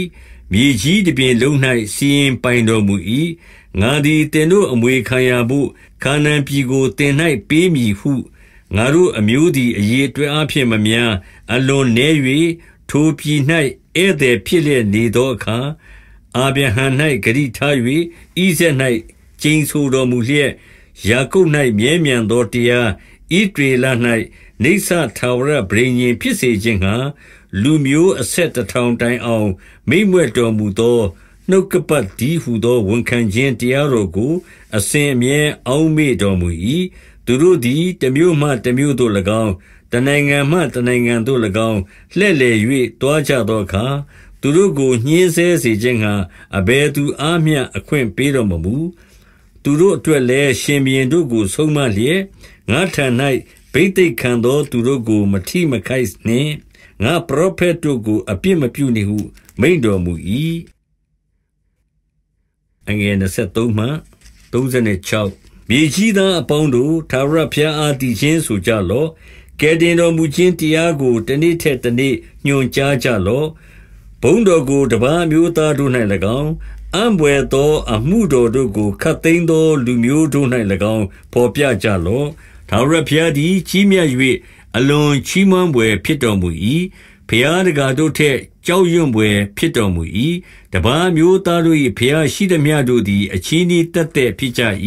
မြေကြီးတစ်ပြင်လုံး၌စီရင်ပိုင်တော်မူ၏ငါသည်တင်တို့အမွေခံရဖို့ခါနန်ပြည်ကိုတင်၌ပေးမည်ဟုငါတို့အမျိုးသည်အရေးတွဲအဖြစ်မများအလွန်နည်း၍ထိုပြည်၌ဧည့်သည်ဖြစ်လျက်နေသောအခါ အာဗြဟံ၌ဂရိထား၍ဣဇက်၌ကျိန်ဆိုတော်မူလျက်ယာကုပ်၌မြဲမြံသောတရားဣတရေလ၌နေဆာထာဝရဗြိဉ္ဉ်ဖြစ်စေခြင်းဟာလူမျိုးအဆက်တထောင်တိုင်အောင်မိမ့်မွက်တော်မူသောနှုတ်ကပတ်ဒီဟုသောဝန်ခံခြင်းတရားတော်ကို အစဉ်အမြဲအောင်းမေ့တော်မူ၏သူတို့သည်တမျိုးမှ တမျိုးတို့၎င်းတနိုင်ငံမှ တနိုင်ငံတို့၎င်းလှည့်လည်၍တွားကြသောအခါ သူတို့ကိုညှင်းဆဲစေခြင်းဟံအဘယ်သူအားမျှအခွင့်ပေးတော်မမူသူတို့အတွက်လည်းရှင်ဘီရင်တို့ကိုဆုံးမလျက်ငါထံ၌ဘိသိက်ခံသော သူတို့ကိုမထိမခိုက်နှင့်ငါပရောဖက်တို့ကိုအပြစ်မပြုနှင့်ဟုမိန့်တော်မူ၏အငယ်23မှ36မြေကြီးသားအပေါင်းတို့သာရဖျားအားတည်ခြင်းဆိုကြလော့ကဲတင်တော်မူခြင်းတရားကို တနေ့ထက်တနေ့ညွှန်ကြားကြလော့ဘုံတော်ကို တပားမျိုးသားတို့၌၎င်းအံပွဲသော အမှုတော်တို့ကိုခတ်သိမ်းသော လူမျိုးတို့၌၎င်းပေါ်ပြကြလော့သာရဖျားသည်ကြီးမြတ်၍အလွန်ချီးမွမ်းပွေဖြစ်တော်မူ၏ဖျားတကာတို့ထက်ကြောက်ရွံ့ပွေဖြစ်တော်မူ၏တပါးမျိုးသားတို့၏ဖျားရှိသမျှတို့သည်အချင်းဤတက်တဲ့ဖြစ်ကြ၏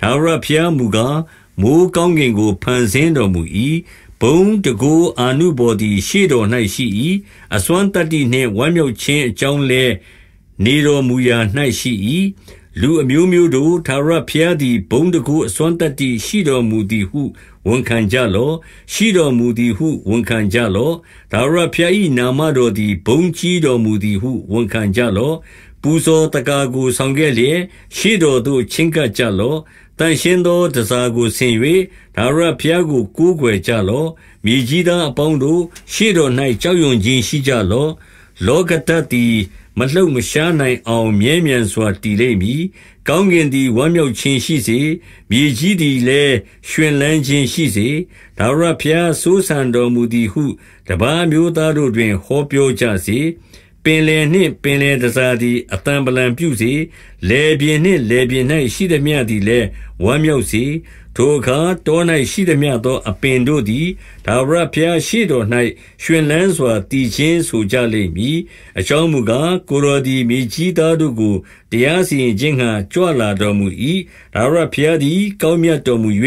ဒါဝရဖျားမူကားမိုးကောင်းကင်ကိုဖန်ဆင်းတော်မူ၏ဘုံတကူအာနုဘော်သည်ရှေ့တော်၌ရှိ၏အစွမ်းတတ္တိနှင့်ဝမ်းမြောက်ခြင်းအကြောင်းလဲနေတော်မူရာ၌ရှိ၏လူအမျိုးမျိုးတို့သာရဖျားသည်ဘုံတကူအစွမ်းတတ္တိရှိတော်မူသည်ဟုဝန်ခံကြလော့ရှိတော်မူသည်ဟုဝန်ခံကြလော့ဒါဝရဖျား၏နာမတော်သည်ဘုံကြီးတော်မူသည်ဟုဝန်ခံကြလော့ပူဇော်တကာကိုဆောင်ခဲ့လျက်ရှိတော်သို့ချဉ်ကပ်ကြလော့တန်ရှင်းသောတစားကိုဆင်၍ဒါရဘုရားကိုကိုးကွယ်ကြလော့မြေကြီးသားအပေါင်းတို့ရှေ့တော်၌ကြောက်ရွံ့ခြင်းရှိကြလော့လောကတ္တသည်မလှုပ်မရှားနိုင်အောင်မြဲမြံစွာတည်လိမ့်မည်။ကောင်းကင်သည်ဝမ်းမြောက်ခြင်းရှိစေ။မြေကြီးသည်လည်းရွှင်လန်းခြင်းရှိစေ။ထာဝရဘုရားစိုးစံတော်မူသည်ဟုတပါးအမျိုးသားတို့တွင်ဟောပြောကြစေပင်လယ်နှင့်ပင်လယ်တစားသည်အတံပလံပြုစေလယ်ပြင်နှင့်လယ်ပြင်၌ရှိသည်မြသည်လည်းဝမ်းမြောက်စေထိုအခါတော၌ရှိသည်မြသောအပင်တို့သည်ဒါဝရဖျားရှိတော်၌ရှင်လန်းစွာတည်ခြင်းဆိုကြလိမ့်မည်အကြောင်းမူကားကိုရောဒီမြေကြီးသားတို့ကိုတရားစီရင်ခြင်းဟံကြွလာတော်မူ၏ဒါဝရဖျားသည် ကောင်းမြတ်တော်မူ၍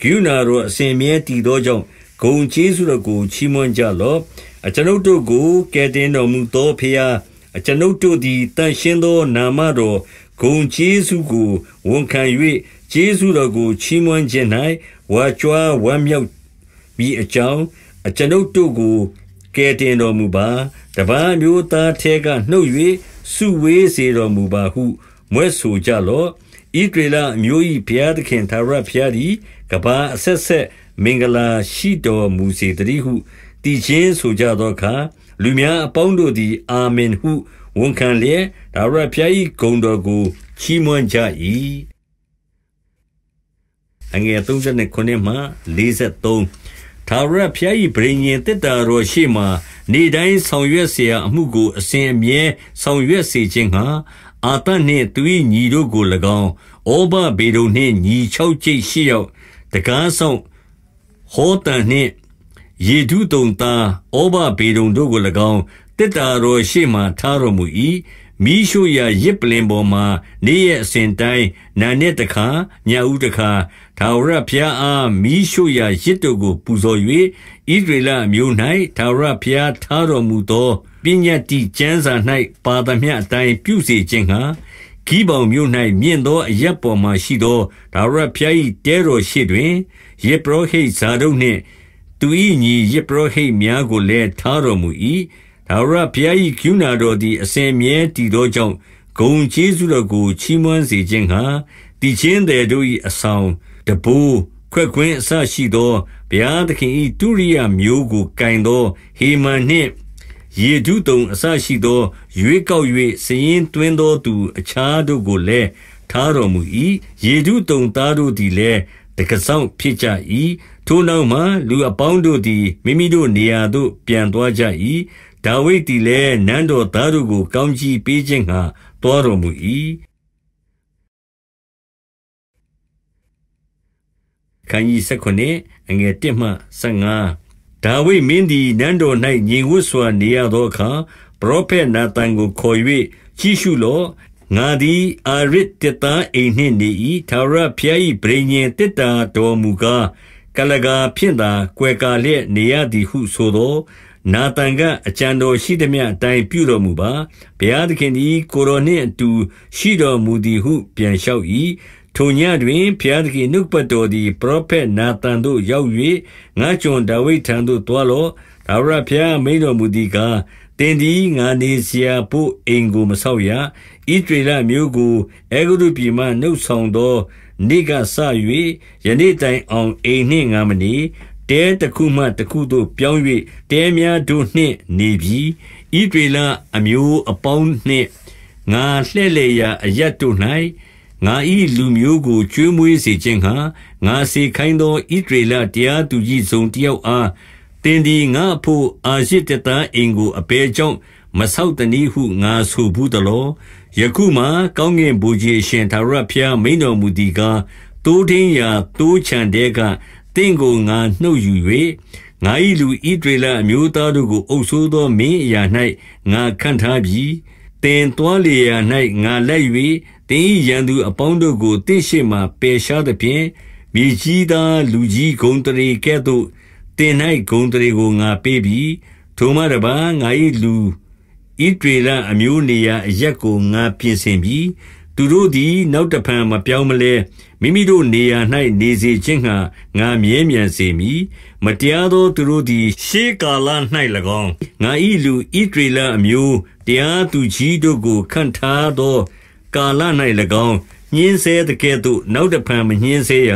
ဂိုဏတော်အစဉ်မြဲတည်သောကြောင့်ဂုံကျေးဇူးတော်ကိုချီးမွမ်းကြလော့အကျွန်ုပ်တို့ကိုကယ်တင်တော်မူသောဖျားအကျွန်ုပ်တို့သည်တန်ရှင်းသောနာမတော်ဂုံကျေးဇူးကိုဝန်ခံ၍ကျေးဇူးတော်ကိုချီးမွမ်းခြင်း၌ဝါကြွားဝမ်းမြောက်မိအကြောင်းအကျွန်ုပ်တို့ကိုကယ်တင်တော်မူပါတပန်းမျိုးသားထဲကနှုတ်၍စုဝေးစေတော်မူပါဟု မွဲဆိုကြလော့ဤဒေလာမျိုး၏ဘုရားသခင်သာရဘုရားသည်ကဘာအဆက်ဆက်မင်္ဂလာရှိတော်မူစေတည်းဟုတည်ခြင်းဆိုကြသောအခါလူများအပေါင်းတို့သည် အာမင်ဟုဝန်ခံလျက်ဒါဝရဖျား၏ဂုဏ်တော်ကိုချီးမွမ်းကြ၏အငယ်39မှ43ဒါဝရဖျား၏ဗြိဉ္ဉ်တက်တာတော်ရှိမှနေတိုင်း ဆောင်ရွက်เสียအမှုကိုအစဉ်အမြဲဆောင်ရွက်စေခြင်းဟာအာတနှင့်သူ၏ညီတို့ကို၎င်းဩဘဘေဒုံနှင့်ညီ၆ကျိတ်ရှိရောက်တကားဆောင်ဟောတန်နှင့်ယေဒုတုံသားဩဘဘေဒုံတို့ကို၎င်းတစ်တာတော်ရှေ့မှထားတော်မူ၏မိရှုရာရစ်ပလင်ပေါ်မှာ နေရဲ့အစဉ်တိုင်းနာနဲ့တခါညဦးတခါထာဝရဘုရားအားမိရှုရာရစ်တို့ကိုပူဇော်၍ဣဒရလမျိုး၌ထာဝရဘုရားထားတော်မူသောပညာတိကျမ်းစာ၌ပါသမျှအတိုင်းပြုစေခြင်းဟာဂိဘောင်မြို့၌မြင့်သောအရက်ပေါ်မှရှိသောဒါရဘုရား၏တဲတော်ရှိတွင်ယေပရောဟိတ်ဇာဒုတ်နှင့်သူ၏ညီယေပရောဟိတ်များကိုလည်းထားတော်မူ၏။ဒါဝရဘုရား၏ကုဏတော်သည် အစဉ်မြဲတည်သောကြောင့်ဂုံကျေးဇူးတော်ကိုချီးမွမ်းစေခြင်းဟာတည်ခြင်းတဲ့တို့၏အဆောင်တပိုးခွက်ခွင်းအစရှိသောဘုရားသခင်၏တုရိယမျိုးကိုကင်သောဟေမန်နှင့်ယေဒုတုံအစရှိသောရွေးကောက်၍စည်ရင်တွင်သောသူအခြားတို့ကိုလည်းထားတော်မူ၏ယေဒုတုံသားတို့သည်လည်းတကဆောင်ဖြစ်ကြ၏ထိုနောက်မှလူအပေါင်းတို့သည်မိမိတို့နေရာသို့ပြန်သွားကြ၏။ဒါဝိဒ်သည်လည်းနန်းတော်သားတို့ကိုကောင်းကြီးပေးခြင်းငှါသွားတော်မူ၏။ဒါဝိဒ်မင်းသည်နန်းတော်၌ငြိမ်ဝပ်စွာ နေရသောအခါ၊ပရောဖက်နာသန်ကိုခေါ်၍ကြည့်ရှုလော့။ငါသည်အာရဇ်သစ်သားအိမ်နှင့်နေ၏။ထာဝရဘုရား၏ပဋိညာဉ်သေတ္တာတော်မူကားကလကာဖြင့်သာကွယ်ကာလျက်နေရသည်ဟုဆိုသောနာတန်ကအကြံတော်ရှိသည်မြအတိုင်းပြုတော်မူပါဘုရားသခင်သည်ကိုရောနှင့်အတူရှိတော်မူသည်ဟုပြန်လျှောက်၏ထိုညတွင်ဘုရားသခင်နှုတ်ပတ်တော်သည်ပရောဖက်နာတန်တို့ ရောက်၍ငါကျွန်ဒါဝိဒ်ထံသို့သွားလော့ဒါဝရဘုရားမိန်တော်မူသည်ကားတင်ဒီငါနေစရာဖို့အိမ်ကိုမဆောက်ရဤဒေလမျိုးကိုအေဂရုပြည်မှနှုတ်ဆောင်သောနေ့ကစ၍ယနေ့တိုင်အောင်အိမ်နှင့်ငါမနေတဲတခုမှတခုသို့ပြောင်း၍တဲများတို့နှင့်နေပြီးဤတွေလအမျိုးအပေါင်းနှင့်ငါလှဲ့လေရာ အရတ်တို့၌ငါဤလူမျိုးကိုကျွေးမွေးစေခြင်းဟာငါစေခိုင်းသောဤတွေလတရားသူကြီးစုံတယောက်အားတင်ဒီငါဖို့အာရှိတတအင်ကို အပေကြောင့်မဆောက်တနည်းဟုငါဆိုဘူးတလို့ယခုမှကောင်းကင်ဘုရားရှင်သာရဘုရားမိန်တော်မူသည်ကားတိုးထင်းရာတိုးချံတဲ့ကတင့်ကိုငါနှုတ်ယူ၍ငါ၏လူဣဒရေလအမျိုးသားတို့ကိုအုပ်ဆိုးသောမင်းအရာ၌ငါခန့်ထားပြီတင်တော်လေရာ၌ငါလက်၍တင်းဤရန်သူအပေါင်းတို့ကိုတင့်ရှိမှပယ်ရှားသဖြင့်မြေကြီးသားလူကြီးဂုံတရေကဲ့သို့တင်၌ဂုံတရေကိုငါပေးပြီ ထိုမှတပါငါ၏လူဣတေလအမျိုးနေရာအရက်ကိုငါပြင်ဆင်ပြီး သူတို့သည် နောက်တဖန်မပြောင်းမလဲမိမိတို့နေရာ၌နေစေခြင်းငှာငါမြဲမြံစေမည်မတရားသော သူတို့သည်ရှေးကာလ၌၎င်းငါဤလူဣဒေလအမျိုးတရားသူကြီးတို့ကိုခန့်ထားသောကာလ၌၎င်းညင်းဆဲတကဲ့သို့နောက်တဖန်မညင်းဆဲရ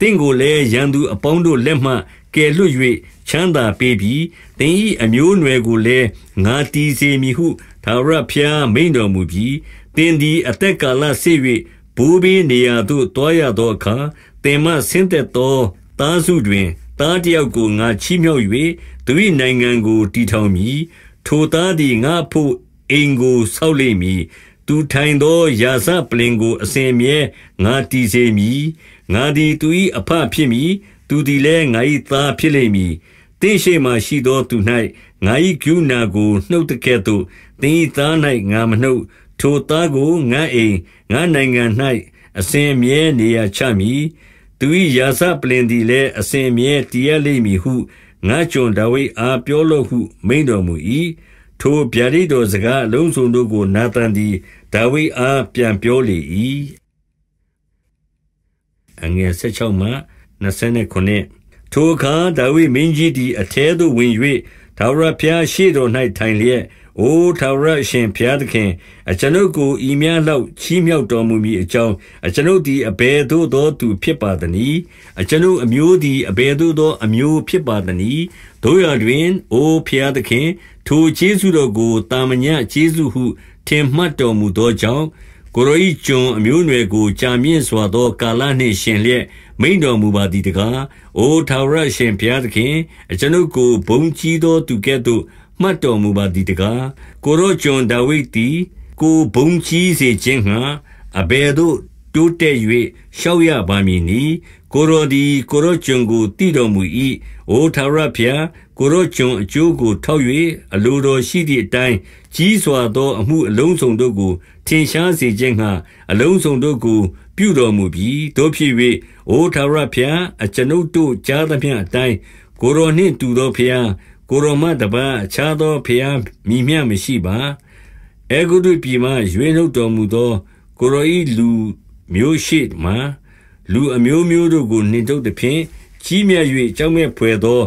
တင့်ကိုလည်းရန်သူအပေါင်းတို့လက်မှကယ်လွတ်၍ချမ်းသာပေးပြီးသင်၏အမျိုးအနွယ်ကိုလည်းငါတည်စေမည်ဟုသာရဖျားမိန်တော်မူပြီးသင်သည်အသက်ကာလဆေး၍ဘိုးဘေးနေရာသို့တွားရသောအခါသင်မှဆင်းသက်သောသားစုတွင်သားတယောက်ကိုငါချီးမြှောက်၍သူ၏နိုင်ငံကိုတည်ထောင်မည်ထိုသားသည်ငါဖို့အိမ်ကိုဆောက်လိမ့်မည်သူထိုင်သောရာဇပလင်ကိုအစဉ်မြဲငါတည်စေမည်ငါသည်သူ၏အဖဖြစ်မည်သူသည်လည်းငါ၏သားဖြစ်လိမ့်မည်သင်ရှိမှရှိသောသူ၌ငါ၏ကုဏာကိုနှုတ်တကဲ့သို့သင်၏သား၌ငါမနှုတ်ထိုသားကိုငါအိမ်ငါနိုင်ငံ၌အစဉ်အမြဲနေရချမည်သူ၏ရာဇပလင်သည်လည်းအစဉ်အမြဲတည်ရလိမ့်မည်ဟုငါကျွန်ဒါဝိအားပြောလို့ဟုမိန်တော်မူ၏ထိုဗျာဒိတ်တော်စကားအလုံးစုံတို့ကိုနာသန်သည်ဒါဝိအားပြန်ပြောလေ၏အငယ်၁၆မှ29ထိုအခါဒါဝိမင်းကြီးသည်အထဲသို့ဝင်၍ထာဝရဘုရားရှေ့တော်၌ထိုင်လျက်အိုထာဝရအရှင်ဘုရားသခင်အကျွန်ုပ်ကိုဤများလောက်ချီးမြှောက်တော်မူမည်အကြောင်းအကျွန်ုပ်သည်အဘယ်သို့သောသူဖြစ်ပါသနည်းအကျွန်ုပ်အမျိုးသည်အဘယ်သို့သောအမျိုးဖြစ်ပါသနည်းတို့ရတွင်အိုဘုရားသခင်ထိုကျေးဇူးတော်ကိုတာမညကျေးဇူးဟု ထင်မှတ်တော်မူသောကြောင့်ကိုရောဤကျွန်အမျိုးနွယ်ကိုကြာမြင့်စွာသော ကာလနှင့်ရှင်လျက်မိန်တော်မူပါသည်တကားအိုထာဝရရှင်ဘုရားသခင်အကျွန်ုပ်ကိုဘုံကြီးသောသူကဲ့သို့မှတ်တော်မူပါသည်တကားကိုရောကျွန်ဒါဝိဒ်သည်ကိုဘုံကြီးစေခြင်းဟံအဘယ်သို့တိုးတက်၍ရှောက်ရပါမည်နီကိုရောဒီကိုရောကျွန်ကိုတည်တော်မူ၏အိုထာဝရဘုရားကိုရောကျွန်အကျိုးကိုထောက်၍အလိုတော်ရှိသည့်အတိုင်းကြီးစွာသောအမှုအလုံးစုံတို့ကိုထင်ရှားစေခြင်းဟံအလုံးစုံတို့ကိုပြုတော်မူပြီတို့ဖြစ်၍အိုထာဝရဘုရားအကျွန်ုပ်တို့ကြားသမျှအတိုင်းကိုရောနှင့်တူသောဘုရားကိုရောမတပါအခြားသောဘုရားမိမျှမရှိပါအေဂုတုပြည်မှရွေးနှုတ်တော်မူသောကိုရောဤလူမျိုးရှိမှလူအမျိုးမျိုးတို့ကိုနှင်ထုတ်သည်ဖြင့်ကြီးမြတ်၍ကြောင်းမဲ့ဖွယ်သော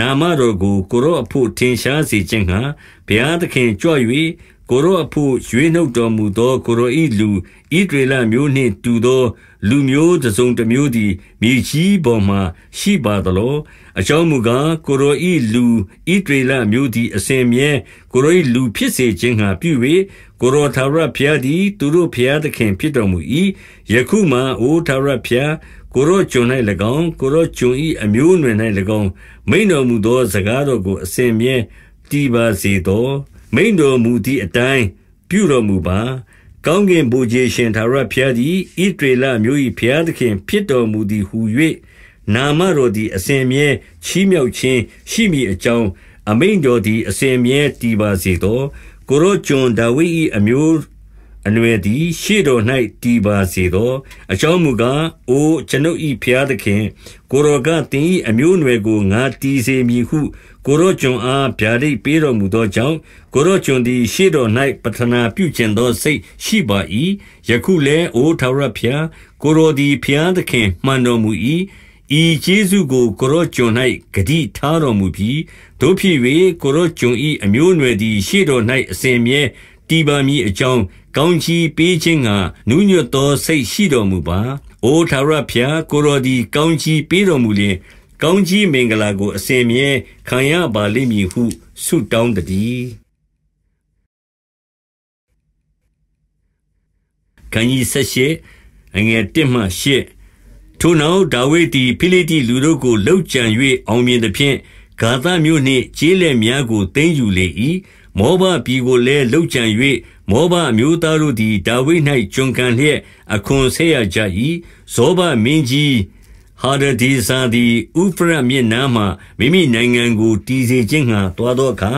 နာမတော်ကိုကိုရောအဖို့ထင်ရှားစေခြင်းဟံဘုရားသခင်ကြွ၍ကိုရောအဖို့ရွေးနှုတ်တော်မူသောကိုရောဤလူဣဒရေလမျိုးနှင့်တူသော လူမျိုးတစုံတမျိုးသည် မြေကြီးပေါ်မှာရှိပါသလော။အကြောင်းမူကား၊ကိုယ်တော်၏လူဣသရေလအမျိုးသည်အစဉ်အမြဲကိုယ်တော်၏လူဖြစ်စေခြင်းငှါပြု၍ကိုယ်တော်ထာဝရဘုရားသည်သူတို့ဘုရားသခင်ဖြစ်တော်မူ၏။ယခုမှာအိုထာဝရဘုရား၊ကိုယ်တော်ကျွန်၌၎င်း၊ကိုယ်တော်ကျွန်၏အမျိုးအနွယ်၌၎င်း၊မိန့်တော်မူသောစကားတော်ကိုအစဉ်အမြဲတည်ပါစေသော။မိန့်တော်မူသည်အတိုင်းပြုတော်မူပါကောင်းကင်ဘုရားရှင်သာရဘုရားသည်ဣတေလမျိုး၏ဘုရားသခင်ဖြစ်တော်မူသည်ဟု၍နာမတော်သည်အစဉ်မြဲချီးမြှောက်ခြင်းရှိမည်အကြောင်းအမိန်တော်သည်အစဉ်မြဲတည်ပါစေသောကိုရောကျွန်ဒါဝိ၏အမျိုးအနွယ်သည်ရှေ့တော်၌တည်ပါစေသော အကြောင်းမူကားအိုကျွန်ုပ်၏ဘုရားသခင်ကိုရောကသင်၏အမျိုးအနွယ်ကိုငါတည်စေမည်ဟုကိုရောကျွန်အားဗျာဒိတ်ပေးတော်မူသောကြောင့်ကိုရောကျွန်သည် ရှေ့တော်၌ပထနာပြုကျင်သောစိတ်ရှိပါ၏ယခုလည်းအိုထာဝရဘုရားကိုရောသည်ဘုရားသခင်မှန်တော်မူ၏ဤကျေးဇူးကိုကိုရောကျွန်၌ဂတိထားတော်မူပြီးတို့ဖြစ်၍ကိုရောကျွန်၏အမျိုးအနွယ်သည်ရှေ့တော်၌အစဉ်မြဲတည်ပါမည်အကြောင်းကောင်းချီးပေးခြင်းကနူးညွတ်သောစိတ်ရှိတော်မူပါ။အိုထာဝရဘုရားကိုရောဒီကောင်းချီးပေးတော်မူလျင်ကောင်းကြီးမင်္ဂလာကိုအစဉ်မြဲခံရပါလိမ့်မည်ဟုဆုတောင်းသတည်း။ကံကြီးဆက်ရှိအငယ်1မှ8ထိုနောက်ဒါဝိဒ်သည်ဖိလိတိလူတို့ကိုလှုပ်ကြံ၍အောင်မြင်သဖြင့်ဂါသမြို့နှင့်ကျေးလက်များကိုသိမ်းယူလေ၏။မောဘပြည်ကိုလည်းလှုပ်ကြံ၍မောဘမျိုးသားတို့သည်ဒါဝိဒ်၌ကျွန်ခံလျက်အခွန်ဆက်ရကြ၏။ဇောဘမင်းကြီးဟာဒဒေဇာသည်ဥဖရတ်မြစ်နားမှမိမိနိုင်ငံကိုတည်စေခြင်းငှါသွားသောအခါ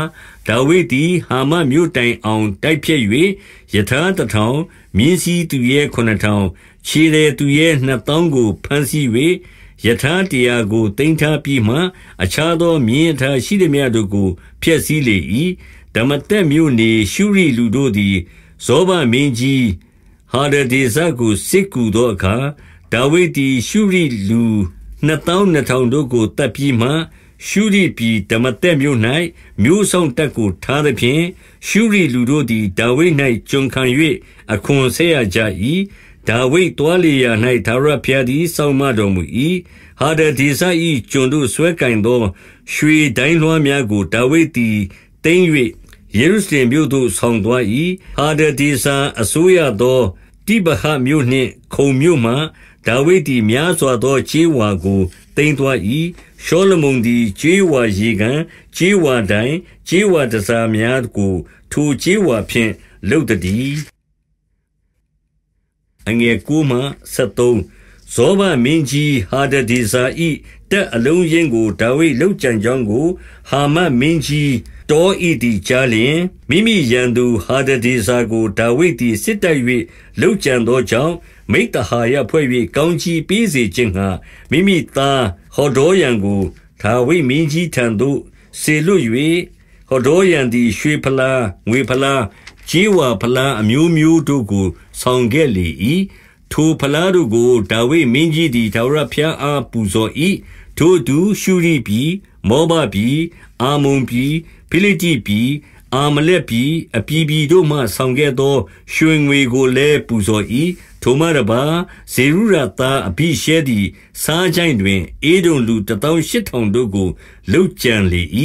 ၊ဒါဝိဒ်သည်ဟာမတ်မြို့တိုင်အောင်တိုက်ဖျက်၍ရထားတထောင်၊မြင်းစီးသူရဲခုနစ်ထောင်၊ခြေသည်သူရဲနှစ်သောင်းကိုဘမ်းဆီး၍ရထားတရာကိုသိမ်းထားပြီးမှ၊အခြားသောမြင်းရထားရှိသမျှတို့ကိုဖျက်ဆီးလေ၏။ဒမာသက်မြို့နေရှုရိလူတို့သည်ဇောဘမင်းကြီးဟာဒဒေဇာကိုစစ်ကူသောအခါဒါဝိဒ်သည်ရှုရိလူနှစ်သောင်းနှစ်ထောင်တို့ကိုသတ်ပြီးမှ ရှုရိပြည်ဒမသက်မြို့၌မြို့ဆောင်တပ်ကို ထားသဖြင့်ရှုရိလူတို့သည်ဒါဝိဒ်၌ကျွန်ခံ၍အခွန်ဆက်ရကြ၏ဒါဝိဒ်တော်လျာ၌ဒါရဖျားသည်စောင့်မတော်မူ၏ဟာဒဒေဇာ၏ကျွန်တို့ဆွဲကင်သောရွှေဒိုင်းလွှားများကိုဒါဝိဒ်သည်တင်း၍ယေရုရှလင်မြို့သို့ဆောင်သွား၏ဟာဒဒေဇာအစိုးရသောတိဘဟမြို့နှင့် ခုံမြို့မှဒါဝိဒ်သည်များစွာသော ခြေဝါကိုတင်သွား၏။ရှောလမုန်သည်ခြေဝါရေကန်ခြေဝါတိုင်ခြေဝါတစားများကိုထိုခြေဝါဖြင့်လှုပ်တည်။အငယ်ကိုမှ73ဇောဘမင်းကြီးဟာဒဒီဇာဤတက်အလုံးရင်းကိုဒါဝိလှုပ်ကြံကြောင်းကို ဟာမမင်းကြီးတောဤတီကြားလျင်မိမိရန်သူဟာဒဒီဇာကိုဒါဝိသည်စစ်တိုက်၍လှုပ်ကြံသောကြောင့်မိတ္တဟာယဖွဲ့၍ကောင်းကြီးပေးစေခြင်းငှာမိမိသားဟောဒေါယံကိုဒါဝိမင်းကြီးထံသို့စေလွတ်၍ဟောဒေါယံသည်ရွှေဖလားငွေဖလားခြေဝါဖလားအမျိုးမျိုးတို့ကိုဆောင်ခဲ့လေ၏ထိုဖလားတို့ကိုဒါဝိမင်းကြီးသည်ဒါဝရဖျားအားပူဇော်၏ထိုသူရှုရီပြည်မောဘပြည်အာမုန်ပြည်ဖိလိတိပြည်အာမလက်ပြည်အပြည်ပြည်တို့မှ ဆောင်ခဲ့သော ရွှေငွေကိုလည်းပူဇော်၏ထိုမှတပါဇေရုရသားအဘိရှဲသည်စားချိုင်တွင် အေဒုံလူ18000တို့ကို လုတ်ကြံလေ၏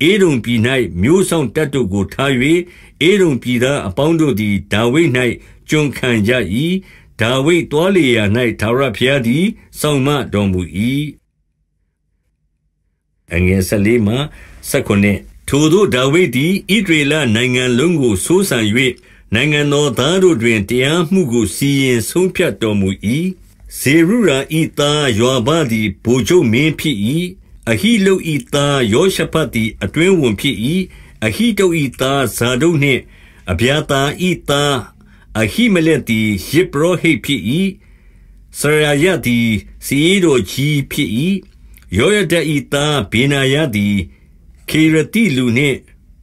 အေဒုံပြည်၌မျိုးဆောင်တပ်တို့ကိုထား၍အေဒုံပြည်သားအပေါင်းတို့သည်ဒါဝိဒ်၌ကျွန်ခံကြ၏ဒါဝိဒ်တော်လျာ၌သာရဖျားသည်စောင့်မတော်မူ၏အငယ်၁၄မှ၁၉ထိုသို့ဒါဝိဒ်သည်ဣသရေလနိုင်ငံလုံးကိုစိုးစံ၍နိုင်ငံတော်သားတို့တွင်တရားမှုကိုစီရင်ဆုံးဖြတ်တော်မူ၏။ဇေရုယာ၏သားယွာဘသည်ဗိုလ်ချုပ်မင်းဖြစ်၏။အဟိလုပ်၏သားယောရှဖတ်သည် အတွင်းဝန်ဖြစ်၏။အဟိတုပ်၏သားဇာဒုတ်နှင့်အဗျာသာ၏သားအဟိမလက်သည်ယဇ်ပုရောဟိတ်ဖြစ်၏။စရာယသည်စာရေးတော်ကြီးဖြစ်၏။ယောယဒ၏သားဗေနာယသည်ခေရတိလူနှင့်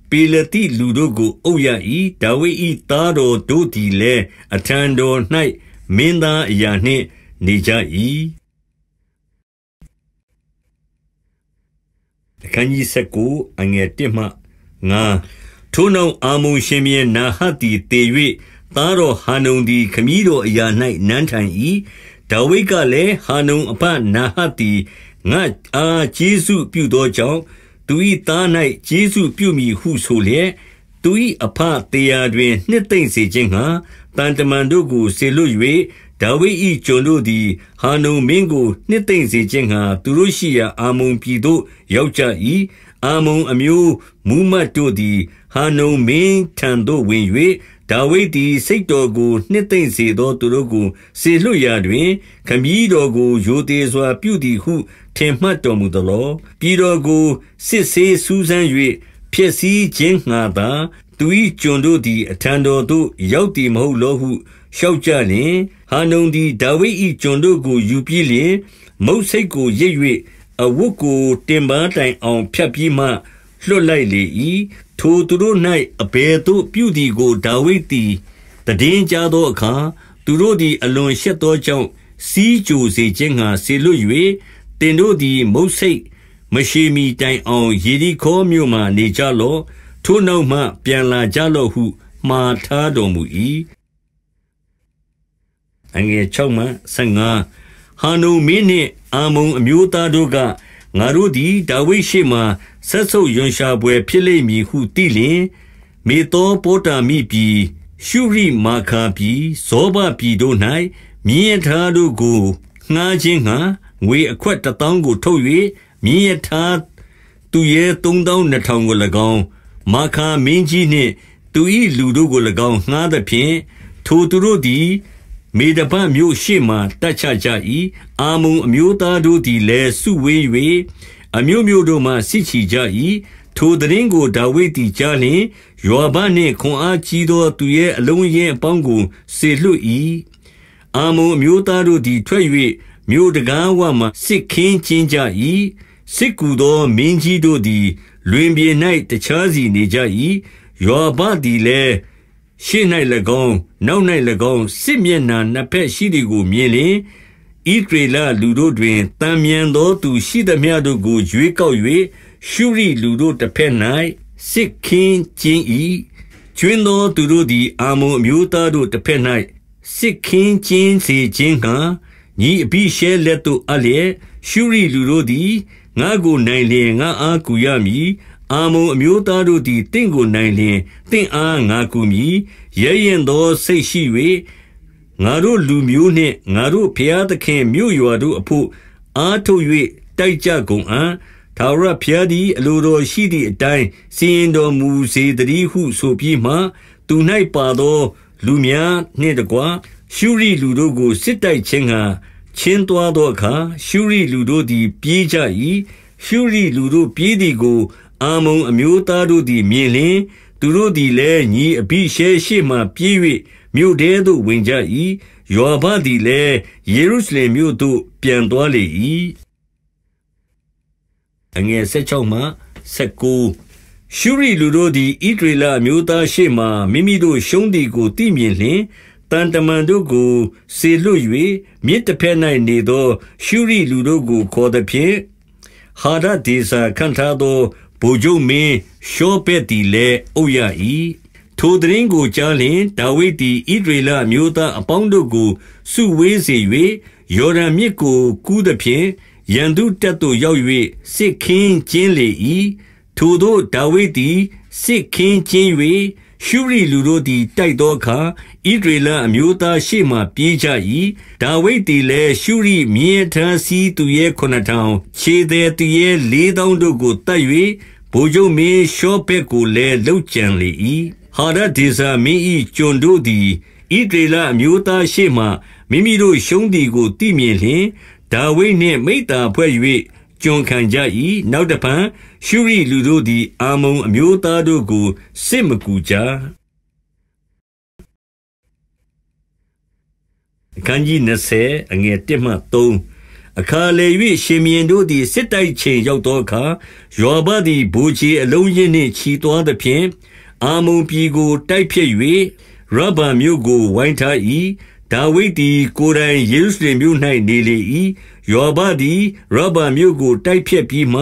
ပေလသိလူတို့ကို အုပ်ရ၏။ဒါဝိဒ်၏သားတော်တို့သည်လည်းအထံတော်၌မင်းသားအရာနှင့် နေကြ၏။ထိုနောက်အမ္မုန်ရှင်ဘုရင်နာဟတ်သည်သေ၍သားတော်ဟာနုန်သည် ခမည်းတော်အရာ၌နန်းထိုင်၏။ဒါဝိဒ်ကလည်း၊ဟာနုန်အဘနာဟတ်သည်ငါ့အားကျေးဇူးပြုသောကြောင့်သူ၏သား၌ကျေးဇူးပြုမည်ဟုဆိုလျက်သူ၏အဖတေရာတွင် နှစ်သိမ့်စေခြင်းငှာတန်တမန်တို့ကိုစေလွတ်၍ဒါဝိဒ်၏ကျွန်တို့သည် ဟာနုံမင်းကို နှစ်သိမ့်စေခြင်းငှာသူတို့ရှိရာအာမုံပြည်သို့ရောက်ကြ၏အာမုံအမျိုးမူးမတ်တို့သည် ဟာနုံမင်းထံသို့ဝင်၍ဒါဝိဒ်သည်စိတ်တော်ကိုနှစ်သိမ့်စေသောသူတို့ကိုစေလွှတ်ရာတွင်၊ခမည်းတော်ကိုရိုသေစွာပြုသည်ဟုထင်မှတ်တော်မူသလော။ပြည်တော်ကိုစစ်ဆေးစူးစမ်း၍ဖျက်ဆီးခြင်းငှါသာ၊သူ၏ကျွန်တို့သည်အထံတော်သို့ရောက်သည်မဟုတ်လောဟုလျှောက်ကြလျှင်၊ဟာနုန်သည်ဒါဝိဒ်၏ကျွန်တို့ကိုယူပြီးလျှင်၊မုတ်ဆိတ်ကိုရိတ်၍အဝတ်ကို တင်ပါးတိုင်အောင်ဖြတ်ပြီးမှလွှတ်လိုက်လေ၏ထိုသူတို့၌အဘယ်သို့ပြုသည်ကိုဒါဝိဒ်သည်သိတင်းကြားသောအခါ၊သူတို့သည်အလွန် ရှက်သောကြောင့်ဆီးကြိုစေခြင်းငှါစေလွှတ်၍၊သင်တို့သည် မုတ်ဆိတ်မရှည်မှီတိုင်အောင်ယေရိခေါမြို့မှာနေကြလော့။ထိုနောက်မှ ပြန်လာကြလော့ဟု မှာထားတော်မူ၏။6ဟာနုန်မင်းနှင့်အမ္မုန်အမျိုးသားတို့ကငါတို့သည်ဒါဝိရှေ့မှဆက်ဆုပ်ယွန်ရှာပွဲဖြစ်လိမ့်မည်ဟုသိလျင်မေသောပေါတာမိပြည်ရှုရိမာခာပြည်ဇောဘပြည်တို့၌မြင်းထားတို့ကိုငှားခြင်းငှာငွေအခွက်တစ်တောင်းကိုထုတ်၍မြင်းရထားသူရဲ3200ကို၎င်းမာခာမင်းကြီးနှင့် သူ၏လူတို့ကို၎င်းငှားသဖြင့်ထိုသူတို့သည်မေဒဘမြို့ရှေ့မှတတ်ချကြ၏အာမုံအမျိုးသားတို့သည်လည်းစုဝေး၍အမျိုးမျိုးတို့မှစစ်ချီကြ၏ထိုသတင်းကိုဒါဝိဒ်သည်ကြားလျှင်ယောဘနှင့်ခွန်အားကြီးသောသူရဲ့အလုံးရင်းအပေါင်းကိုစေလွှတ်၏အာမုံအမျိုးသားတို့သည်ထွက်၍မြို့တကားဝမှစစ်ခင်းကျင်းကြ၏စစ်ကူသောမင်းကြီးတို့သည် လွင်ပြင်၌တခြားစီနေကြ၏ယောဘသည်လည်းရှေ့၌၎င်းနောက်၌၎င်းစစ်မျက်နှာနှစ်ဖက်ရှိသည်ကိုမြင်လျင်ဣဒရေလလူတို့တွင်တံမြန်သောသူရှိသမျှတို့ကိုရွေးကောက်၍ရှုရီလူတို့တစ်ဖက်၌စစ်ခင်းခြင်းဤကျွင်းသောသူတို့သည်အာမုံအမျိုးသားတို့တစ်ဖက်၌စစ်ခင်းခြင်းစေခြင်းကညီအပိရှဲလက်တို့အလျက်ရှုရီလူတို့သည်ငါကိုနိုင်လျင်ငါအားကူရမည်အာမုံအမျိုးသားတို့သည်တင့်ကိုနိုင်လျင်တင့်အားငါကူမည်ရဲရင်သောစိတ်ရှိ၍ငါတို့လူမျိုးနှင့်ငါတို့ဖျားသခင်မြို့ရွာတို့အဖို့အားထုတ်၍တိုက်ကြကုန်အံ့သာရဖျားသည်အလိုတော်ရှိသည့်အတိုင်းစီရင်တော်မူစေတည်းဟုဆိုပြီးမှသူ၌ပါသော လူများနှင့်တကွရှုရီလူတို့ကိုစစ်တိုက်ခြင်းကချင်းသွားသောအခါရှုရီလူတို့သည်ပြေးကြ၏ရှုရီလူတို့ပြေးသည်ကို။အမ္မုန်အမျိုးသားတို့သည်မြင်လျှင်၊သူတို့သည်လည်းညီအဘိရှဲရှေ့မှ ပြေး၍မြို့ထဲသို့ဝင်ကြ၏။ယွာဘသည်လည်းယေရုရှလင်မြို့သို့ ပြန်သွားလေ၏။16ရှုရိလူတို့သည်ဣသရေလအမျိုးသားရှေ့မှာမိမိတို့ရှုံးသည်ကိုသိမြင်လျှင်၊သံတမန်တို့ကိုစေလွှတ်၍မြစ်တဘက်၌နေသော ရှုရိလူတို့ကို ခေါ်သဖြင့်၊ဟာဒဒေဇာခန့်ထားသောဗိုလ်ချုပ်မင်းရှောဘက်သည်လည်းအုပ်ရ၏ထိုသတင်းကိုကြားလျင်ဒါဝိဒ်သည်ဣဒရေလမျိုးသားအပေါင်းတို့ကို စုဝေးစေ၍ယော်ဒန်မြစ်ကိုကူးသဖြင့်ရန်သူတပ်သို့ရောက်၍စစ်ခင်းကျင်းလေ၏ထိုသို့ဒါဝိဒ်သည်စစ်ခင်းကျင်း၍ရှုရီလူတို့သည်တိုက်သောအခါဣဒရေလအမျိုးသားရှေ့မှပြေးကြ၏ဒါဝိဒ်သည်လည်းရှုရီမြင်းထန်းစီသူရဲ့9000ခြေသည်သူရဲ့4000တို့ကိုတတ်၍ဗိုလ်ချုပ်မင်းရှောဘက်ကိုလည်းလှုပ်ကြံလေ၏။ဟာရဒေဇာမင်း၏ကျွန်တို့သည်ဣဒေလအမျိုးသားရှေ့မှမိမိတို့ရှုံးသည်ကိုသိမြင်လျှင်ဒါဝိဒ်နှင့်မိတ္တာဖွဲ့၍ကျွန်ခံကြ၏နောက်တပံရှုရီလူတို့သည် အာမုံအမျိုးသားတို့ကိုစစ်မကူကြအခန်းကြီး20အငယ်1မှ3အခါလေ၍ရှင်မြင်းတို့သည်စစ်တိုက်ချိန်ရောက်သောအခါယောဘသည်ဘူချီအလုံးရင်းနှင့်ခြီသွားသဖြင့်အာမုန်ပြည်ကိုတိုက်ဖြတ်၍ရဗံမြို့ကိုဝိုင်းထား၏ဒါဝိဒ်သည် ကိုယ်တိုင်ယေရုရှလင်မြို့၌နေလေ၏ယောဘသည်ရဗံမြို့ကို တိုက်ဖြတ်ပြီးမှ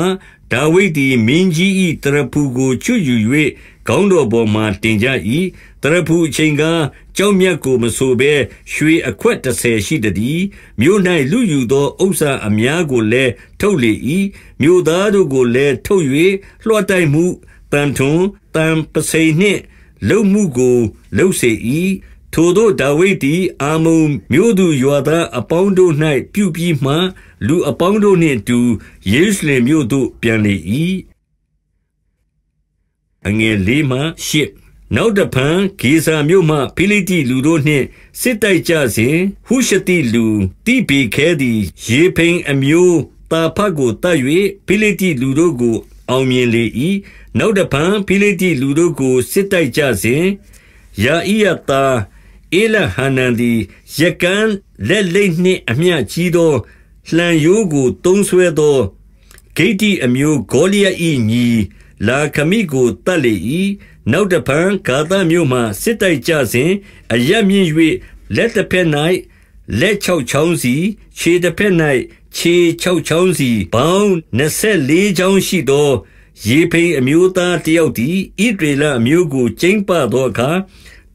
ဒါဝိဒ်သည်မင်းကြီး၏တရဖူကိုချွတ်ယူ၍ကောင်းတော်ပေါ်မှတင်ကြ၏တရဖူအချိန်ကားကြောက်မြတ်ကိုမဆိုဘဲရွှေအခွက်30ရှိသည်မြို့၌လူယူသောဥစ္စာအများကိုလည်းထုတ်လေ၏မြို့သားတို့ကိုလည်းထုတ်၍လွှတ်တိုက်မှုတန်ထွန်းတန်ပစိနှင့်လုံမှုကိုလှုပ်စေ၏ထိုတို့ဒါဝိဒ်သည်အာမုံမြို့သူရွာသားအပေါင်းတို့၌ပြုပြီးမှလူအပေါင်းတို့နှင့်အတူယေရုရှလင်မြို့သို့ပြန်လေ၏အငယ်၄မှ၈နောက်တဖန်ဂေဇာမြို့မှဖိလိတိလူတို့နှင့်စစ်တိုက်ကြစဉ်ဟုရှတိလူတိဘေခဲသည်ရေဖိန်အမျိုးတာဖတ်ကိုတတ်၍ဖိလိတိလူတို့ကိုအောင်မြင်လေ၏နောက်တဖန်ဖိလိတိလူတို့ကိုစစ်တိုက်ကြစဉ်ယာဣယတာအေလဟနန်သည်ယကန်လက်လိတ်နှင့်အမျှကြီးသောလှံရိုးကိုတုံးဆွဲသောဂိတ်တိအမျိုးဂေါလိယ၏ညီလာခမိကိုတတ်လေ၏နောက်တဖန်ဂါသမြို့မှစစ်တိုက်ကြစဉ်အရက်မြင့်၍လက်တစ်ဖက်၌လက်6ချောင်းစီခြေတစ်ဖက်၌ခြေ6ချောင်းစီပေါင်း24ချောင်းရှိသော ရေဖိန်အမျိုးသားတယောက်သည်ဣဒရေလအမျိုးကို ကျိမ့်ပသောအခါ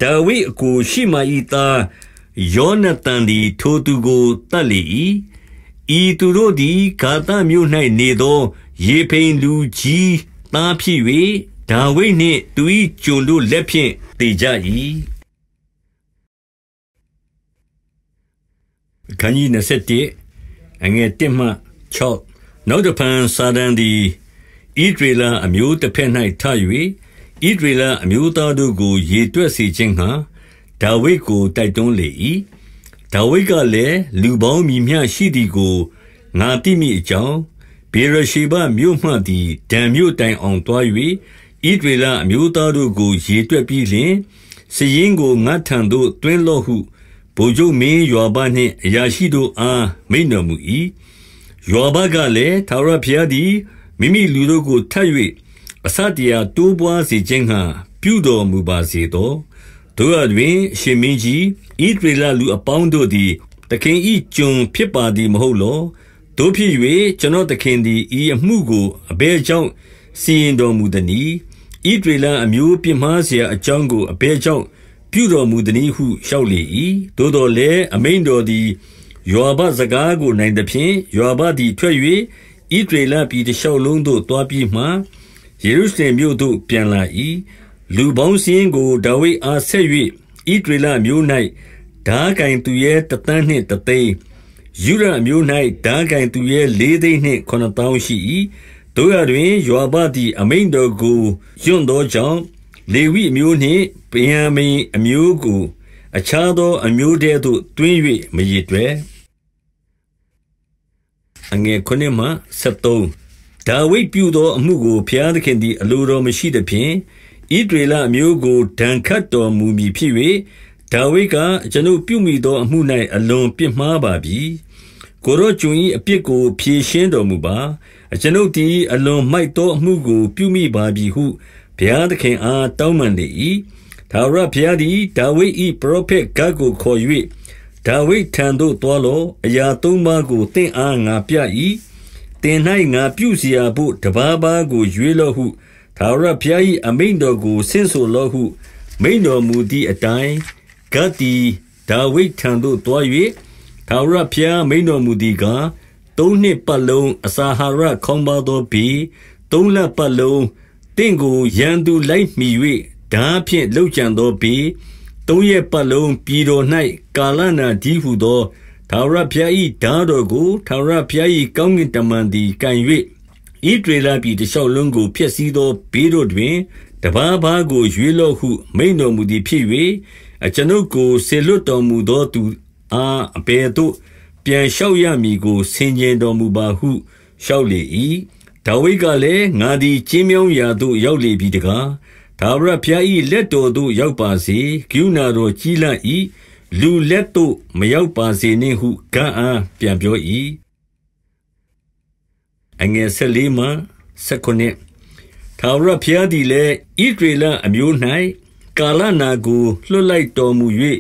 ဒါဝိအကိုရှိမ၏သားယောနသန်သည်ထိုသူကိုတတ်လေ၏ဤသူတို့သည်ဂါသမြို့၌နေသော ရေဖိန်လူကြီးသားဖြစ်၍ဒါဝိဒ်နှင့်သူ၏ကျွန်တို့လက်ဖြင့်တေကြ၏ခန်းကြီး27အငယ်1မှ6နောက်တဖန်စာဒန်သည်ဣဒရေလအမျိုးတစ်ဖက်၌ထ၍ဣဒရေလအမျိုးသားတို့ကိုရေတွက်စေခြင်းဟံဒါဝိဒ်ကိုတိုက်တွန်းလေ၏ဒါဝိဒ်ကလည်းလူပေါင်းမြည်မြရှိသည်ကိုငါတိမိအကြောင်းဘေရရှေဘမြို့မှသည်ဒံမြို့တိုင်အောင်သွား၍ဣဒေလအမျိုးသားတို့ကိုရေတွက်ပြီးလျှင်စရင်ကိုငတ်ထံသို့တွင်းလော့ဟုဗိုလ်ချုပ်မင်းယွာဘနှင့် အရာရှိတို့အားမိန့်တော်မူ၏ယွာဘကလည်းသာရဖျားသည်မိမိလူတို့ကိုထတ်၍အစတရားတိုးပွားစေခြင်းဟံပြုတော်မူပါစေသောတို့ရတွင်ရှင်မင်းကြီးဣဒေလလူအပေါင်းတို့သည်တခင်ဤကျွန်ဖြစ်ပါသည်မဟုတ်လော။သို့ဖြစ်၍ကျွန်တော်သခင်သည်ဤအမှုကိုအဘယ်ကြောင့်စီရင်တော်မူသနည်း။ဣသရေလအမျိုးပြစ်မှားစရာအကြောင်းကိုအဘယ်ကြောင့်ပြုတော်မူသနည်းဟုလျှောက်လေ၏။သို့သော်လည်းအမိန့်တော်သည်ယွာဘစကားကိုနိုင်သဖြင့်၊ယွာဘသည်ထွက်၍ဣသရေလပြည်တရှောက်လုံးသို့သွားပြီးမှ၊ယေရုရှလင်မြို့သို့ပြန်လာ၏။လူပေါင်းစာရင်းကိုဒါဝိဒ်အားဆက်၍၊ဣသရေလအမျိုး၌ထားကိုင်သူရဲတသန်းနှင့်တသိန်းယုဒအမျိုး၌ဓာကင်သူရဲ၄သိန်းနှင့်9သောင်းရှိ၏တို့ရတွင်ယောဘသည် အမိန်တော်ကိုညွန့်သောကြောင့်လေဝိအမျိုးနှင့်ဗိယံမိန်အမျိုးကို အခြားသော အမျိုးတဲသို့တွင်း၍မရည်တွယ်အငယ်9မှ73ဒါဝိဒ်ပြုသောအမှုကိုဘုရားသခင်သည် အလိုတော်မရှိသဖြင့်ဣဒေလအမျိုးကိုဒဏ်ခတ်တော်မူမည်ဖြစ်၍ဒါဝိဒ်ကကျွန်ုပ်ပြုမိသောအမှု၌အလွန်ပြစ်မှားပါပြီကိုယ်တော်ကျွန်၏အပြစ်ကိုဖြေရှင်းတော်မူပါ။အကျွန်ုပ်သည်အလွန်မိုက်သောအမှုကို ပြုမိပါပြီဟုဘုရားသခင်အားတောင်းပန်လေ၏။ထာဝရဘုရားသည်ဒါဝိဒ်၏ပရောဖက်ဂဒ်ကိုခေါ်၍၊ဒါဝိဒ်ထံသို့သွားလော့။အရာသုံးပါးကိုသင့်အားငါပြ၏။သင်၌ငါပြုစရာဘို့တပါးပါးကိုရွေးလော့ဟုထာဝရဘုရား၏အမိန့်တော်ကိုဆင့်ဆိုလော့ဟုမိန့်တော်မူသည်အတိုင်း၊ဂဒ်သည်ဒါဝိဒ်ထံသို့သွား၍ထာဝရဘုရားမိန်တော်မူသည်ကားသုံးနှစ်ပတ်လုံးအစာဟာရခေါင်းပါသောပြီသုံးလပတ်လုံးတင့်ကိုရန်သူလိုက်မိ၍ဓာဖြင့်လှုပ်ကြံသောပြီသုံးရက်ပတ်လုံးပြည်တော်၌ကာလနာဒီဟုသောထာဝရဘုရား၏ဓာတော်ကိုထာဝရဘုရား၏ကောင်းကင်တမန်သည်ကန်၍ဤဒေလာပြည်တလျှောက်လုံးကိုဖျက်ဆီးသောဘေးတို့တွင်တပါးပါးကိုရွေးလော့ဟုမိန်တော်မူသည်ဖြစ်၍အကျွန်ုပ်ကိုဆေလွတ်တော်မူသောသူအားအဘယ်သို့ပြန်လျှောက်ရမည်ကိုဆင်ခြင်တော်မူပါဟုလျှောက်လေ၏။ဒါဝိဒ်ကလည်း၊ငါသည်ကျဉ်းမြောင်းရာသို့ရောက်လေပြီတကား။ထာဝရဘုရား၏လက်တော်သို့ ရောက်ပါစေ။ကရုဏာတော်ကြီးလှ၏။လူလက်သို့ မရောက်ပါစေနှင့်ဟုဂဒ်အားပြန်ပြော၏။ထာဝရဘုရားသည်လည်း၊ဣသရေလအမျိုး၌ကာလနာကိုလွှတ်လိုက်တော်မူ၍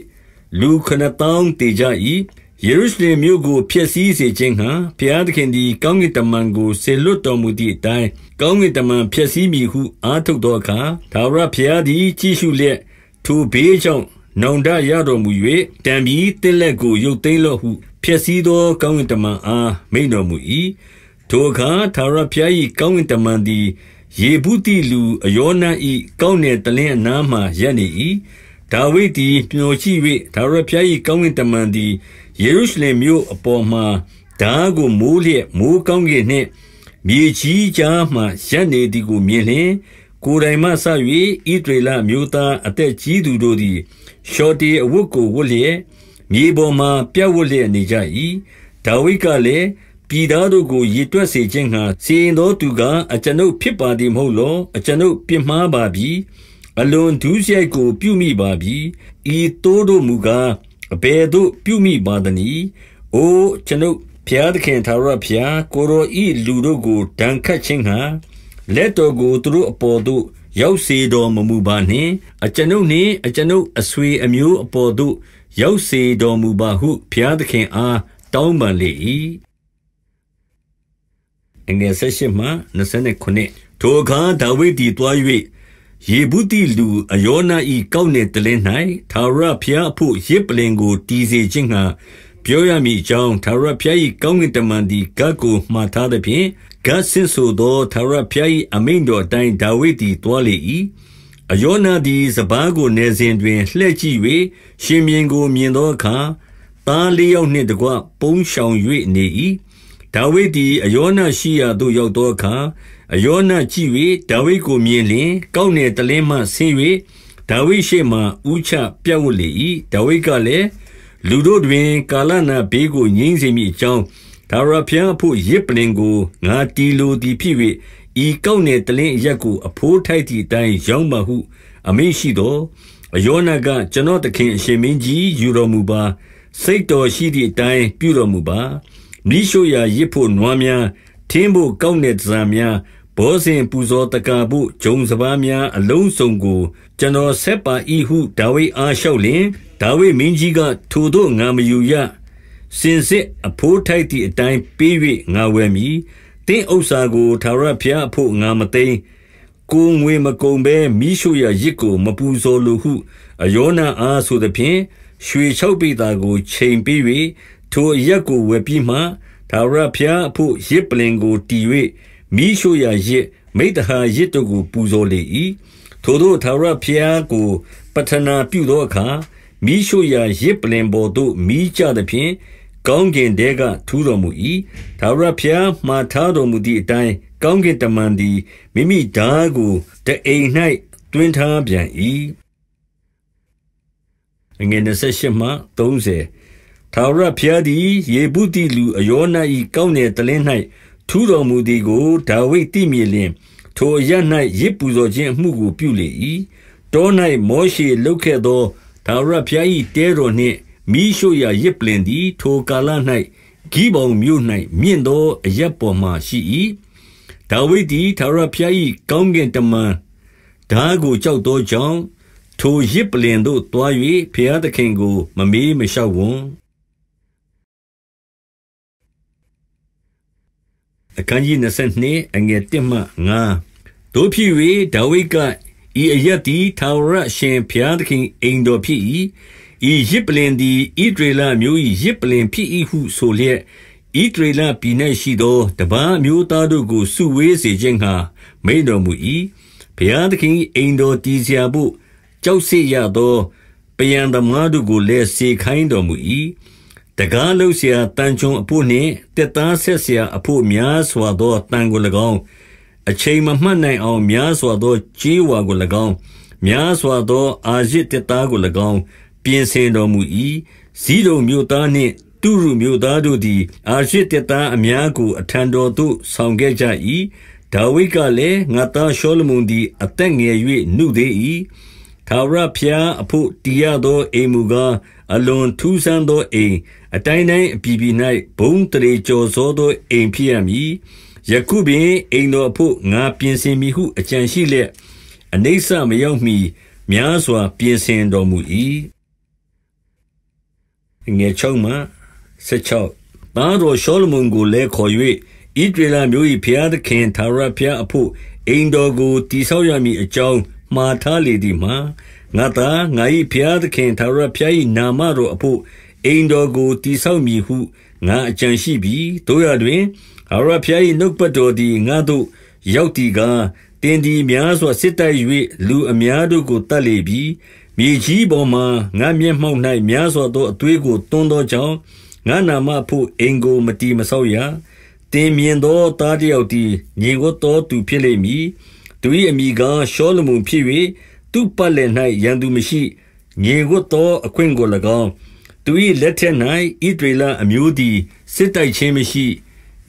လူခဏသောင်းတေကြ၏ယေရုရှလင်မြို့ကိုဖျက်ဆီးစေခြင်းဟံဘုရားသခင်သည် ကောင်းကင်တမန်ကိုဆေလွတ်တော်မူသည့်အတိုင်းကောင်းကင်တမန်ဖျက်ဆီးမည်ဟုအားထုတ်သောအခါဒါဝရဘုရားသည် ကြည့်ရှုလျက်ထိုဘေးကြောင့်နောင်တရတော်မူ၍တံပြီးတင်းလက်ကိုရုပ်သိမ်းလော့ဟုဖျက်ဆီးသောကောင်းကင်တမန်အားမိန်တော်မူ၏ထိုအခါသာရဖျား၏ကောင်းကင်တမန်သည်ယေဘုတိလူအယောနဤကောင်းနယ်တလင်းအနားမှရပ်နေ၏ဒါဝိဒ်သည်မျှော်ကြည့်၍ဒါဝရဖျား၏ကောင်းကင်တမန်သည်ယေရုရှလင်မြို့အပေါ်မှာဓာကိုမိုးလျက်မိုးကောင်းကင်နှင့် မြေကြီးကြားမှရပ်နေသည်ကိုမြင်လျင် ကိုယ်တိုင်မှဆ၍ဣဒရေလမျိုးသားအသက်ကြီးသူတို့သည်ရှော်တီအဝတ်ကိုဝတ်လျက်မြေပေါ်မှပြတ်ဝတ်လျက်နေကြ၏ဒါဝိဒ်ကလည်းပြည်သားတို့ကိုရည်တွက်စေခြင်းဟာစီရင်သောသူကအကျွန်ုပ်ဖြစ်ပါသည်မဟုတ်လောအကျွန်ုပ်ပြစ်မှားပါပြီ။အလွန်ဒုစရိုက်ကို ပြုမိပါပြီ။ဤသိုးတို့မူကား၊အဘယ်သို့ပြုမိပါသနည်း။အိုအကျွန်ုပ်ဘုရားသခင်ထာဝရဘုရား၊ကိုယ်တော်၏လူတို့ကိုဒဏ်ခတ်ခြင်းငှါလက်တော်ကိုသူတို့အပေါ်သို့ ရောက်စေတော်မမူပါနှင့်။အကျွန်ုပ်နှင့်အကျွန်ုပ်အဆွေအမျိုးအပေါ်သို့ရောက်စေတော်မူပါဟုဘုရားသခင်အားတောင်းပန်လေ၏။ထိုအခါဒါဝိဒ်သည်သွား၍ယေဗုသိလူအယောနာ၏ကောက်နှင့်တလင်း၌ထာဝရဘုရားအဖို့ရစ်ပလင်ကိုတည်စေခြင်းငှာပြောရမည်အကြောင်းထာဝရဘုရား၏ကောင်းကင်တမန်သည်ဂတ်ကိုမှားထားသဖြင့်ဂတ်ဆင့်ဆိုသောထာဝရဘုရား၏အမိန့်တော်အတိုင်းဒါဝိဒ်သည်တွားလေ၏အယောနာသည်စပားကိုနေစဉ်တွင်လှည့်ကြည့်၍ရှင်မြင်းကိုမြင်သောအခါသားလေးယောက်နှင့်တကွပုန်းရှောင်၍နေ၏ဒါဝိဒ်သည်အယောနာရှိရာသို့ရောက်သောအခါအယောနကြည့်၍ဒါဝိဒ်ကိုမြင်လျင်ကောက်နယ်တလင်းမှဆင်း၍ဒါဝိဒ်ရှေ့မှဦးချပြတ်ဝတ်လေ၏ဒါဝိဒ်ကလည်းလူတို့တွင်ကာလနာဘေးကိုငြိမ့်စေမိအကြောင်းဒါရဖျံအဖို့ရစ်ပလင်ကိုငါတီလိုသည်ဖြစ်၍ဤကောက်နယ်တလင်းရက်ကို အဖိုးထိုက်သည့်အတိုင်းရောက်မှဟု အမိန့်ရှိသောအယောနကကျွန်တော်သခင်အရှင်မင်းကြီးယူတော်မူပါစိတ်တော်ရှိသည့်အတိုင်းပြုတော်မူပါမိရှုရာရစ်ဖို့နွားများထင်းဖို့ကောက်နယ်သံများဘောဇဉ်ပူဇော်တကာဖို့ဂျုံစပားများအလုံးစုံကို ကျွန်တော်ဆက်ပါ၏ဟုဒါဝိအားလျှောက်လျင်ဒါဝိမင်းကြီးကထိုတို့ငါမယူရစင်စစ် အဖိုးထိုက်သည့်အတိုင်းပေး၍ငါဝယ်မည်တင့်ဥစ္စာကိုသာရဖျားဖို့ငါမသိကိုငွေမကုန်ဘဲမိရှုရရစ်ကို မပူဇော်လိုဟုအယောနာအားဆိုသည်ဖြင့်ရွှေချုပ်ပိတာကိုချိန်ပေး၍ထိုအရက်ကိုဝယ်ပြီးမှသာရဖျားဖို့ရစ်ပလင်ကိုတီ၍မီးရှို့ရာရစ်မိတ္တဟာရစ်တို့ကို ပူဇော်လေ၏။ထိုသို့ထာဝရဘုရားကိုပဌနာပြုသောအခါ၊မီးရှို့ရာယဇ်ပလ္လင်ပေါ်သို့မီးကျသဖြင့်၊ကောင်းကင်ထဲကထူးတော်မူ၏။ထာဝရဘုရားမှာထားတော်မူသည်အတိုင်း၊ကောင်းကင်တမန်သည်မိမိထားကိုထားအိမ်၌သွင်းထားပြန်၏။ထာဝရဘုရားသည်ယေဗုသိလူအရောန၏ကောက်နယ်တလင်း၌ထူးတော်မူသည်ကိုဒါဝိဒ်သိမြင်လျှင်၊ထိုအရပ်၌ယဇ်ပူဇော်ခြင်းအမှုကိုပြုလေ၏။တော၌မောရှေလုပ်ခဲ့သောထာဝရဘုရား၏တဲတော်နှင့်မီးရှို့ရာယဇ်ပလ္လင်သည် ထိုကာလ၌ဂိဗောင်မြို့၌မြင့်သောအရပ်ပေါ်မှာရှိ၏။ဒါဝိဒ်သည်ထာဝရဘုရား၏ကောင်းကင်တမန်ထားကိုကြောက်သောကြောင့်၊ထိုယဇ်ပလ္လင်သို့သွား၍ဘုရားသခင်ကိုမမေးမလျှောက်ဝံ့အခန်းကြီး22အငယ်1မှ9တို့ဖြစ်၍ဒါဝိဒ်ကဤအရက်သည်ထာဝရအရှင်ဘုရားသခင်အိမ်တော်ဖြစ်၏ဤရစ်ပလင်သည်ဣဒရေလမျိုး၏ရစ်ပလင်ဖြစ်၏ဟု ဆိုလျက်ဣဒရေလပြည်၌ရှိသောတပန်းမျိုးသားတို့ကို စုဝေးစေခြင်းဟာမိန်တော်မူ၏ဘုရားသခင်အိမ်တော်တည်စရာဖို့ကြောက်စေရသောပယံသမားတို့ကိုလည်းစေခိုင်းတော်မူ၏တကားလုံးเสียတန်ချုံအဖို့နှင့်တက်သားဆက်เสียအဖို့များစွာသောတန်ကို၎င်းအချိန်မမှတ်နိုင်အောင်များစွာသောကြေးဝါကို၎င်း များစွာသောအာရစ်တက်သားကို၎င်းပြင်ဆင်တော်မူ၏ဇီးတော်မြို့သားနှင့်သူရုမြို့သားတို့သည် အာရစ်တက်သားအများကိုအထံတော်သို့ဆောင်ခဲ့ကြ၏ဒါဝိဒ်ကလည်းငါသားရှောလမုန်သည်အသက်ငယ်၍နှုတ်သေး၏ထာဝရဘုရားအဖို့တည်ရသောအိမ်မူကားအလွန်ထူးဆန်းသောအိမ်အတိုင်းတိုင်းအပြည်ပြည်၌ဘုံတရေကျော်သောသောအိမ်ဖြစ်ရမည်ယခုပင်အိမ်တော်အဖို့ငါပြင်ဆင်မိဟုအကြံရှိလျက်အနိစ္စမရောက်မီများစွာ ပြင်ဆင်တော်မူ၏ငယ်၆မှ16သားတော်ရှောလမုန်ကိုလည်းခေါ်၍ဣဒရလမျိုး၏ဘုရားသခင်ထာဝရဘုရားအဖို့အိမ်တော်ကိုတည်ဆောက်ရမည်အကြောင်းမှားထားလေသည်မှာငါသားငါ၏ဘုရားသခင်ထာဝရဘုရား၏နာမတော်အဖို့အိမ်တော်ကိုတည်ဆောက်မည်ဟုငါအကြံရှိပြီတို့ရတွင်ဟာရဘုရား၏နှုတ်ပတ်တော်သည်ငါတို့ ရောက်တီကားတင်ဒီများစွာစစ်တိုက်၍လူအများတို့ကိုတတ်လေပြီမြေကြီးပေါ်မှာငါမျက်မှောက်၌များစွာသောအသွေးကိုတွန်းသောကြောင့်ငါနာမဖို့အိမ်ကိုမတီမဆောက်ရတင်မြင်သောသားတယောက်သည်ညီကိုတော်သူဖြစ်လိမ့်မည်သူ၏အမိကားရှောလမုန်ဖြစ်၍သူ့ပတ်လည်၌ရန်သူမရှိ၊ငြိမ်ဝပ်သောအခွင့်ကို၎င်း၊သူ၏လက်ထက်၌ဣသရေလအမျိုးသည်စစ်တိုက်ခြင်းမရှိ၊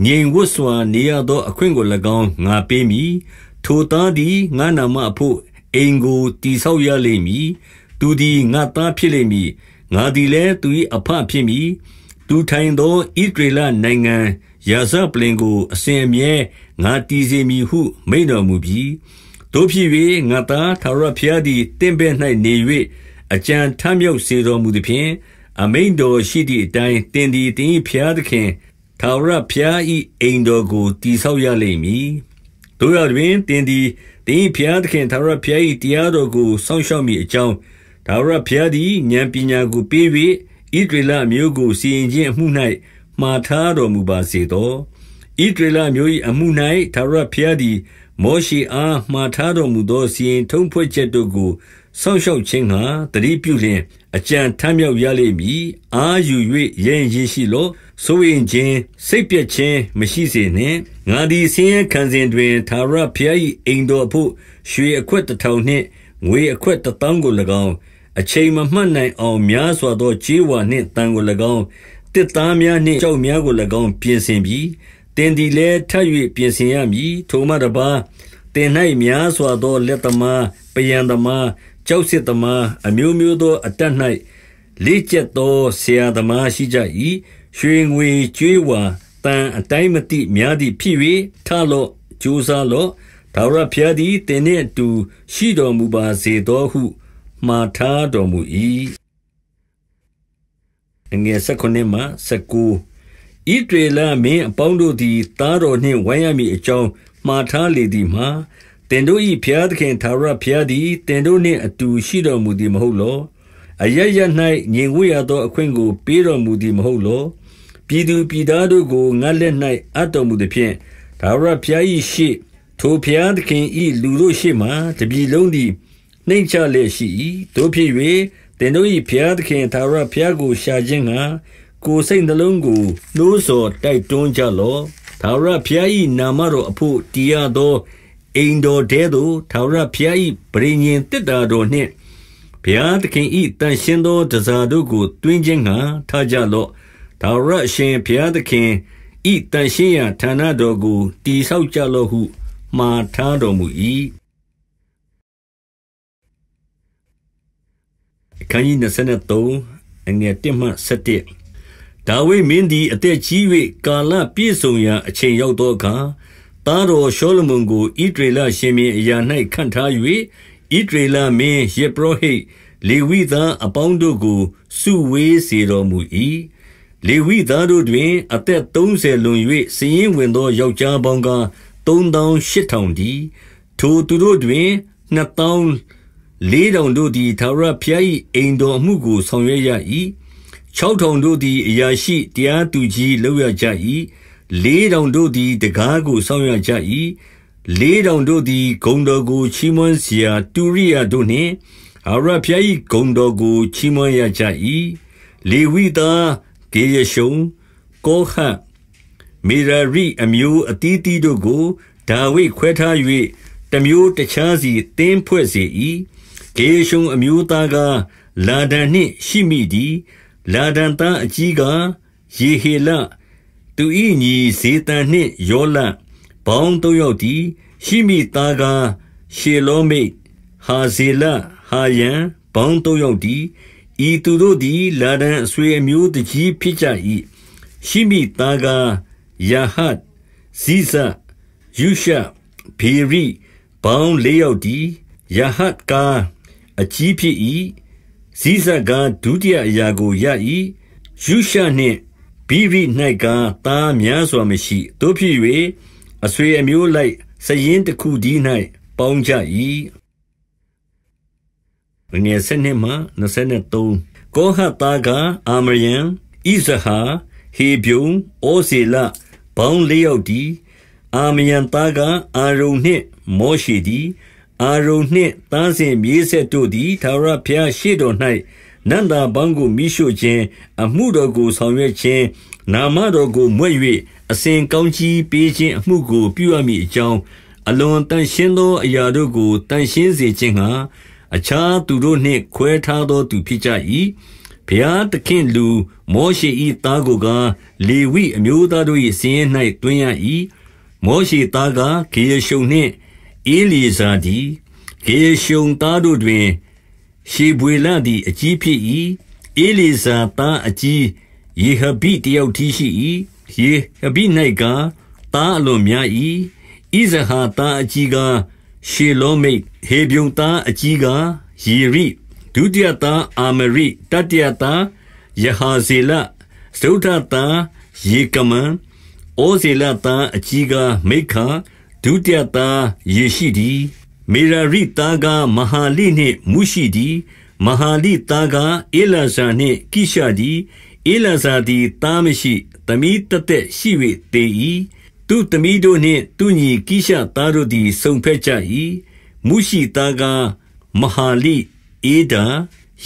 ငြိမ်ဝပ်စွာနေရသောအခွင့်ကို၎င်းငါပေးမည်။ထိုသားသည်ငါ့နာမအဘို့အိမ်ကိုတည်ဆောက်ရလိမ့်မည်။သူသည်ငါ့သားဖြစ်လိမ့်မည်။ငါသည်လည်းသူ၏အဘဖြစ်မည်။သူထိုင်သောဣသရေလနိုင်ငံရာဇပလ္လင်ကိုအစဉ်အမြဲငါတည်စေမည်ဟု မိန့်တော်မူပြီ။တို့ဖြစ်၍ငါသားထာဝရဘုရားသည်တင့်ပဲ့၌နေ၍အကြံထမြောက်စေတော်မူသည်ဖြင့်အမိန်တော်ရှိသည့်အတိုင်းတင်သည်တင်ဘုရားသခင်ထာဝရဘုရား၏အိမ်တော်ကိုတည်ဆောက်ရလိမ့်မည်။တို့ရတွင်တင်သည်တင်ဘုရားသခင်ထာဝရဘုရား၏တရားတော်ကိုစောင့်ရှောက်မည်အကြောင်းထာဝရဘုရားသည်ဉာဏ်ပညာကိုပေး၍ဣဒရလမျိုးကိုစီရင်ခြင်းအမှု၌မှားထားတော်မူပါစေသော။ဣဒရေလမျိုး၏အမှု၌သာရဘုရားသည် မောရှိအားမှားထားတော်မူသောစီရင်ထုံးဖွဲ့ချက်တို့ကိုစောင့်ရှောက်ခြင်းဟာတတိပြုလျင်အကြံထမ်းမြောက်ရလိမ့်မည်အာယူ၍ရင်ရရှိလောဆိုရင်ချင်းစိတ်ပြည့်ခြင်းမရှိစေနှင့်ငါသည်ဆင်းရဲခံစဉ်တွင်သာရဘုရား၏အိမ်တော်ဖို့ရွှေအခွက်တစ်ထောင်နှင့်ငွေအခွက်တစ်သောင်းကို၎င်းအချိန်မမှတ်နိုင်အောင်များစွာသောခြေဝါနှင့်တန်ကို၎င်းတစ်သားများနှင့်ကြောက်များကို၎င်းပြင်ဆင်ပြီးသင်သည်လည်းထပ်၍ပြင်ဆင်ရမည်ထိုမှတပါသင်၌များစွာသော လက်သမားပယံသမားကြောက်စစ်သမားအမျိုးမျိုးသောအတတ်၌လေ့ကျက်သောဆရာသမားရှိကြ၏ရွှေငွေကြွေးဝါတန်အတိုင်းမတိများသည့်ဖြစ်၍ထလော့ကြိုးစားလော့ဒါဝရဖျားသည်သင်နှင့်အတူ ရှိတော်မူပါစေသောဟုမှားထားတော်မူ၏အငယ်၁၉မှ၁၉ဣတရေလမင်းအပေါင်းတို့သည်သားတော်နှင့်ဝိုင်းရမည်အကြောင်းမှာထားလေသည်မှာသင်တို့၏ဘုရားသခင်သာရဘုရားသည်သင်တို့နှင့်အတူရှိတော်မူသည်မဟုတ်လောအရရ၌ငြိမ်ဝေရသောအခွင့်ကိုပေးတော်မူသည်မဟုတ်လောပြည်သူပြည်သားတို့ကိုငတ်လက်၌အပ်တော်မူသည်ဖြင့်သာရဘုရား၏ရှိထိုဘုရားသခင်၏လူတို့ရှိမှတပြည်လုံးသည်နှိမ့်ချလျက်ရှိ၏တို့ဖြစ်၍သင်တို့၏ဘုရားသခင်သာရဘုရားကိုရှာခြင်းငှာကိုယ်စိတ်နှလုံးကိုနှိုးဆော်တိုက်တွန်းကြလော့သာရဖျားဤနာမတော်အဖို့တရားသောအိမ်တော်တဲသို့သာရဖျားဤပရိညင်တစ်တာတော်နှင့်ဘုရားသခင်ဤတန်ရှင်သောတစားတို့ကိုတွင်ခြင်းငါထားကြလော့သာရရှင်ဘုရားသခင်ဤတန်ရှင်ရာဌာနတော်ကိုတည်ဆောက်ကြလော့ဟု မှာထားတော်မူ၏အခန်းကြီး23အငယ်1မှ7ဒါဝိမင်းသည်အသက်ကြီး၍ကာလပြည့်စုံရာအချိန်ရောက်သောအခါ၊သားတော်ရှောလမုန်ကိုဣသရေလရှင်ဘုရင်အရာ၌ခန့်ထား၍၊ဣသရေလမင်း၊ယဇ်ပုရောဟိတ်၊လေဝိသားအပေါင်းတို့ကို စုဝေးစေတော်မူ၏။လေဝိသားတို့တွင် အသက်သုံးဆယ်လွန်၍စာရင်းဝင်သောယောက်ျားပေါင်းကားသုံးသောင်းရှစ်ထောင်တည်း။ထိုသူတို့တွင်နှစ်သောင်းလေးထောင်တို့သည်ထာဝရဘုရား၏အိမ်တော်အမှုကိုဆောင်ရွက်ရ၏6,000တို့သည်အရာရှိ၊တရားသူကြီးလုပ်ရကြ၏။4,000တို့သည်တံခါးကိုစောင့်ရကြ၏။4,000တို့သည်ဂုဏ်တော်ကို ချီးမွမ်းစရာတုရိယာတို့နှင့်ထာဝရဘုရား၏ဂုဏ်တော်ကိုချီးမွမ်းရကြ၏။လေဝိသားဂေရရှုံ၊ကောဟတ်၊မေရာရိအမျိုးအသီးအသီးတို့ကိုဒါဝိဒ်ခွဲထား၍တမျိုးတခြားစီသင်းဖွဲ့စေ၏။5ဂေရရှုံအမျိုးသားကားလာဒန်နှင့်ရှိမိတည်းလာဒန်သားအကြီးကယေဟေလသူ၏ညီဇေတန်နှင့်ယောလဘောင်းသုံးယောက်သည်ရှိမိသားကရှေလောမိတ်ဟာဇေလဟာယံဘောင်းသုံးယောက်သည်ဤသူတို့သည် လာဒန်အဆွေအမျိုးတကြီးဖြစ်ကြ၏ရှိမိသားကယဟတ်ဇိဇယုရှဘေရိဘောင်းလေးယောက်သည်ယဟတ်ကာအကြီးဖြစ်၏ဇိဇကာဒုတိယအရာကိုရ၏ယုရှနှင့်ဘိရိ၌ကသားများစွာမရှိတို့ဖြစ်၍အဆွေအမျိုးလိုက်စရင်တစ်ခုဒီ၌ပေါင်းကြ၏ငယ်စနစ်မှ23ကောဟသားကအာမရန်ဣဇဟာ ဟေဗျုံဩဇေလဘောင်းလေးယောက်ဒီအာမရန်သားကအာရုန်နှင့် မောရှိဒီအာရုန်နှင့်သားစဉ်မြေးဆက်တို့သည်ထာဝရဘုရားရှေ့တော်၌နန္တာပေါင်းကိုမိရှို့ခြင်း အမှုတော်ကိုဆောင်ရွက်ခြင်းနာမတော်ကိုမွဲ့၍အစဉ်ကောင်းကြီးပေးခြင်းအမှုကိုပြုအပ်မိအကြောင်းအလွန်တန်ရှင်းသောအရာတို့ကိုတန်ရှင်းစေခြင်းဟာအခြားသူတို့နှင့်ခွဲထားသောသူဖြစ်ကြ၏ဘုရားသခင်လူ မောရှိ၏သားကိုကလေဝိအမျိုးသားတို့၏စင်း၌တွင်ရ၏မောရှိသားကဂေယရှုံနှင့်ဧလီဇာသည်ဂေရှုံသားတို့တွင်ရှေဘွေလသည်အကြီးဖြစ်၏ဧလီဇာသားအကြီးယေဟဘိတယောက်တည်းရှိ၏ယေဟဘိ၌ကသားအလွန်များ၏ဣဇဟာသားအကြီးကရှေလောမိတ်ဟေဗြုန်သားအကြီးကယေရိဒုတိယသားအာမရိတတိယသားယဟာဇေလသုဒ္ဓသားယေကမံဩဇေလသားအကြီးကမိခါဒုတိယသားယေရှိသည် မေရာရိသားကားမဟာလိနှင့်မုရှိသည်မဟာလိသားကားအေလာဇာနှင့်ကိရှာသည်အေလာဇာသည်သားမရှိသမီးတသက်ရှိ၍သေ၏သူသမီးတို့နှင့် သူညီကိရှာသားတို့သည်စုံဖက်ကြ၏မုရှိသားကားမဟာလိအေဒာ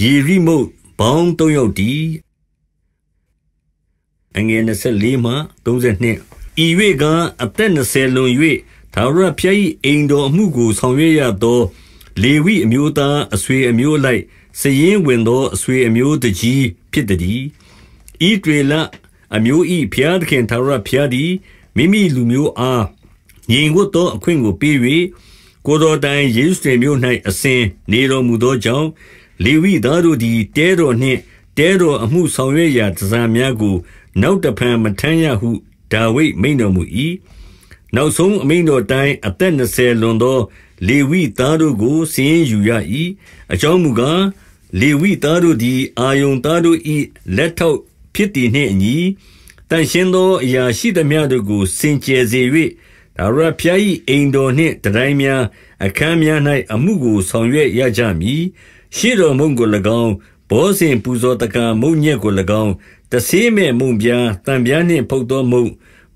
ယေရိမုတ်ဘောင်း၃ယောက်တည်းအငယ်24မှ32ဤ၍ကအသက်20လွန်၍ထာဝရဘုရား၏အိမ်တော်အမှုကိုဆောင်ရွက်ရသော လေဝိအမျိုးသားအဆွေအမျိုးအလိုက်စာရင်းဝင်သောအဆွေအမျိုးသူကြီးဖြစ်သတည်း။ဣသရေလအမျိုး၏ဘုရားသခင်ထာဝရဘုရားသည်မိမိလူမျိုးအားငြိမ်ဝပ်သောအခွင့်ကိုပေး၍၊ကိုယ်တော်တိုင်ယေရုရှလင်မြို့၌အစဉ်နေတော်မူသောကြောင့်၊လေဝိသားတို့သည်တဲတော်နှင့်တဲတော်အမှုဆောင်ရွက်ရာတန်ဆာများကို နောက်တဖန်မထမ်းရဟုဒါဝိဒ်မိန့်တော်မူ၏။နောက်ဆုံးအမိန့်တော်တိုင်းအသက်20လွန်သောလေဝိသားတို့ကိုစည်ရင်ယူရ၏အကြောင်းမူကားလေဝိသားတို့သည် အာယုန်သားတို့၏လက်ထောက်ဖြစ်သည်နှင့်အညီတန်ရှင်းသောအရာရှိသမျှတို့ကိုစင်ကြယ်စေ၍ဒါရဖျား၏အိမ်တော်နှင့်တတိုင်းများ အခန်းများ၌အမှုကို ဆောင်ရွက်ရကြမည်ရှေ့တော်မုံကို၎င်းဘောစဉ်ပူဇော်တကံမုံညက်ကို၎င်းတဆေးမဲ့မုံပြားတံပြားနှင့်ဖုတ်သောမုံ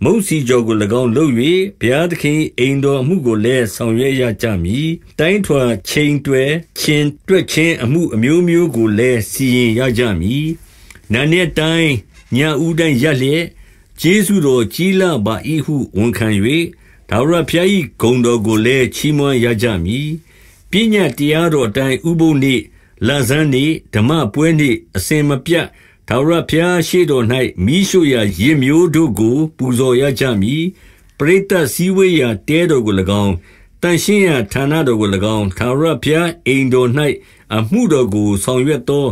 မုံစီကြော်ကို၎င်းလုပ်၍ဘုရားသခင်အိမ်တော်မှုကိုလည်းဆောင်ရွက်ရကြမည်တိုင်းထွာချင်းတွဲချင်းတွက်ချင်းအမှုအမျိုးမျိုးကိုလည်းစီရင်ရကြမည်နာနေတိုင်းညာဦးတိုင်းရက်လျက်ကျေးဇူးတော်ကြီးလာပါ၏ဟုဝန်ခံ၍ဒါဝရဘုရား၏ဂုဏ်တော်ကိုလည်းချီးမွမ်းရကြမည်ပညာတရားတော်တိုင်းဥပုပ်နေ့လဆန်းနေ့ဓမ္မပွဲနေ့အစင်မပြတ်ထာဝရဘုရားရှေ့တော်၌မိရှုရာရင်မျိုးတို့ကို ပူဇော်ရကြမည်ပရိသတ်စည်းဝေးရာတဲတော်ကို၎င်းတန်ရှင်းရာဌာနတော်ကို၎င်းထာဝရဘုရားအိမ်တော်၌အမှုတော်ကို ဆောင်ရွက်သော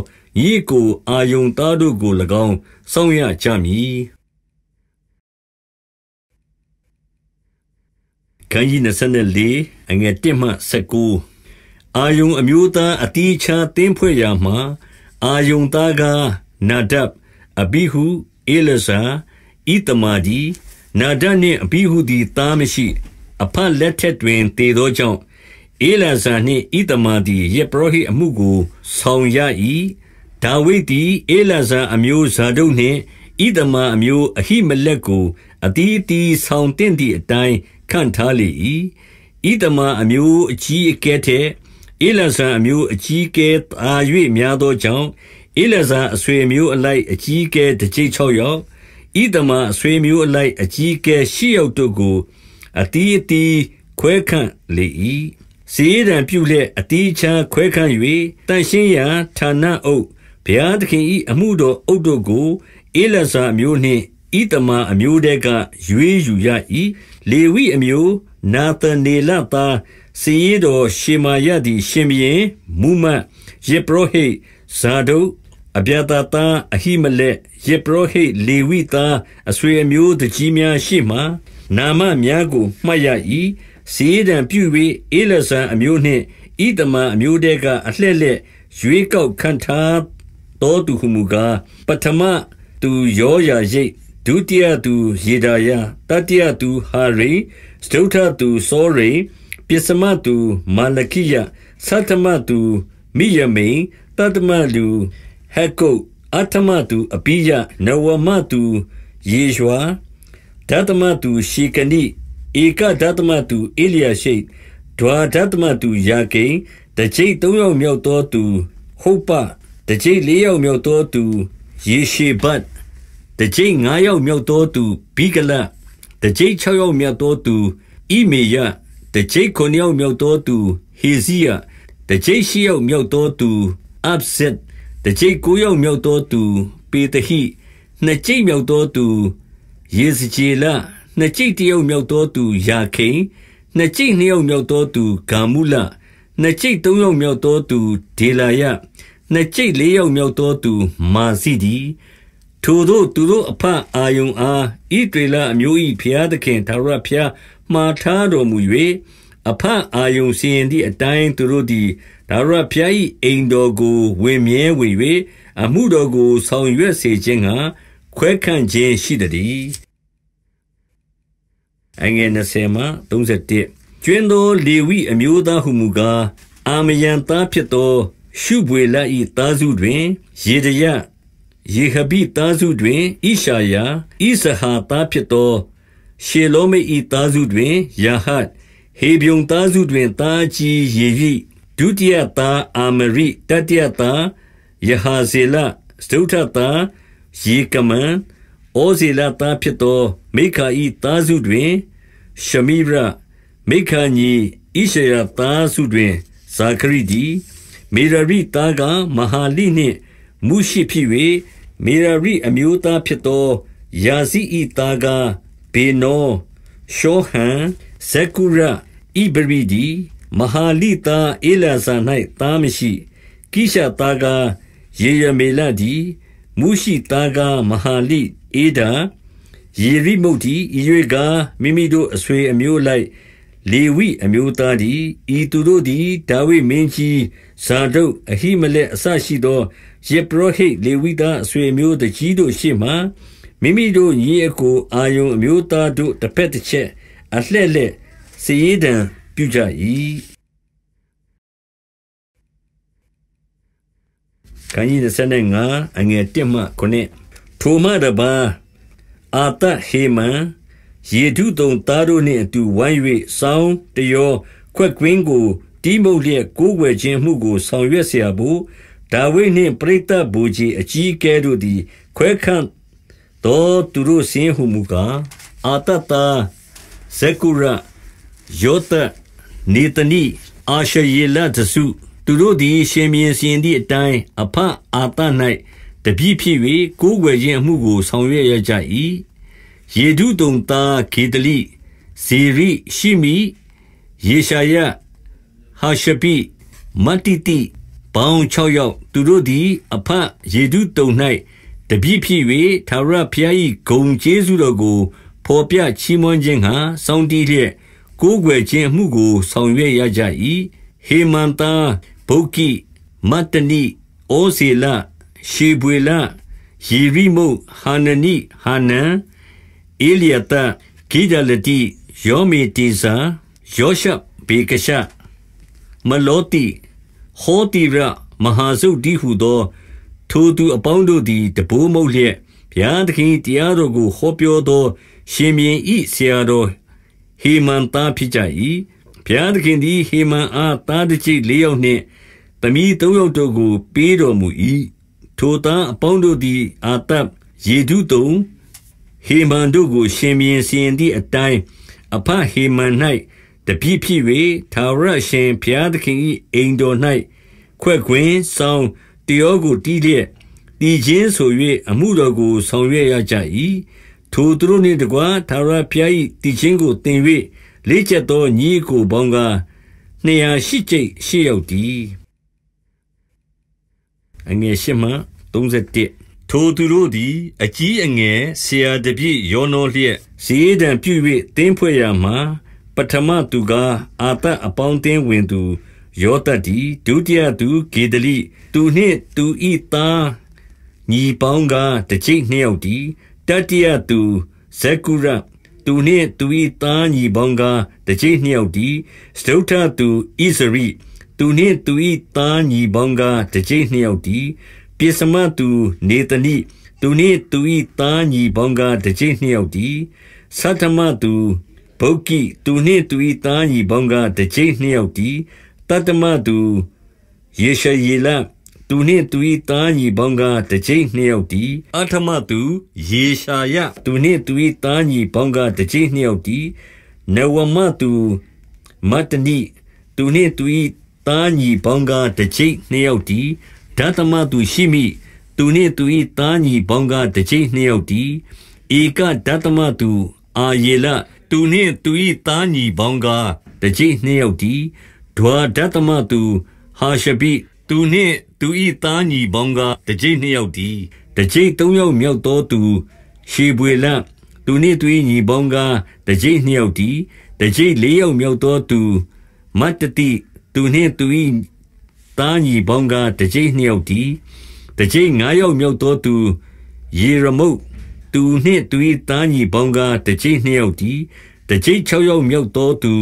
ဤကို အာယုန်သားတို့ကို၎င်းဆောင်ရကြမည်ခန်းကြီး24အငယ်1မှ19အာယုန်အမျိုးသားအတီးချာသင်းဖွဲ့ရာမှာအာယုန်သားကားနာဒပ်အဘိဟုအေလဇာဣတမာဒီနာဒပ်နှင့်အဘိဟုသည်သားမရှိ အဖလက်ထက်တွင်တည်သောကြောင့်အေလဇာနှင့်ဣတမာဒီယေပရောဟိအမှုကို ဆောင်ရ၏ဒါဝိဒ်သည်အေလဇာအမျိုးဇာဒုတ်နှင့်ဣဒမာအမျိုးအဟိမလက်ကိုအတီးတီဆောင်တင့်သည့်အတိုင်းခန့်ထားလေ၏ဣဒမာအမျိုးအကြီးအကဲထက်ဧလဆန်အမျိုးအကြီးကဲသာ၍များသောကြောင့်ဧလဇာအဆွေမျိုးအလိုက်အကြီးအကဲတကျိပ်6ယောက်၊ဣသမာအဆွေမျိုးအလိုက်အကြီးအကဲရှစ်ယောက်တို့ကိုအသီးအသီးခွဲခန့်လေ၏။စာရေးတံပြုလျက်အသီးအခြားခွဲခန့်၍သန့်ရှင်းရာဌာနအုပ်၊ဘုရားသခင်၏အမှုတော်အုပ်တို့ကိုဧလာဇာအမျိုးနှင့်ဣသမာအမျိုးထဲကရွေးယူရ၏။လေဝိအမျိုး၊နာသနေလသားစာရေးတော်ရှေမာယသည်ရှင်ဘုရင်၊မှူးမတ်၊ယဇ်ပုရောဟိတ်၊ဇာဒုတ်အဗျာသာသားအဟိမလက်ယေပရောဟိတ်လေဝိသားအဆွေအမျိုးတကြီးများရှိမှနာမများကိုမှတ်ရ၏စေဒံပြု၍အေလဇံအမျိုးနှင့်ဤတမန်အမျိုးတဲကအလှည့်လက်ရွေးကောက်ခံထားတော်သူဟုမူကားပထမသူရောရာရိတ်ဒုတိယသူယေဒါယတတိယသူဟာရိစတုထသူစောရိပစ္စမသူမာလခိယသတ္တမသူမိယမိန်တတ္တမလူဟက္ကုတ်အထမသူအပိယနဝမသူယေရွာဓတမသူရှေကနိဧကဓတမသူအေလျာရှိဒွာဓတမသူယာကိန်တကြိတ်၃ယောက်မြောက်သောသူဟုတ်ပတကြိတ်၄ယောက်မြောက်သောသူယေရှေဘတ်တကြိတ်၅ယောက်မြောက်သောသူဘိကလတကြိတ်၆ယောက်မြောက်သောသူဣမေယတကြိတ်9ယောက်မြောက်သောသူဟေဇိယတကြိတ်10ယောက်မြောက်သောသူအပ်ဇက်တကြိတ်ကိုရောက်မြောက်သောသူ ပေတဟိနှစ်ကြိတ်မြောက်သောသူရေစကြည်လနှစ်ကြိတ်တယောက်မြောက်သောသူယာခိန်နှစ်ကြိတ်နှစ်ယောက်မြောက်သောသူဂါမုလနှစ်ကြိတ်သုံးယောက်မြောက်သောသူဒေလာယနှစ်ကြိတ်လေးယောက်မြောက်သောသူမာစီဒီထိုတို့သူတို့အဖအာယုံအားဤဒေလာအမျိုး၏ဖျားသခင်သာရဖျားမှားထားတော်မူ၍အဖအာယုန်စီရင်သည့်အတိုင်းသူတို့သည်ဒါရဘုရား၏အိမ်တော်ကိုဝင်မြဲဝင်၍အမှုတော်ကို ဆောင်ရွက်စေခြင်းကခွဲခန့်ခြင်းရှိသည်အငယ်20မှ31ကျွင်းသောလေဝိအမျိုးသားဟုမူကားအာမယံသားဖြစ်သော ရှုဘွေလ၏သားစုတွင်ယေဒယယေဟဘိသားစုတွင်ဣရှာယဣဇဟာသားဖြစ်သော ရှေလောမိ၏သားစုတွင်ယဟတ်ဟေဗြုန်သားစုတွင်သားကြီးယေရိ၊ဒုတိယသားအာမရိ၊တတိယသားယဟာဇေလ၊စတုတ္ထသားယေကမံ၊ဩဇေလသားဖြစ်သောမိက္ခာ၏သားစုတွင်ရှမိရ၊မိက္ခာညီဣရှရာသားစုတွင်ဇာခရိတည်း။မေရာရိသားကားမဟာလိနှင့်မုရှိဖြစ်၍၊မေရာရိအမျိုးသားဖြစ်သောယာဇိ၏သားကားဗေနော၊ရှောဟံဇကုရဣဗရိဒီမဟာလိတာဧလာဇာ၌သားမရှိကိရှာသားကယေရမေလဒီမုရှိသားကမဟာလိဧဒာယေရိမုတ်ဒီဤ၍ကမိမိတို့အဆွေအမျိုးလိုက်လေဝိအမျိုးသားဒီဤသူတို့သည်ဒါဝိမင်းကြီးဇာဒုတ်အဟိမလက်အစရှိသောယေပရောဟိတ်လေဝိသားအဆွေအမျိုးတကြီးတို့ရှိမှမိမိတို့ညီအကိုအာယုံအမျိုးသားတို့တစ်ဖက်တစ်ချက်အလှဲ့လက်စည်ရည်တံပြုကြ၏ခန်းကြီး25အငယ်1မှ9ထိုမှတပါအာတဟေမံယေထုတုံသားတို့နှင့်အတူဝိုင်း၍စောင်းတယော ခွက်ကွင်းကိုတီးမုတ်လျက်ကိုးကွယ်ခြင်းမှုကို ဆောင်ရွက်เสียဖို့ဒါဝိနှင့်ပရိသတ်ဘူကြီးအကြီးကဲတို့သည် ခွဲခန့်သောသူတို့ဆင်းဟုမူကားအာတတဇကုရယောသနေတနိအာရှယေလတစုသူတို့သည် ရှင်မြင်းရှင်သည့်အတိုင်း အဖအာတ၌တပြည့်ဖြစ်၍ကိုးကွယ်ခြင်းအမှုကိုဆောင်ရွက်ရကြ၏ယေဒုတုံသားဂေဒလိဇေရိရှိမိယေရှာယဟာရှပိမတိတိပေါင်း6ယောက်သူတို့သည်အဖယေဒုတုံ၌တပြည့်ဖြစ်၍သာရဖျား၏ဂုံကျေးဇူးတော်ကိုဖော်ပြချီးမွမ်းခြင်းဟံစောင်းတီးလျက်ကိုးကွယ်ခြင်းမှုကို ဆောင်ရွက်ရကြ၏ဟေမန်တာဘုတ်ကိမတ္တနိဩစေလရှေဘွေလယေရိမုတ်ဟာနနိဟာနန်အေလျာတဂိဒလတိယောမီတီဇာယောရှဘေကရှမလောတိဟောတိရမဟာစုတ်တိဟုသော ထိုသူ အပေါင်းတို့သည်တပိုးမုတ်လျက်ဘုရားသခင်တရားတော်ကိုဟောပြောသောရှင်ဘင်ဤဆရာတော်ဟေမန်သားဖြစ်ကြ၏ဘုရားသခင်သည်ဟေမန်အားသားတစ်ချိ၄ယောက်နှင့်သမီး၃ယောက်တို့ကို ပေးတော်မူ၏ထိုသားအပေါင်းတို့သည် အာတပ်ယေဒုတုံဟေမန်တို့ကို ရှင်ဘင်စီရင်သည့်အတိုင်းအဖဟေမန်၌တပြည့်ဖြစ်၍သာရရှင်ဘုရားသခင်၏အိမ်တော်၌ခွက်ခွင်းဆောင်တယောကိုတီးလျက်တည်ခြင်းဆို၍အမှုတော်ကို ဆောင်ရွက်ရကြ၏ထိုသူတို့နှင့်တကွထာဝရဘုရား၏တည်ခြင်းကိုသင်၍လေ့ကျက်သောညီကိုပေါင်းကား208ကျိတ်ရှိရောက်သည်အငယ်၈မှ31ထိုသူတို့သည်အကြီးအငယ်ဆရာတပြည့်ယောနောလျက်ဇေဒံပြု၍တင်းဖွဲ့ရမှာပထမသူကားအာတအပေါင်းတင်းဝင်သူယောသတိဒုတိယသူဂေဒလိသူနှင့်သူဤသားညီပေါင်းကားတစ်ချိတ်နှစ်ယောက်တည်တတိယသူဇကုရသူနှင့်သူ၏သားညီပေါင်းကားတစ်ကြိမ်နှစ်ယောက်တည်းစတုထသူဣဇရိသူနှင့်သူ၏သားညီပေါင်းကားတစ်ကြိမ်နှစ်ယောက်တည်းပြစ္စမသူနေသနိသူနှင့်သူ၏သားညီပေါင်းကားတစ်ကြိမ်နှစ်ယောက်တည်းသတ္တမသူဗုတ်ကိသူနှင့်သူ၏သားညီပေါင်းကားတစ်ကြိမ်နှစ်ယောက်တည်းတတ္တမသူယေရှယေလသူနှင့်သူ၏သားညီပေါင်းကားတစ်ကျိပ်နှစ်ယောက်တည်းအထမသူယေရှာယသူနှင့်သူ၏သားညီပေါင်းကားတစ်ကျိပ်နှစ်ယောက်တည်းနဝမသူမတ္တနိသူနှင့်သူ၏သားညီပေါင်းကားတစ်ကျိပ်နှစ်ယောက်တည်းဒသမသူရှိမိသူနှင့်သူ၏သားညီပေါင်းကားတစ်ကျိပ်နှစ်ယောက်တည်းဧကဒသမသူအာယေလသူနှင့်သူ၏သားညီပေါင်းကားတစ်ကျိပ်နှစ်ယောက်တည်းဒွါဒသမသူဟာရှပိသူနှင့်သူ၏သားညီပေါင်းကတကြိတ်နှစ်ယောက်တည်းတကြိတ်သုံးယောက်မြောက်သောသူရှေဘွေလသူနှင့်သူ၏ညီပေါင်းကတကြိတ်နှစ်ယောက်တည်းတကြိတ်လေးယောက်မြောက်သောသူမတ္တတိသူနှင့်သူ၏သားညီပေါင်းကတကြိတ်နှစ်ယောက်တည်းတကြိတ်ငါးယောက်မြောက်သောသူယေရမုတ်သူနှင့်သူ၏သားညီပေါင်းကတကြိတ်နှစ်ယောက်တည်းတကြိတ်၆ယောက်မြောက်သောသူ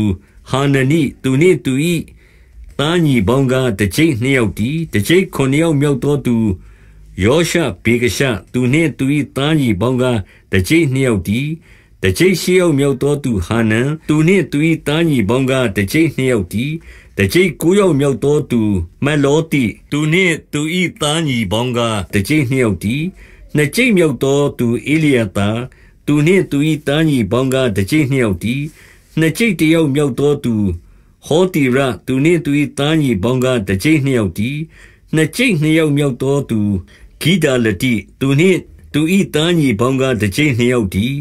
ဟာနနိသူနှင့်သူ၏သားညီပေါင်းကားတစ်ကျိတ်နှစ်ယောက်တည်းတစ်ကျိတ်ခုနှစ်ယောက်မြောက်သောသူယောရှဘေကရှသူနှင့်သူ၏သားညီပေါင်းကားတစ်ကျိတ်နှစ်ယောက်တည်းတစ်ကျိတ်ရှစ်ယောက်မြောက်သောသူဟာနန်သူနှင့်သူ၏သားညီပေါင်းကားတစ်ကျိတ်နှစ်ယောက်တည်းတစ်ကျိတ်ကိုးယောက်မြောက်သောသူမက်လောတိသူနှင့်သူ၏သားညီပေါင်းကားတစ်ကျိတ်နှစ်ယောက်တည်းနှစ်ကျိတ်မြောက်သောသူအေလျာသာသူနှင့်သူ၏သားညီပေါင်းကားတစ်ကျိတ်နှစ်ယောက်တည်းနှစ်ကျိတ်တယောက်မြောက်သောသူဟောတိရသူနှင့်သူ၏သားညီပေါင်းကတစ်ကြိမ်နှစ်ယောက်တည်းနှစ်ကြိမ်နှစ်ယောက်မြောက်သောသူဂိဒါလတိသူနှင့်သူ၏သားညီပေါင်းကတစ်ကြိမ်နှစ်ယောက်တည်း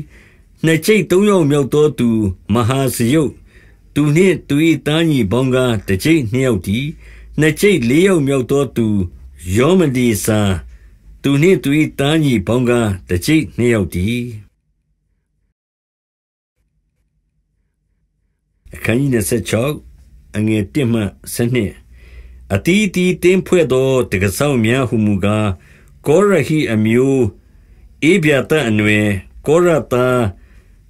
နှစ်ကြိမ်သုံးယောက်မြောက်သောသူ မဟာစယုတ်သူနှင့်သူ၏သားညီပေါင်းကတစ်ကြိမ်နှစ်ယောက်တည်းနှစ်ကြိမ်လေးယောက်မြောက်သောသူယောမဒီစာသူနှင့်သူ၏သားညီပေါင်းကတစ်ကြိမ်နှစ်ယောက်တည်းအခန်းကြီး26အငယ်1မှ12အတီးတီတင်းဖွဲ့သောတက္ကသောများဟုမူကားကောရဟိအမျိုးအေဗျာတအနွယ်ကောရတာ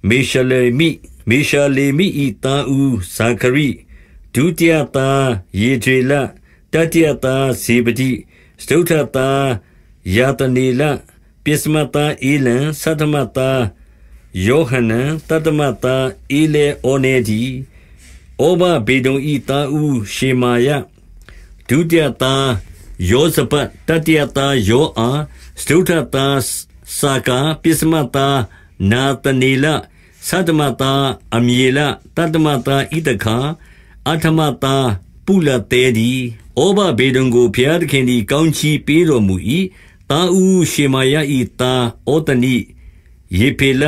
မေရှလေမိမေရှလေမိဤတာဦးဇာခရိဒုတိယတာယေထေလတတိယတာဇေပတိစတုထတာယာတနေလပစ္စမတာအီလံသတ္တမတာယောဟနံတတ္တမတာအီလေအောနေဒီဩဘဘေဒုံဤသားဦးရှေမာယဒုတိယသားယောဇဘတ်တတိယသားယောအာစတုထသားစာကာပစ္စမသားနာတနေလသတ္တမသားအမြေလတတ္တမသားဤတခါအထမသားပုလတဲဒီဩဘဘေဒုံကိုဖျားသခင်ဒီကောင်းချီးပေးတော်မူ၏တာဦးရှေမာယဤတာဩတနိယေဖေလ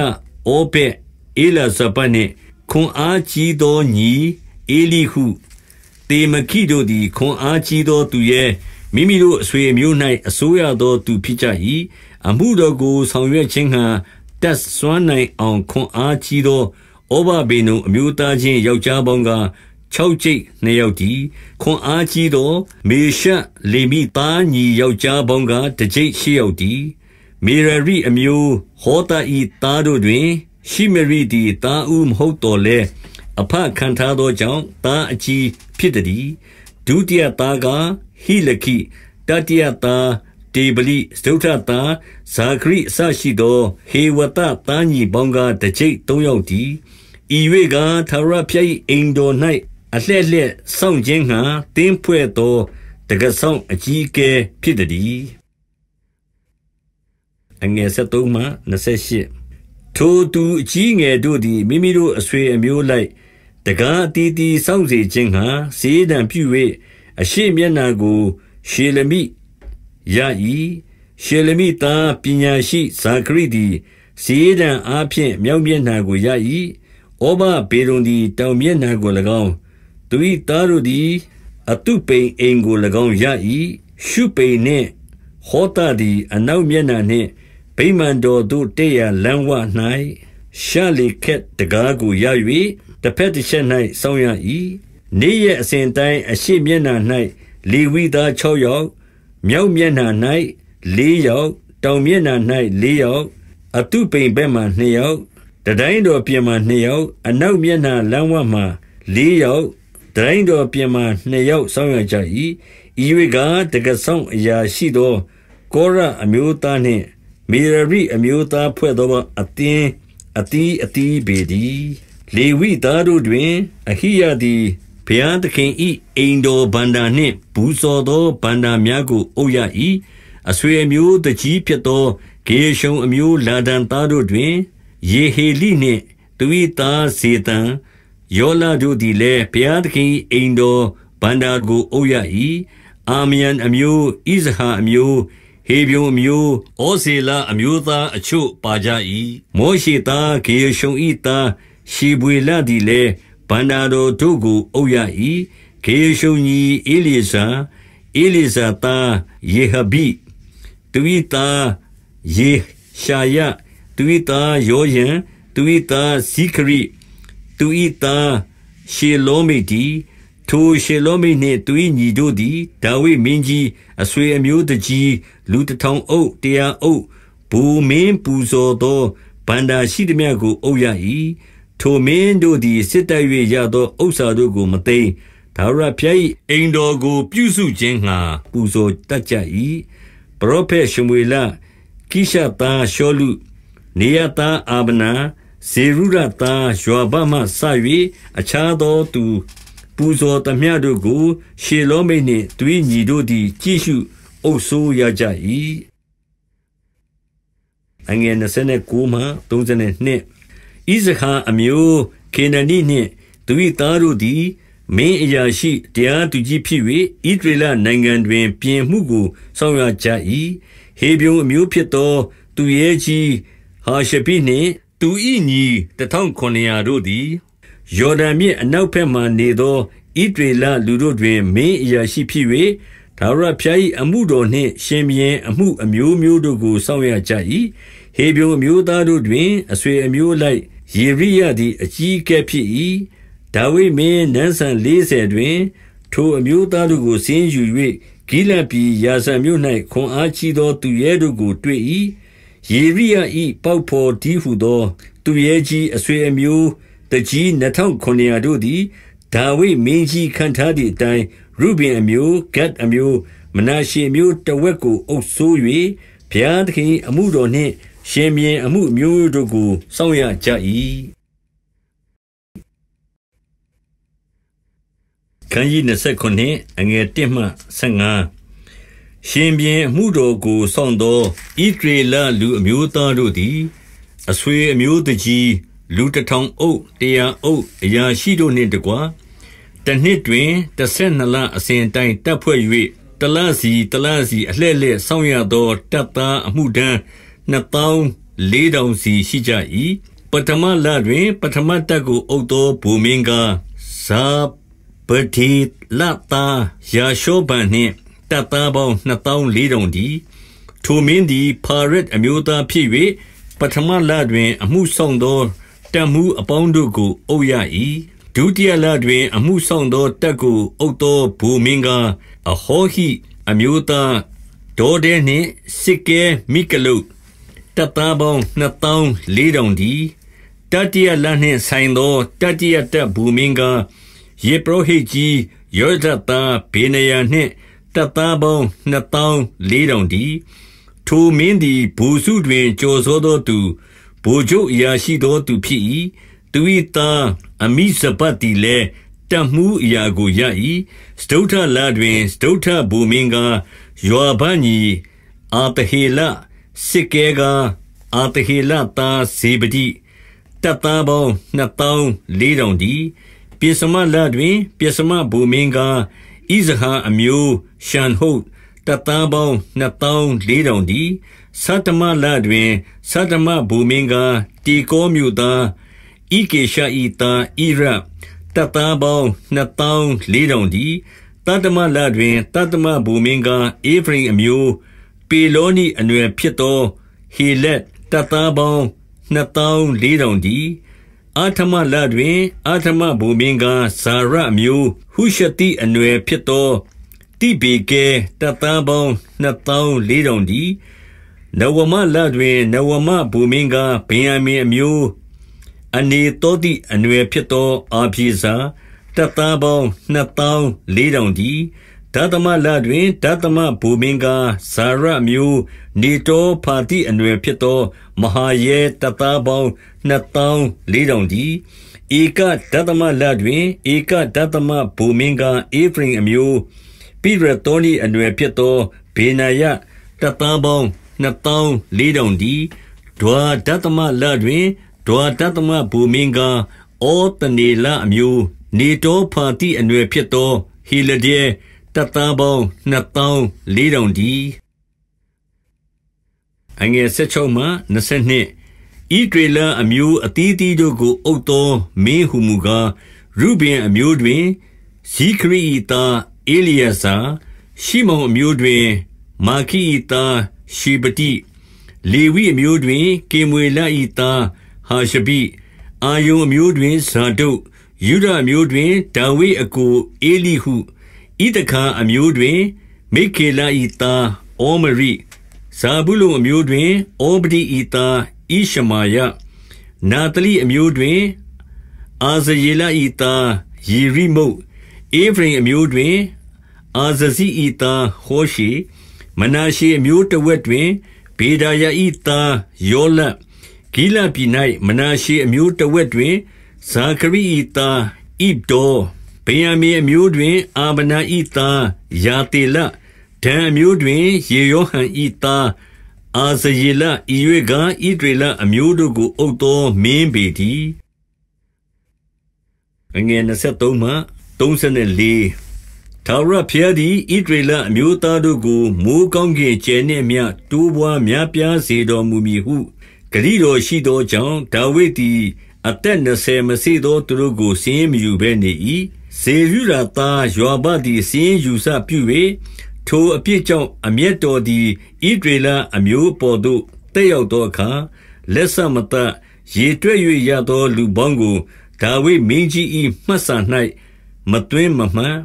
ဩပေဧလဇပနှင့်ခွန်အားကြီးသောညီဧလိဟု၊သေမခိတို့သည်ခွန်အားကြီးသောသူရဲ၊မိမိတို့အဆွေအမျိုး၌အစိုးရသောသူဖြစ်ကြ၏။အမှုတော်ကိုဆောင်ရွက်ခြင်းငှါတတ်စွမ်းနိုင်အောင်ခွန်အားကြီးသောဩဗဒေဒोံအမျိုးသားချင်းယောက်ျားပေါင်းကားခြောက်ကျိပ်နှစ်ယောက်တည်း။ခွန်အားကြီးသောမေရှလေမိသားညီယောက်ျားပေါင်းကားတကျိပ်ရှစ်ယောက်တည်း။မေရာရိအမျိုး ဟောသ၏သားတို့တွင် ရှိမရိသည်သားဦးမဟုတ်သော်လည်းအဖခံထားသောကြောင့်သားအကြီး ဖြစ်သည်ဒုတိယသားကဟိလခိတတိယသားတေဗလိသုဒ္ဓတာဇာခရိအစရှိသော ဟေဝတတာညီပေါင်းကတကြိတ်၃ယောက်တည်ဤ၍ကသာရဖျက်အိမ်တော်၌အလှဲ့လှဲ့စောင့်ခြင်းဟံတင်းဖွဲ့သောတကဆောင်အကြီးအကဲဖြစ်သည်အငယ်73မှ28ထိုသူအကြီးငယ်တို့သည်မိမိတို့အဆွေအမျိုးလိုက်တကားအတီးတီစောင့်စီခြင်းဟာစေတံပြု၍အရှိမျက်နာကို ရှေလမိရ၏ရှေလမိသားပညာရှိဇာခရီသည်စေတံအားဖြင့်မြောက်မျက်နာကိုရ၏ဩဘဘေရုန်သည်တောင်မျက်နာကို၎င်းသူ၏သားတို့သည်အတုပိန်အိမ်ကို၎င်းရ၏ရှုပိန်နှင့်ဟောတာသည်အနောက်မျက်နှာနှင့်ဗိမာန်တော်သို့တည့်ရလမ်းဝ၌ရှာလီခက်တကားကိုရ၍တစ်ဖက်တစ်ချက်၌စောင့်ရ၏နေ့ရက်အစဉ်တိုင်းအရှိမျက်နှာ၌လေဝိသား6ယောက်မြောက်မျက်နှာ၌4ယောက်တောင်မျက်နှာ၌4ယောက်အတုပိန်ဘက်မှ2ယောက်တတိုင်းတော်ပြင်မှ2ယောက်အနောက်မျက်နှာလမ်းဝမှ4ယောက်တတိုင်းတော်ပြင်မှ2ယောက်စောင့်ရကြ၏ဤ၍ကတကဆောင်အရာရှိသောကောရအမျိုးသားနှင့်မေရရိအမျိုးသားဖွဲ့သောအသင်းအတီးအတီးပေသည်လေဝိသားတို့တွင်အဟိယသည်ဘုရားသခင်ဤအိမ်တော်ဗန္တာနှင့်ဘူဇော်သောဗန္တာများကို အုပ်ရ၏အဆွေအမျိုးတကြီးဖြစ်သောဂေရှုံအမျိုးလာဒန်သားတို့တွင်ယေဟေလိနှင့်သူ၏သားဇေတံယောလာတို့သည်လည်းဘုရားသခင်အိမ်တော်ဗန္တာကိုအုပ်ရ၏အာမယန်အမျိုးဣဇဟာအမျိုးဟေဗြုံအမျိုးဩဇေလအမျိုးသားအချို့ပါကြ၏မောရှိသားဂေရှုံ၏သားရှေဘွေလသည်လည်းဘန္တာတော်တို့ကိုအုပ်ရ၏ခေရှုံညီဧလီဇာဧလီဇာသားယေဟဘိသူ၏သားယေရှာယသူ၏သားယောယံသူ၏သားဇိခရိသူ၏သားရှေလောမိတီထိုရှေလောမိနှင့်သူ၏ညီတို့သည်ဒါဝိမင်းကြီးအဆွေအမျိုးတကြီးလူတထောင်အုပ်တရားအုပ်ဘူမင်းပူဇော်သောဗန္တာရှိသည်မြတ်ကိုအုပ်ရ၏ထိုမင်းတို့သည်စစ်တိုက်၍ရသောဥစ္စာတို့ကိုမသိမ်း၊ထာဝရဘုရား၏အိမ်တော်ကို ပြုစုခြင်းငှါပူဇော်တတ်ကြ၏။ပရောဖက်ရှမွေလ၊ကိရှသားရှောလု၊နေရသားအာဗနာ၊ဇေရုယာသားယွာဘမှစ၍အခြားသောသူ ပူဇော်သမျှတို့ကို ရှေလောမိတ်နှင့်သူ၏ညီတို့သည် ကြည့်ရှုအုပ်စိုးရကြ၏။29ဣဇဟာအမျိုးခေနနိနှင့်သူ၏သားတို့သည် မင်းအရာရှိတရားသူကြီးဖြစ်၍ဣဒရေလနိုင်ငံတွင် ပြင်မှုကိုဆောင်ရကြ၏ဟေဗြုန်အမျိုးဖြစ်သော သူရဲကြီးဟာရှပိနှင့် သူ၏ညီ1900တို့သည်ယော်ဒန်မြစ်အနောက်ဘက်မှနေသောဣဒရေလလူတို့တွင်မင်းအရာရှိဖြစ်၍ဒါရဖျား၏အမှုတော်နှင့် ရှင်မြင်းအမှုအမျိုးမျိုးတို့ကိုစောင့်ရကြ၏ဟေဗျုံအမျိုးသားတို့တွင်အဆွေအမျိုးလိုက်ယေရိယသည်အကြီးကဲဖြစ်၏ဒါဝိမင်းနန်းဆန်40တွင် ထိုအမျိုးသားတို့ကိုဆင်းယူ၍ဂိလပြည်ယာဇံမြို့၌ခွန်အားကြီးသော သူရဲတို့ကို တွေ့၏ယေရိယ၏ပေါက်ဖော်ဒီဟုသောသူရဲကြီးအဆွေအမျိုးတကြီး2900တို့သည်ဒါဝိမင်းကြီးခံထားသည့်အတိုင်းရုဘင်အမျိုးဂတ်အမျိုးမနာရှေမျိုးတဝက်ကိုအုပ်ဆိုး၍ဘုရားသခင်အမှုတော်နှင့်ရှင်မြင်းအမှုအမျိုးတို့ကိုစောင့်ရကြ၏ခန်းကြီး29အငယ်1မှ15ရှင်ပြင်းအမှုတော်ကိုစောင့်သောဣဒရေလလူအမျိုးသားတို့သည်အဆွေအမျိုးတကြီး လူတထောင်အုပ်တရာအုပ်အရာရှိတို့နှင့်တကွာတနှစ်တွင်12လအစဉ်တိုင်းတပ်ဖွဲ့၍တလစီတလစီအလှဲ့လှဲ့ဆောင်ရသောတပ်သားအမှုဒန်းနှစ်သောင်းလေးထောင်စီရှိကြ၏ပထမလတွင် ပထမတပ်ကို အုပ်သောဗိုလ်မင်းကားဇာပတိလတာယာရှောဘန်နှင့်တပ်သားပေါင်းနှစ်သောင်းလေးထောင်တည်းထိုမင်းသည်ဖာရစ်အမျိုးသားဖြစ်၍ပထမလတွင် အမှုဆောင်သောတပ်မှုအပေါင်းတို့ကို အုပ်ရ၏ဒုတိယလတွင် အမှုဆောင်သောတပ်ကို အုပ်သောဗိုလ်မင်းကားအဟောဟိ အမျိုးသားဒေါ်ဒဲနှင့်စစ်ကဲမိကလုတ်တပ်သားပေါင်းနှစ်သောင်းလေးတောင်တည်းတတိယလနှင့်ဆိုင်သောတတိယတပ်ဘူမင်းကားယေပရဟိတ်ကြီးယောဒတာဘေနယနှင့်တပ်သားပေါင်းနှစ်သောင်းလေးတောင်တည်းထိုမင်းသည်ဘူစုတွင်ကြော်စောသောသူဘူချုပ်အရာရှိသောသူဖြစ်၏သူ၏သားအမိစပတ်သည်လည်းတမှုအရာကိုရ၏စဒုထလာတွင်စဒုထဘူမင်းကယောဘန်ကြီးအာတဟေလစစ်ကဲကအာတဟေလသားဇေပတိတပ်သားပေါင်း2400ဒီပြစမလတွင် ပြစမဘူမင်းကဣဇဟာအမျိုးရှန်ဟုတ်တပ်သားပေါင်း2400ဒီသတ္တမလတွင်သတ္တမဘူမင်းကတေကောမြို့သားဣကေရှာဤသားဣရတပ်သားပေါင်း2400ဒီတတ္တမလတွင်တတ္တမဘူမင်းကဧဖရိအမျိုးပေလောနိအနွယ်ဖြစ်သောဟေလက်တပ်သားပေါင်းနှစ်သောင်းလေးထောင်တည်းအာထမလတွင်အာထမဘုံမင်းကားဇာရမျိုး ဟုရှတိအနွယ်ဖြစ်သောတိဘေကဲတပ်သားပေါင်းနှစ်သောင်းလေးထောင်တည်းနဝမလတွင်နဝမဘူမင်းကားဗင်ယမင်အမျိုးအနေတော်သည့်အနွယ်ဖြစ်သောအာပြေစာတပ်သားပေါင်းနှစ်သောင်းလေးထောင်တည်းဒသမလတွင်ဒသမဗိုလ်မင်းကား၊ဇာရအမျိုးနေတောဖာသိအနွယ်ဖြစ်သော မဟာရဲတပ်သားပေါင်းနှစ်သောင်းလေးထောင်တည်း။ဧကဒသမလတွင်ဧကဒသမဗိုလ်မင်းကား၊ဧဖရိမ်အမျိုးပိရသောနိအနွယ်ဖြစ်သောဗေနာယတပ်သားပေါင်းနှစ်သောင်းလေးထောင်တည်း။ဒွါဒသမလတွင်ဒွါဒသမဗိုလ်မင်းကား၊ဩသနေလအမျိုးနေတောဖာသိအနွယ်ဖြစ်သောဟေလဒဲတပ်သားပေါင်း2400တည်းအငယ်16မှ22ဤဒေလအမျိုးအသီးသီးတို့ကို အုပ်သောမင်းဟုမူကားရုဘင်အမျိုးတွင်ဇီခရီဤသားအေလီယာဇာရှိမုန်အမျိုးတွင် မာခိဤသားရှေပတိ လေဝိအမျိုးတွင်ကေမွေလဤသားဟာရှဘိအာယုံအမျိုးတွင်ဇာတုယုဒအမျိုးတွင်ဒါဝိအကိုအေလိဟုဣသခါအမျိုးတွင်မိက္ခေလ၏သားဩမရိ၊ဇာဗုလုန်အမျိုးတွင်ဩဗဒိ၏သားဣရှမာယ၊နဿလိအမျိုးတွင်အာဇရေလ၏သားယေရိမုတ်၊ဧဖရိမ်အမျိုးတွင်အာဇဇိ၏သားဟောရှေ၊မနာရှေအမျိုးတဝက်တွင်ဗေဒါယ၏သားယောလပ်၊ဂိလဒ်ပြည်၌မနာရှေအမျိုးတဝက်တွင်ဇာခရိ၏သားဣဒ္ဒေါဗင်္ယာမိန်အမျိုးတွင်အာဗနာ၏သားယာသေလ၊ဒန်အမျိုးတွင်ယေရောဟံ၏သားအာဇရေလ၊ဤရွေ့ကားဣသရေလအမျိုးတို့ကို အုပ်သောမင်းပေတည်း။23ထာဝရဘုရားသည်ဣသရေလအမျိုးသားတို့ကိုမိုဃ်းကောင်းကင်ကြယ်နှင့်အမျှတိုးပွါးများပြားစေတော်မူမည်ဟုဂတိတော်ရှိသောကြောင့်၊ဒါဝိဒ်သည်အသက်နှစ်ဆယ်မစေ့သော သူတို့ကိုစာရင်းမယူဘဲနေ၏။ဇေရုယာသားယွာဘသည်စင်းယူဆပြု၍ထိုအပြစ်ကြောင့်အမျက်တော်သည်ဣဒရေလအမျိုးပေါ်သို့တက်ရောက်သောအခါလက်ဆမတရေတွက်၍ရသော လူပေါင်းကိုဒါဝိမင်းကြီး၏မှတ်စာ၌မသွင်းမမှန်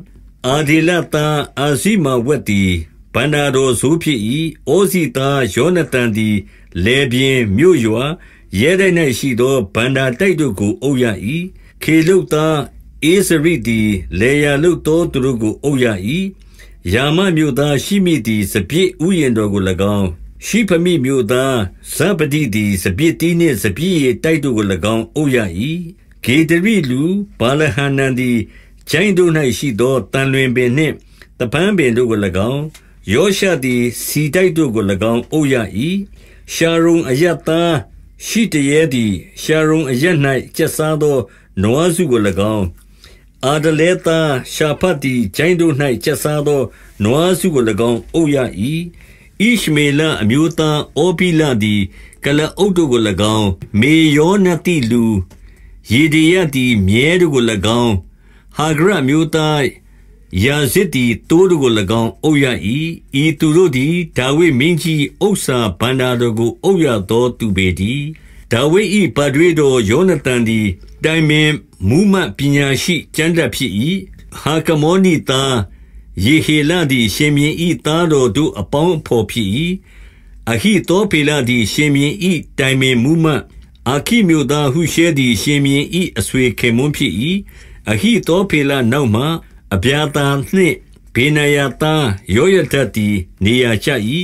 အာဒီလတာအာစီမဝက်သည်ဗန္နာတော်ဇိုးဖြစ်၏ဩစီသားယောနတန်သည်လေပြင်းမြို့ရွာရဲတိုက်၌ရှိသောဗန္နာတိုက်တို့ကို အုပ်ရ၏ခေလုတ်သားဧဇရိသည်လေယာလုတ်သောသူတို့ကိုအုပ်ရ၏ယာမမြို့သားရှိမိသည်စပြည့်ဥယျင်တော်ကို၎င်းရှိဖမိမြို့သားဇဗတိသည်စပြည့်တီးနှင့်စပြည့်ရေတိုက်တို့ကို၎င်းအုပ်ရ၏ဂေဒရိလူဘာလဟန္နန်သည်ကျိုင်းတို့၌ရှိသောတန်လွင်ပင်နှင့်တပန်းပင်တို့ကို၎င်းယောရှသည်စီတိုက်တို့ကို၎င်းအုပ်ရ၏ရှာရုံအယတ်သားရှိတရေသည်ရှာရုံအယတ်၌ကျက်စားသောနွားစုကို၎င်းအာဒလဲသားရှာဖတ်သည်ဂျိုင်းတို့၌ကျက်စားသောနွားစုကို၎င်းအုပ်ရ၏ဣရှမေလအမျိုးသားအောပိလသည်ကလအုပ်တို့ကို၎င်းမေယောနတိလူယေဒီယသည်မြဲတို့ကို၎င်းဟာဂရမျိုးသားယာဇစ်သည်တိုးတို့ကို၎င်းအုပ်ရ၏ဤသူတို့သည်ဒါဝိမင်းကြီးဥစ္စာဘန္တာတို့ကို အုပ်ရသောသူပေတည်းဒါဝိ၏ဗဒွေတော်ယောနသန်သည်တိုင်ပင်မူးမတ်ပညာရှိကျမ်းတတ်ဖြစ်၏ဟာကမောနိသားယေဟေလသည်ရှင်မြင်းဤသားတော်တို့အပေါင်းအဖော်ဖြစ်၏အဟိတောဖေလသည်ရှင်မြင်းဤတိုင်ပင်မူးမတ်အာခိမြို့သားဟုရှဲသည်ရှင်မြင်းဤအဆွေခင်မွန်းဖြစ်၏အဟိတောဖေလနောက်မှအဗျာတာနှင့်ဘေနယာသားယောယဒတ်သည်နေရာချ၏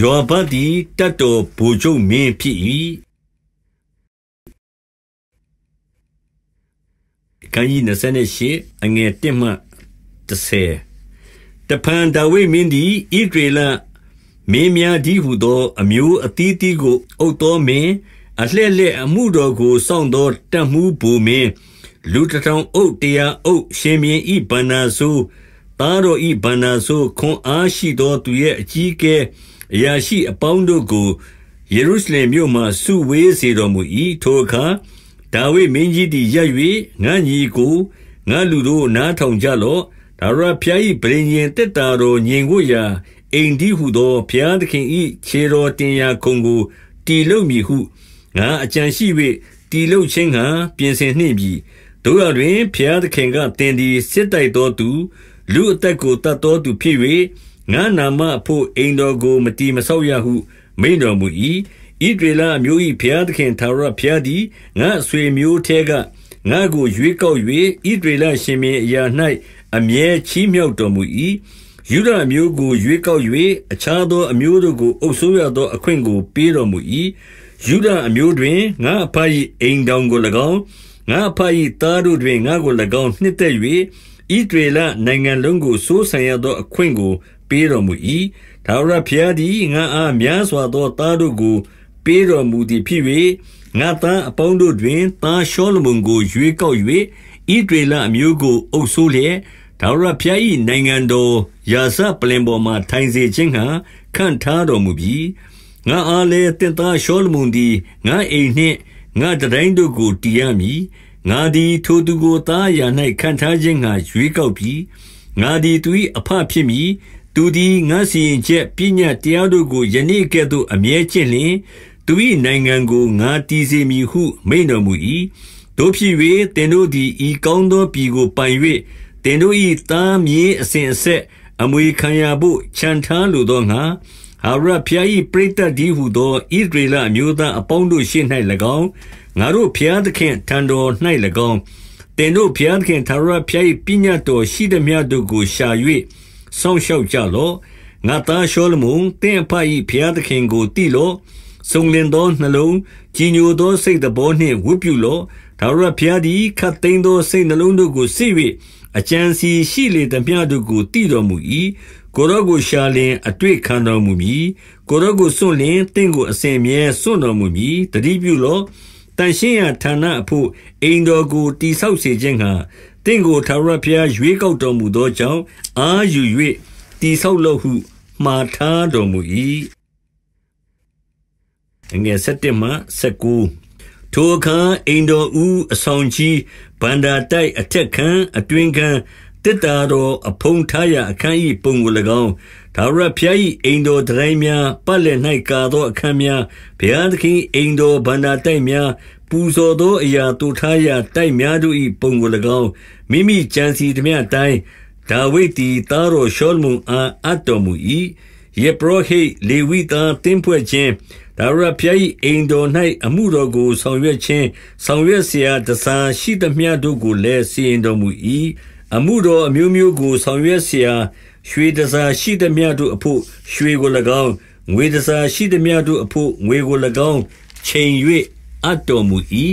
ယောဘတ်သည်တတ်တော်ဘိုလ်ချုပ်မင်းဖြစ်၏ခန်းကြီး28အငယ်1မှ30တဖန်ဒါဝိမင်းသည်ဣဒရေလမင်းများဒီဟုသော အမျိုးအသီးသီးကိုအုပ်တော်မင်းအလှဲ့လက်အမှုတော်ကိုစောင့်သောတမှုဘူမင်းလူတထောင်အုပ်တရားအုပ်ရှင်မြင်းဤဗန္နာဆိုတားတော်ဤဗန္နာဆိုခွန်အားရှိသော သူရဲ့အကြီးကဲအရာရှိအပေါင်းတို့ကိုယေရုရှလင်မြို့မှစုဝေးစေတော်မူ၏ထိုအခါဒါဝိမင်းကြီးသည်ရပ်၍ငါညီကိုငါလူတို့နားထောင်ကြလော့ဒါရဖျားဤပြင်ရင်တက်တာတော်ညင်ကိုရာအိမ်ဒီဟုသောဖျားသခင်ဤခြေတော်တင်ရာခုံကိုတီလုံမည်ဟုငါအကြံရှိ၍တီလုံချင်းကပြင်ဆင်နှင့်ပြီတို့ရတွင်ဖျားသခင်ကတင်သည်စစ်တိုက်တော်သူလူအသက်ကိုတတ်တော်သူဖြစ်၍ငါနာမအဖို့အိမ်တော်ကိုမတီမဆောက်ရဟုမိန်တော်မူ၏ဣဒရေလအမျိုး၏ဘုရားသခင်ထာဝရဘုရားသည်ငါ့ဆွေမျိုးထဲကငါကိုရွေးကောက်၍ဣဒရေလရှင်မင်းအရာ၌အမြဲချီးမြှောက်တော်မူ၏။ယူဒအမျိုးကိုရွေးကောက်၍အခြားသောအမျိုးတို့ကိုအုပ်ဆိုးရသောအခွင့်ကို ပေးတော်မူ၏။ယူဒအမျိုးတွင်ငါအဖ၏အိမ်တောင်ကို၎င်းငါအဖ၏သားတို့တွင်ငါကို၎င်းနှစ်သက်၍ဣဒရေလနိုင်ငံလုံးကိုစိုးဆံရသော အခွင့်ကို ပေးတော်မူ၏။ဒါဝရဘုရားသည်ငါအားများစွာသောသားတို့ကိုပေးတော်မူသည်ဖြစ်၍ငါသားအပေါင်းတို့တွင်သားရှောလမုန်ကို ရွေးကောက်၍ဤဒေလအမျိုးကို အုပ်ဆိုးလျက်ဒါဝရဖျား၏နိုင်ငံတော်ရာဇပလင်ပေါ်မှထိုင်စေခြင်းဟံခန့်ထားတော်မူပြီးငါအားလဲတင့်သားရှောလမုန်သည်ငါအိမ်နှင့်ငါတတိုင်းတို့ကိုတည်ရမည်ငါသည်ထိုသူကိုသားရာ၌ခန့်ထားခြင်းငါရွေးကောက်ပြီးငါသည်သူ၏အဖဖြစ်မည်သူသည်ငါစီရင်ချက်ပညာတရားတို့ကိုယနေ့ကဲ့သို့အမြဲကျင့်လျင်သူ၏နိုင်ငံကိုငါတည်စေမည်ဟု မိန့်တော်မူ၏။တို့ဖြစ်၍သင်တို့သည်ဤကောင်းသောပြည်ကိုပိုင်၍သင်တို့၏သားမြေအစဉ်အဆက်အမွေခံရဖို့ခြံထားလိုသောငါဟာရဖျား၏ပရိသတ်ဒီဟုသောဣဒရေလအမျိုးသားအပေါင်းတို့ရှေ့၌၎င်းငါတို့ဖျားသခင်ထံတော်၌၎င်းတင်တို့ဖျားသခင်သာရဖျား၏ပညာတော်ရှိသည်များတို့ကိုရှာ၍ဆောင်းလျှောက်ကြလော့ငါသားရှောလမုန်တင့်အဖ၏ဖျားသခင်ကိုတိလော့စုံလင်သောနှလုံးကြည်ညိုသောစိတ်သဘောနှင့်ဝတ်ပြုလော့။ဒါဝရဘုရားသည်ခတ်သိမ်းသောစိတ်နှလုံးတို့ကိုစစ်၍အကြံစီရှိလေသမျှတို့ကိုတည်တော်မူ၏။ကိုရောကိုရှာလင်အတွေ့ခံတော်မူမည်။ကိုရောကိုစွန့်လင်တင့်ကိုအစဉ်မြဲစွန့်တော်မူမည်။တတိပြုလော့။တန်ရှင်းရဌာနအဖို့အိမ်တော်ကိုတိဆောက်စေခြင်းဟာတင့်ကိုထာဝရဘုရားရွေးကောက်တော်မူသောကြောင့်အာယူ၍တိဆောက်လော့ဟုမှားထားတော်မူ၏အငယ်7မှ19ထိုအခါအိမ်တော်ဦးအဆောင်ကြီးဗန္ဒာတိုက်အထက်ခန်းအတွင်ခန်းတစ်တာတော်အဖုံထားရအခန်း၏ပုံကို၎င်းဒါဝရဖျား၏အိမ်တော်ဒတိုင်းများပတ်လည်၌ကာသောအခန်းများဘုရားသခင်အိမ်တော်ဗန္ဒာတိုက်များ ပူဇော်သောအရာတူထားရာတိုက်များတို့၏ပုံကို၎င်းမိမိကြံစီသည်များအတိုင်းဒါဝိဒ်သည်သားတော်ရှောလမုန်အားအပ်တော်မူ၏ယေပရောဟိတ်လေဝိသားတင်းဖွဲ့ခြင်းဒါရဖျား၏အိမ်တော်၌အမှုတော်ကို ဆောင်ရွက်ခြင်းဆောင်ရွက်เสียတစားရှိသမျှတို့ကိုလည်းစီရင်တော်မူ၏အမှုတော်အမျိုးမျိုးကို ဆောင်ရွက်เสียရွှေတစားရှိသမျှတို့အဖို့ရွှေကို၎င်းငွေတစားရှိသမျှတို့အဖို့ငွေကို၎င်းချိန်၍အပ်တော်မူ၏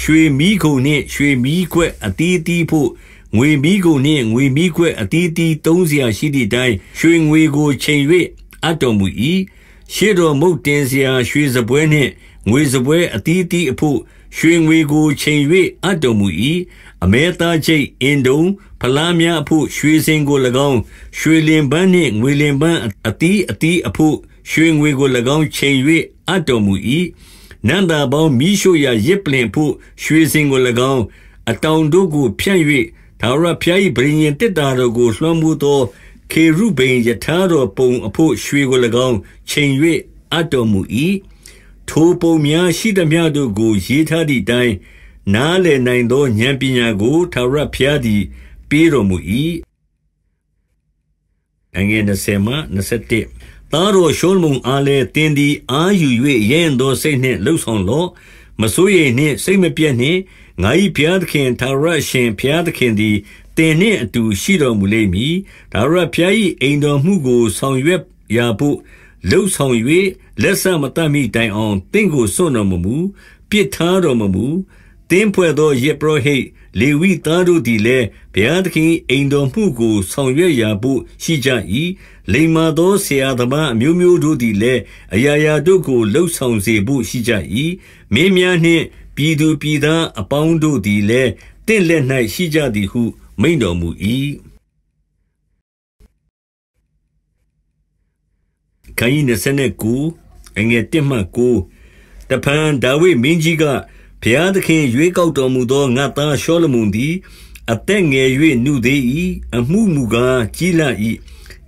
ရွှေမီးခုံနှင့် ရွှေမီးခွက်အသီးသီးဖို့ငွေမီးခုံနှင့်ငွေမီးခွက်အသီးသီးသုံးစရာရှိသည့်တိုင်ရွှေငွေကိုချိန်၍အပ်တော်မူ၏။ရှေ့တော်မုန့်တင်စရာရွှေစားပွဲနှင့်ငွေစားပွဲအသီးအသီးအဘို့ရွှေငွေကိုချိန်၍အပ်တော်မူ၏။အမဲသားချိတ်၊အင်တုံ၊ဖလားများအဘို့ရွှေစင်ကို၎င်း၊ရွှေလင်ပန်းနှင့်ငွေလင်ပန်းအသီးအသီးအဘို့ရွှေငွေကို၎င်းချိန်၍အပ်တော်မူ၏။နံ့သာပေါင်းမီးရှို့ရာယဇ်ပလ္လင်အဘို့ရွှေစင်ကို၎င်း၊အတောင်တို့ကိုဖြန့်၍ထာဝရဘုရား၏ပဋိညာဉ်သေတ္တာတော်ကိုလွှမ်းမိုးသောခေရုဘိန်ယထာတော်ပုံအဖို့ရွှေကို၎င်းချိန်၍အပ်တော်မူ၏ထိုပုံများ ရှိသမျှတို့ကို ရေးထားသည့်တိုင်နားလည်နိုင်သောဉာဏ်ပညာကိုထာဝရဘုရားသည်ပေးတော်မူ၏အငယ်20မှ21သားတော်ရှုံးမုံအားလဲတင်းသည် အာယူ၍ရဲရင်သောစိတ်နှင့်လှုပ်ဆောင်လော့မစိုးရိမ်နှင့် စိတ်မပြတ်နှင့်ငါ၏ဘုရားသခင်သာရရှင်ဘုရားသခင်သည်င်နှင့်အတူရှိတော်မူလိမ့်မည်။ဒါဝရဘုရား၏အိမ်တော်မှုကိုဆောင်ရွက်ရာဘို့လှုပ်ဆောင်၍လက်ဆမတတ်မိတိုင်အောင်တင့်ကိုစွန့်တော်မမူပြစ်ထားတော်မမူတင်းဖွဲ့သောယေပရဟိတ်လေဝိသားတို့သည်လည်းဘုရားသခင်အိမ်တော်မှုကိုဆောင်ရွက်ရာဘို့ရှိကြ၏လိမ္မာသောဆရာသမားအမျိုးမျိုးတို့သည်လည်းအရာရာတို့ကိုလှုပ်ဆောင်စေဖို့ရှိကြ၏မင်းများနှင့်ပြည်သူပြည်သားအပေါင်းတို့သည်လည်းတင့်လက်၌ရှိကြသည်ဟုမိန်တော်မူ၏ခန်းကြီး29အငယ်1မှ9တဖန်ဒါဝိမင်းကြီးကဘုရားသခင်ရွေးကောက်တော်မူသောငါသားရှောလမုန်သည်အသက်ငယ်၍နှုသေး၏အမှုမူကားကြီးလန့်၏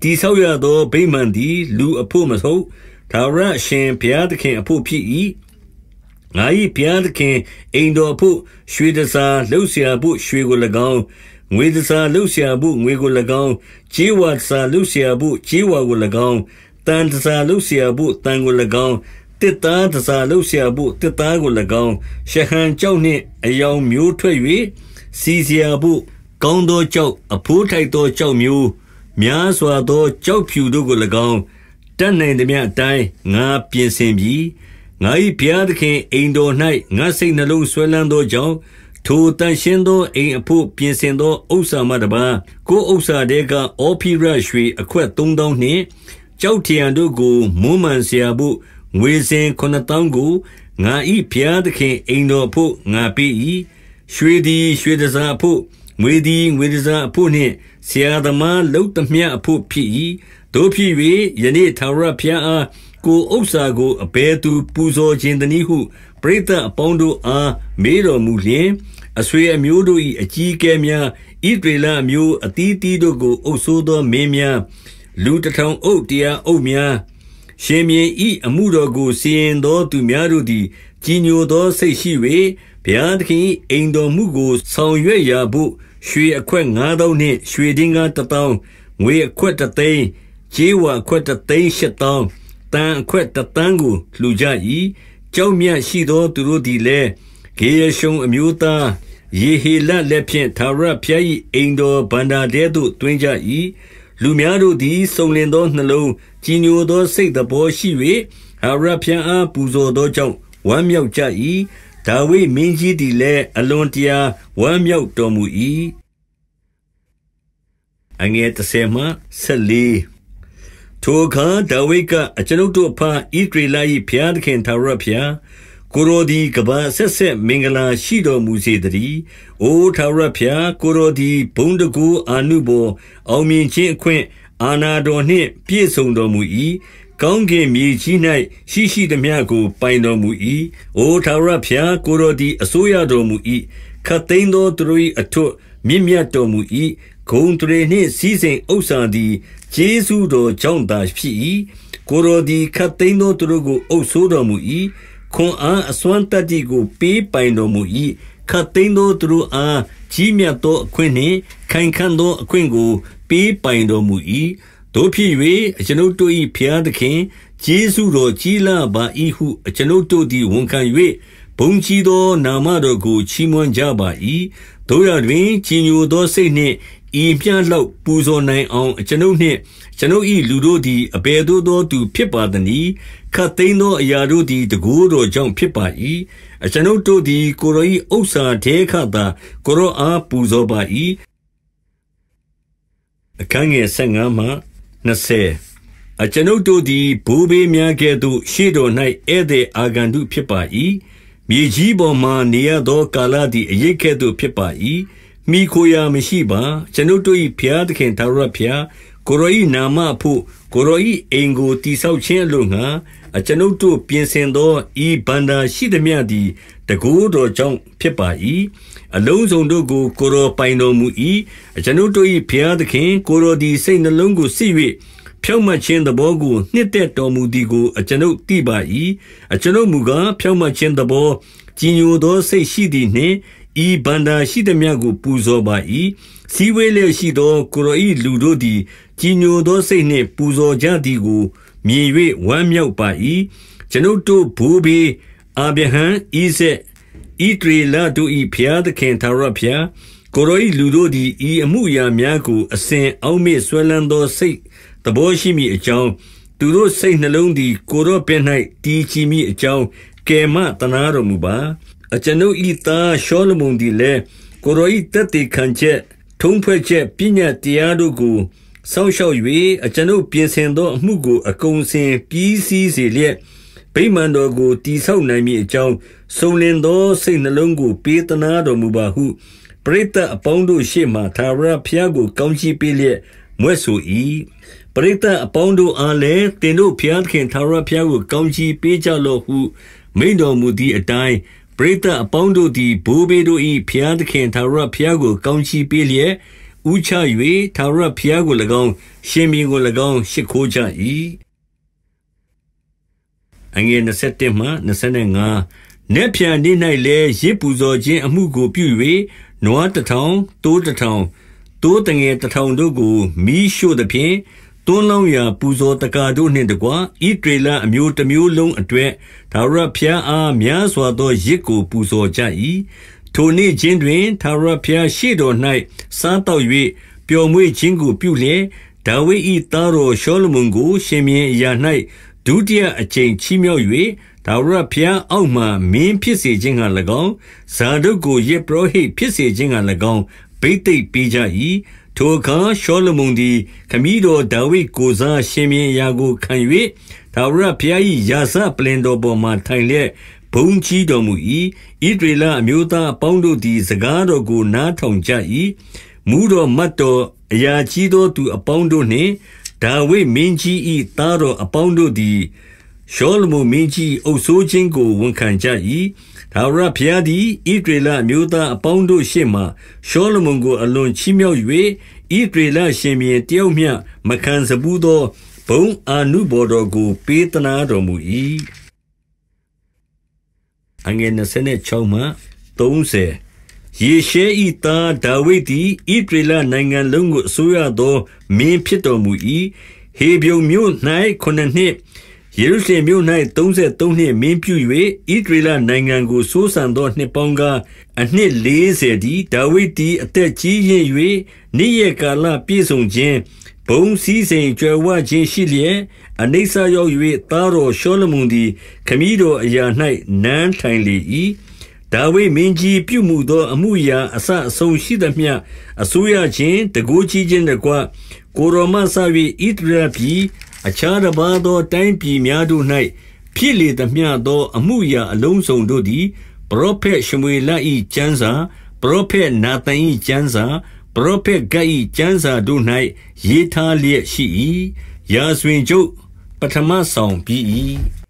တိဆောက်ရသောဗိမာန်သည် လူအဖို့မဟုတ်ဒါဝရရှင်ဘုရားသခင်အဖို့ဖြစ်၏ငါ၏ဘုရားသခင်အိမ်တော်ဖို့ ရွှေတစားလှုပ်ရှားဖို့ရွှေကို၎င်းငွေတစားလှုပ်ရှားဖို့ငွေကို၎င်း၊ခြေဝါတစားလှုပ်ရှားဖို့ခြေဝါကို၎င်း၊တန်တစားလှုပ်ရှားဖို့တန်ကို၎င်း၊တစ်သားတစားလှုပ်ရှားဖို့တစ်သားကို၎င်း၊ရှဟံကြောက်နှင့်အယောင်မျိုးထွက်၍စီစရာဖို့ကောင်းသောကြောက် အဖိုးထိုက်သောကြောက်မျိုး များစွာသောကြောက်ဖြူတို့ကို၎င်းတတ်နိုင်သည်များအတိုင်းငါပြင်ဆင်ပြီးငါ၏ဘုရားသခင်အိမ်တော်၌ငါစိတ်နှလုံးဆွဲလန်းသောကြောင့်ထိုသန့်ရှင်းသောအိမ်အဘို့ပြင်ဆင်သောဥစ္စာမှတပါး၊ကိုယ်ဥစ္စာထဲကဩဖိရရွှေအခွက်သုံးသောင်းနှင့်ကျောက်ထရံတို့ကိုမွမ်းမံစရာဘို့ငွေစင်ခုနစ်သောင်းကိုငါ၏ဘုရားသခင်အိမ်တော်အဘို့ငါပေး၏။ရွှေသည်ရွှေတန်ဆာအဘို့၊ငွေသည်ငွေတန်ဆာအဘို့နှင့်ဆရာသမားလုပ်သမျှအဘို့ဖြစ်၏။သို့ဖြစ်၍ယနေ့ထာဝရဘုရားအားကိုယ်ဥစ္စာကိုအဘယ်သူပူဇော်ချင်သနည်းဟုပရိသတ်အပေါင်းတို့အားမေးတော်မူလျှင်၊အဆွေအမျိုးတို့၏အကြီးအကဲများဣဒရေလအမျိုးအသီးသီးတို့ကိုအုပ်စိုးသောမင်းများလူတထောင်အုပ်တရားအုပ်များရှင်မြင်းဤအမှုတော်ကိုစီရင်သောသူများတို့သည် ကြီးညိုသောစိတ်ရှိ၍ဘုရားသခင်အိမ်တော်မှုကိုဆောင်ရွက်ရာဘို့ရွှေအခွက်9000နှင့် ရွှေဒင်းကား1000ငွေအခွက်3000ကျေးဝါအခွက်3000 8000တန်အခွက်တန်းကိုလှူကြ၏ကြောက်မြတ်ရှိသောသူတို့သည်လည်းဂေရရှုံအမျိုးသားယေဟေလလက်ဖြင့်သာရဖျား၏အိမ်တော်ဗန္ဒာတဲသို့တွင်ကြ၏လူများတို့သည်စုံလင်သောနှလုံးကြီးညိုသောစိတ်သဘောရှိ၍ဟာရဖျားအား ပူဇော်သောကြောင့်ဝမ်းမြောက်ကြ၏ဒါဝိမင်းကြီးသည်လည်းအလွန်တရာဝမ်းမြောက်တော်မူ၏အငယ်30မှ14ထိုအခါဒါဝိကကျွန်ုပ်တို့ဖန်ဣဒရေလ၏ဘုရားသခင်သာရဘုရားကိုတော်သည်ကဘာဆက်ဆက်မင်္ဂလာရှိတော်မူစေတည်း။အိုထာဝရဘုရားကိုတော်သည်ဘုံတကူအာနုဘောအောင်မြင်ခြင်းအခွင့်အာနာတော်နှင့်ပြည့်စုံတော်မူ၏။ကောင်းကင်မြေကြီး၌ရှိရှိသမျှကိုပိုင်တော်မူ၏။အိုထာဝရဘုရားကိုတော်သည်အစိုးရတော်မူ၏။ခတ်သိမ်းသောသူ၏အထွတ်မြင့်မြတ်တော်မူ၏။ဂုံတရေနှင့်စည်းစိမ်ဥစ္စာသည်ကျေးဇူးတော်ကြောင့်သာဖြစ်၏။ကိုတော်သည်ခတ်သိမ်းသောသူတို့ကိုအုပ်ဆိုးတော်မူ၏ခွန်အားအစွမ်းတတ္တိကိုပေးပိုင်တော်မူ၏။ခတ်သိမ်းသောသူတို့အားကြီးမြတ်သောအခွင့်နှင့်ခိုင်ခံ့သောအခွင့်ကိုပေးပိုင်တော်မူ၏။သို့ဖြစ်၍အကျွန်ုပ်တို့၏ဘုရားသခင်၊ကျေးဇူးတော်ကြီးလှပါ၏ဟုအကျွန်ုပ်တို့သည်ဝန်ခံ၍ဘုန်းကြီးသောနာမတော်ကိုချီးမွမ်းကြပါ၏။သို့ရာတွင်ကြည်ညိုသောစိတ်နှင့်ဤမျှလောက်ပူဇော်နိုင်အောင်အကျွန်ုပ်နှင့်ကျွန်ုပ်၏လူတို့သည်အဘယ်သို့သောသူ ဖြစ်ပါသနည်းခတ်သိမ်းသော အရာတို့သည်တကိုးတော်ကြောင့်ဖြစ်ပါ၏အကျွန်ုပ်တို့သည် ကိုရော၏ဥစ္စာထဲခတာကိုရောအားပူဇော်ပါ၏အခန်းငယ်15မှ20အကျွန်ုပ်တို့သည်ဘိုးဘေးများကဲ့သို့ရှေ့တော်၌ဧည့်သည်အာဂန္တုဖြစ်ပါ၏မြေကြီးပေါ်မှနေရသောကာလသည်အရေးကဲ့သို့ ဖြစ်ပါ၏မိခိုရာမရှိပါကျွန်ုပ်တို့၏ဘုရားသခင်သာရဘုရားကိုရော၏နာမဖို့ကိုရော၏အိမ်ကိုတိဆောက်ခြင်းအလို့ငှာအကျွန်ုပ်တို့ပြင်ဆင်သောဤဘန္တာရှိသည်မြသည်တကူတော်ကြောင့်ဖြစ်ပါ၏အလုံးစုံတို့ကိုကိုရောပိုင်တော်မူ၏အကျွန်ုပ်တို့၏ဘုရားသခင်ကိုရောသည်စိတ်နှလုံးကိုစစ်၍ဖြောင့်မတ်ခြင်းသဘောကိုနှစ်သက်တော်မူသည်ကိုအကျွန်ုပ်သိပါ၏အကျွန်ုပ်မူကားဖြောင့်မတ်ခြင်းသဘောကြည်ညိုသောစိတ်ရှိသည်နှင့်ဤဘန္တာရှိသည်မြကို ပူဇော်ပါ၏စီဝေးလျက်ရှိသောကိုရော၏လူတို့သည်ကြည်ညိုသောစိတ်နှင့်ပူဇော်ကြသည်ကို မြင်၍ဝမ်းမြောက်ပါ၏။ကျွန်ုပ်တို့ဘိုးဘေးအာဗြဟံ၊ဣဇာက်၊ဣသရေလတို့၏ဘုရားသခင်ထာဝရဘုရား၊ကိုယ်တော်၏လူတို့သည်ဤအမှုအရာများကို အစဉ်အောက်မေ့စွဲလမ်းသောစိတ်သဘောရှိမည်အကြောင်း၊သူတို့စိတ်နှလုံးသည်ကိုယ်တော်ဘက်၌တည်ကြည်မည်အကြောင်းကယ်မသနားတော်မူပါ။အကျွန်ုပ်၏သားရှောလမုန်သည်လည်းကိုယ်တော်၏သက်သေခံချက်၊ထုံးဖွဲ့ချက်ပညတ်တရားတို့ကိုစောင့်ရှောက်၍အကျွန်ုပ်ပြင်ဆင်သောအမှုကိုအကုန်စင်ပြီးစည်းစေလျက်ဗိမာန်တော်ကိုတည်ဆောက်နိုင်မည်အကြောင်းစုံလင်သောစိတ်နှလုံးကို ပေးသနာတော်မူပါဟုပရိသတ်အပေါင်းတို့ရှေ့မှသာရဘုရားကိုကောင်းချီးပေးလျက်မွဲ့ဆို၏ပရိသတ်အပေါင်းတို့အားလည်းတင်တို့ဘုရားခင်သာရဘုရားကိုကောင်းချီးပေးကြလော့ဟုမိန့်တော်မူသည့်အတိုင်းပရိသတ်အပေါင်းတို့သည်ဘိုးဘေးတို့၏ဘုရားသခင်သာရဘုရားကိုကောင်းချီးပေးလျက်ဥချ၍သာရဘုရားကို၎င်းရှင်မင်းကို၎င်းရှ िख ိုးကြ၏အငယ်27မှ25နေပြန်နေ၌လည်းရစ်ပူဇော်ခြင်းအမှုကိုပြု၍နွားတထောင်တိုးတထောင်တိုးတငယ်တထောင်တို့ကိုမိရှို့သဖြင့်သွန်းလုံးရာ ပူဇော်တကာတို့နှင့်တကွဤဒေလအမျိုးတစ်မျိုးလုံးအတွက်ဒါရဘုရားအားများစွာသောရစ်ကို ပူဇော်ကြ၏ထိုနေ့ချင်းတွင်သာရဖျားရှိတော်၌စားတောက်၍ပျော်မွေ့ခြင်းကိုပြုလျက်ဒါဝိဒ်၏သားတော်ရှောလမုန်ကိုရှင်မြင်းအရာ၌ဒုတိယအကြိမ်ချီးမြှောက်၍ဒါဝရဖျားအောက်မှမင်းဖြစ်စေခြင်းက၎င်းဇာဒုတ်ကိုယေပရောဟိတ်ဖြစ်စေခြင်းက၎င်းဘိသိက်ပေးကြ၏ထိုအခါရှောလမုန်သည်ခမည်းတော်ဒါဝိဒ်ကိုစားရှင်မြင်းအရာကိုခံ၍ဒါဝရဖျား၏ယာစပလင်တော်ပေါ်မှထိုင်လျက်ဘုံကြီးတော်မူ၏။ဣဒရေလအမျိုးသားအပေါင်းတို့သည် စကားတော်ကိုနားထောင်ကြ၏။မှူးတော်မတ်တော်အရာကြီးသောသူအပေါင်းတို့နှင့်ဒါဝိဒ်မင်းကြီး၏သားတော်အပေါင်းတို့သည်ရှောလမုန်မင်းကြီး၏အုပ်စိုးခြင်းကိုဝန်ခံကြ၏။ထာဝရဘုရားသည်ဣသရေလအမျိုးသားအပေါင်းတို့ရှေ့မှာရှောလမုန်ကို အလွန်ချီးမြှောက်၍၊ဣသရေလရှင်ဘုရင်တယောက်မျှမခံစဖူးသောဘုန်းအာနုဘော်တော်ကို ပေးသနားတော်မူ၏။အငယ်26မှ30ယေရှဲဤသားဒါဝိဒ်သည်ဣသရေလနိုင်ငံလုံးကိုအစိုးရသောမင်းဖြစ်တော်မူ၏ဟေဗြုန်မြို့၌ခုနှစ်နှစ်ယေရုရှလင်မြို့၌33နှစ်မင်းပြု၍ဣသရေလနိုင်ငံကိုစိုးစံသောနှစ်ပေါင်းကအနှစ်40ဒီဒါဝိဒ်သည် အသက်ကြီးရင့်၍နေ့ရက်ကာလပြည့်စုံခြင်းဘုံစည်းစိမ်ကြွယ်ဝခြင်းရှိလျက်အနိစ္စရောက်၍သားတော်ရှောလမုန်သည်ခမည်းတော်အရာ၌နန်းထိုင်လေ၏ဒါဝိမင်းကြီး ပြုမှုသောအမှုအရာအစအဆုံးရှိသမျှအစိုးရခြင်းတကူးကြီးခြင်းတကွကိုရောမဆာ၍ဣတရပြည်အခြားတစ်ပါးသောတိုင်းပြည်များတို့၌ဖြစ်လေသမျှသောအမှုအရာအလုံးစုံတို့သည်ပရောဖက်ရှမွေလ၏ကျမ်းစာပရောဖက်နာသန်၏ကျမ်းစာပရောဖက်ဂတ်၏ကျမ်းစာတို့၌ရေးထားလျက်ရှိ၏ရာဇဝင်ကျုပ်把他们送毕业。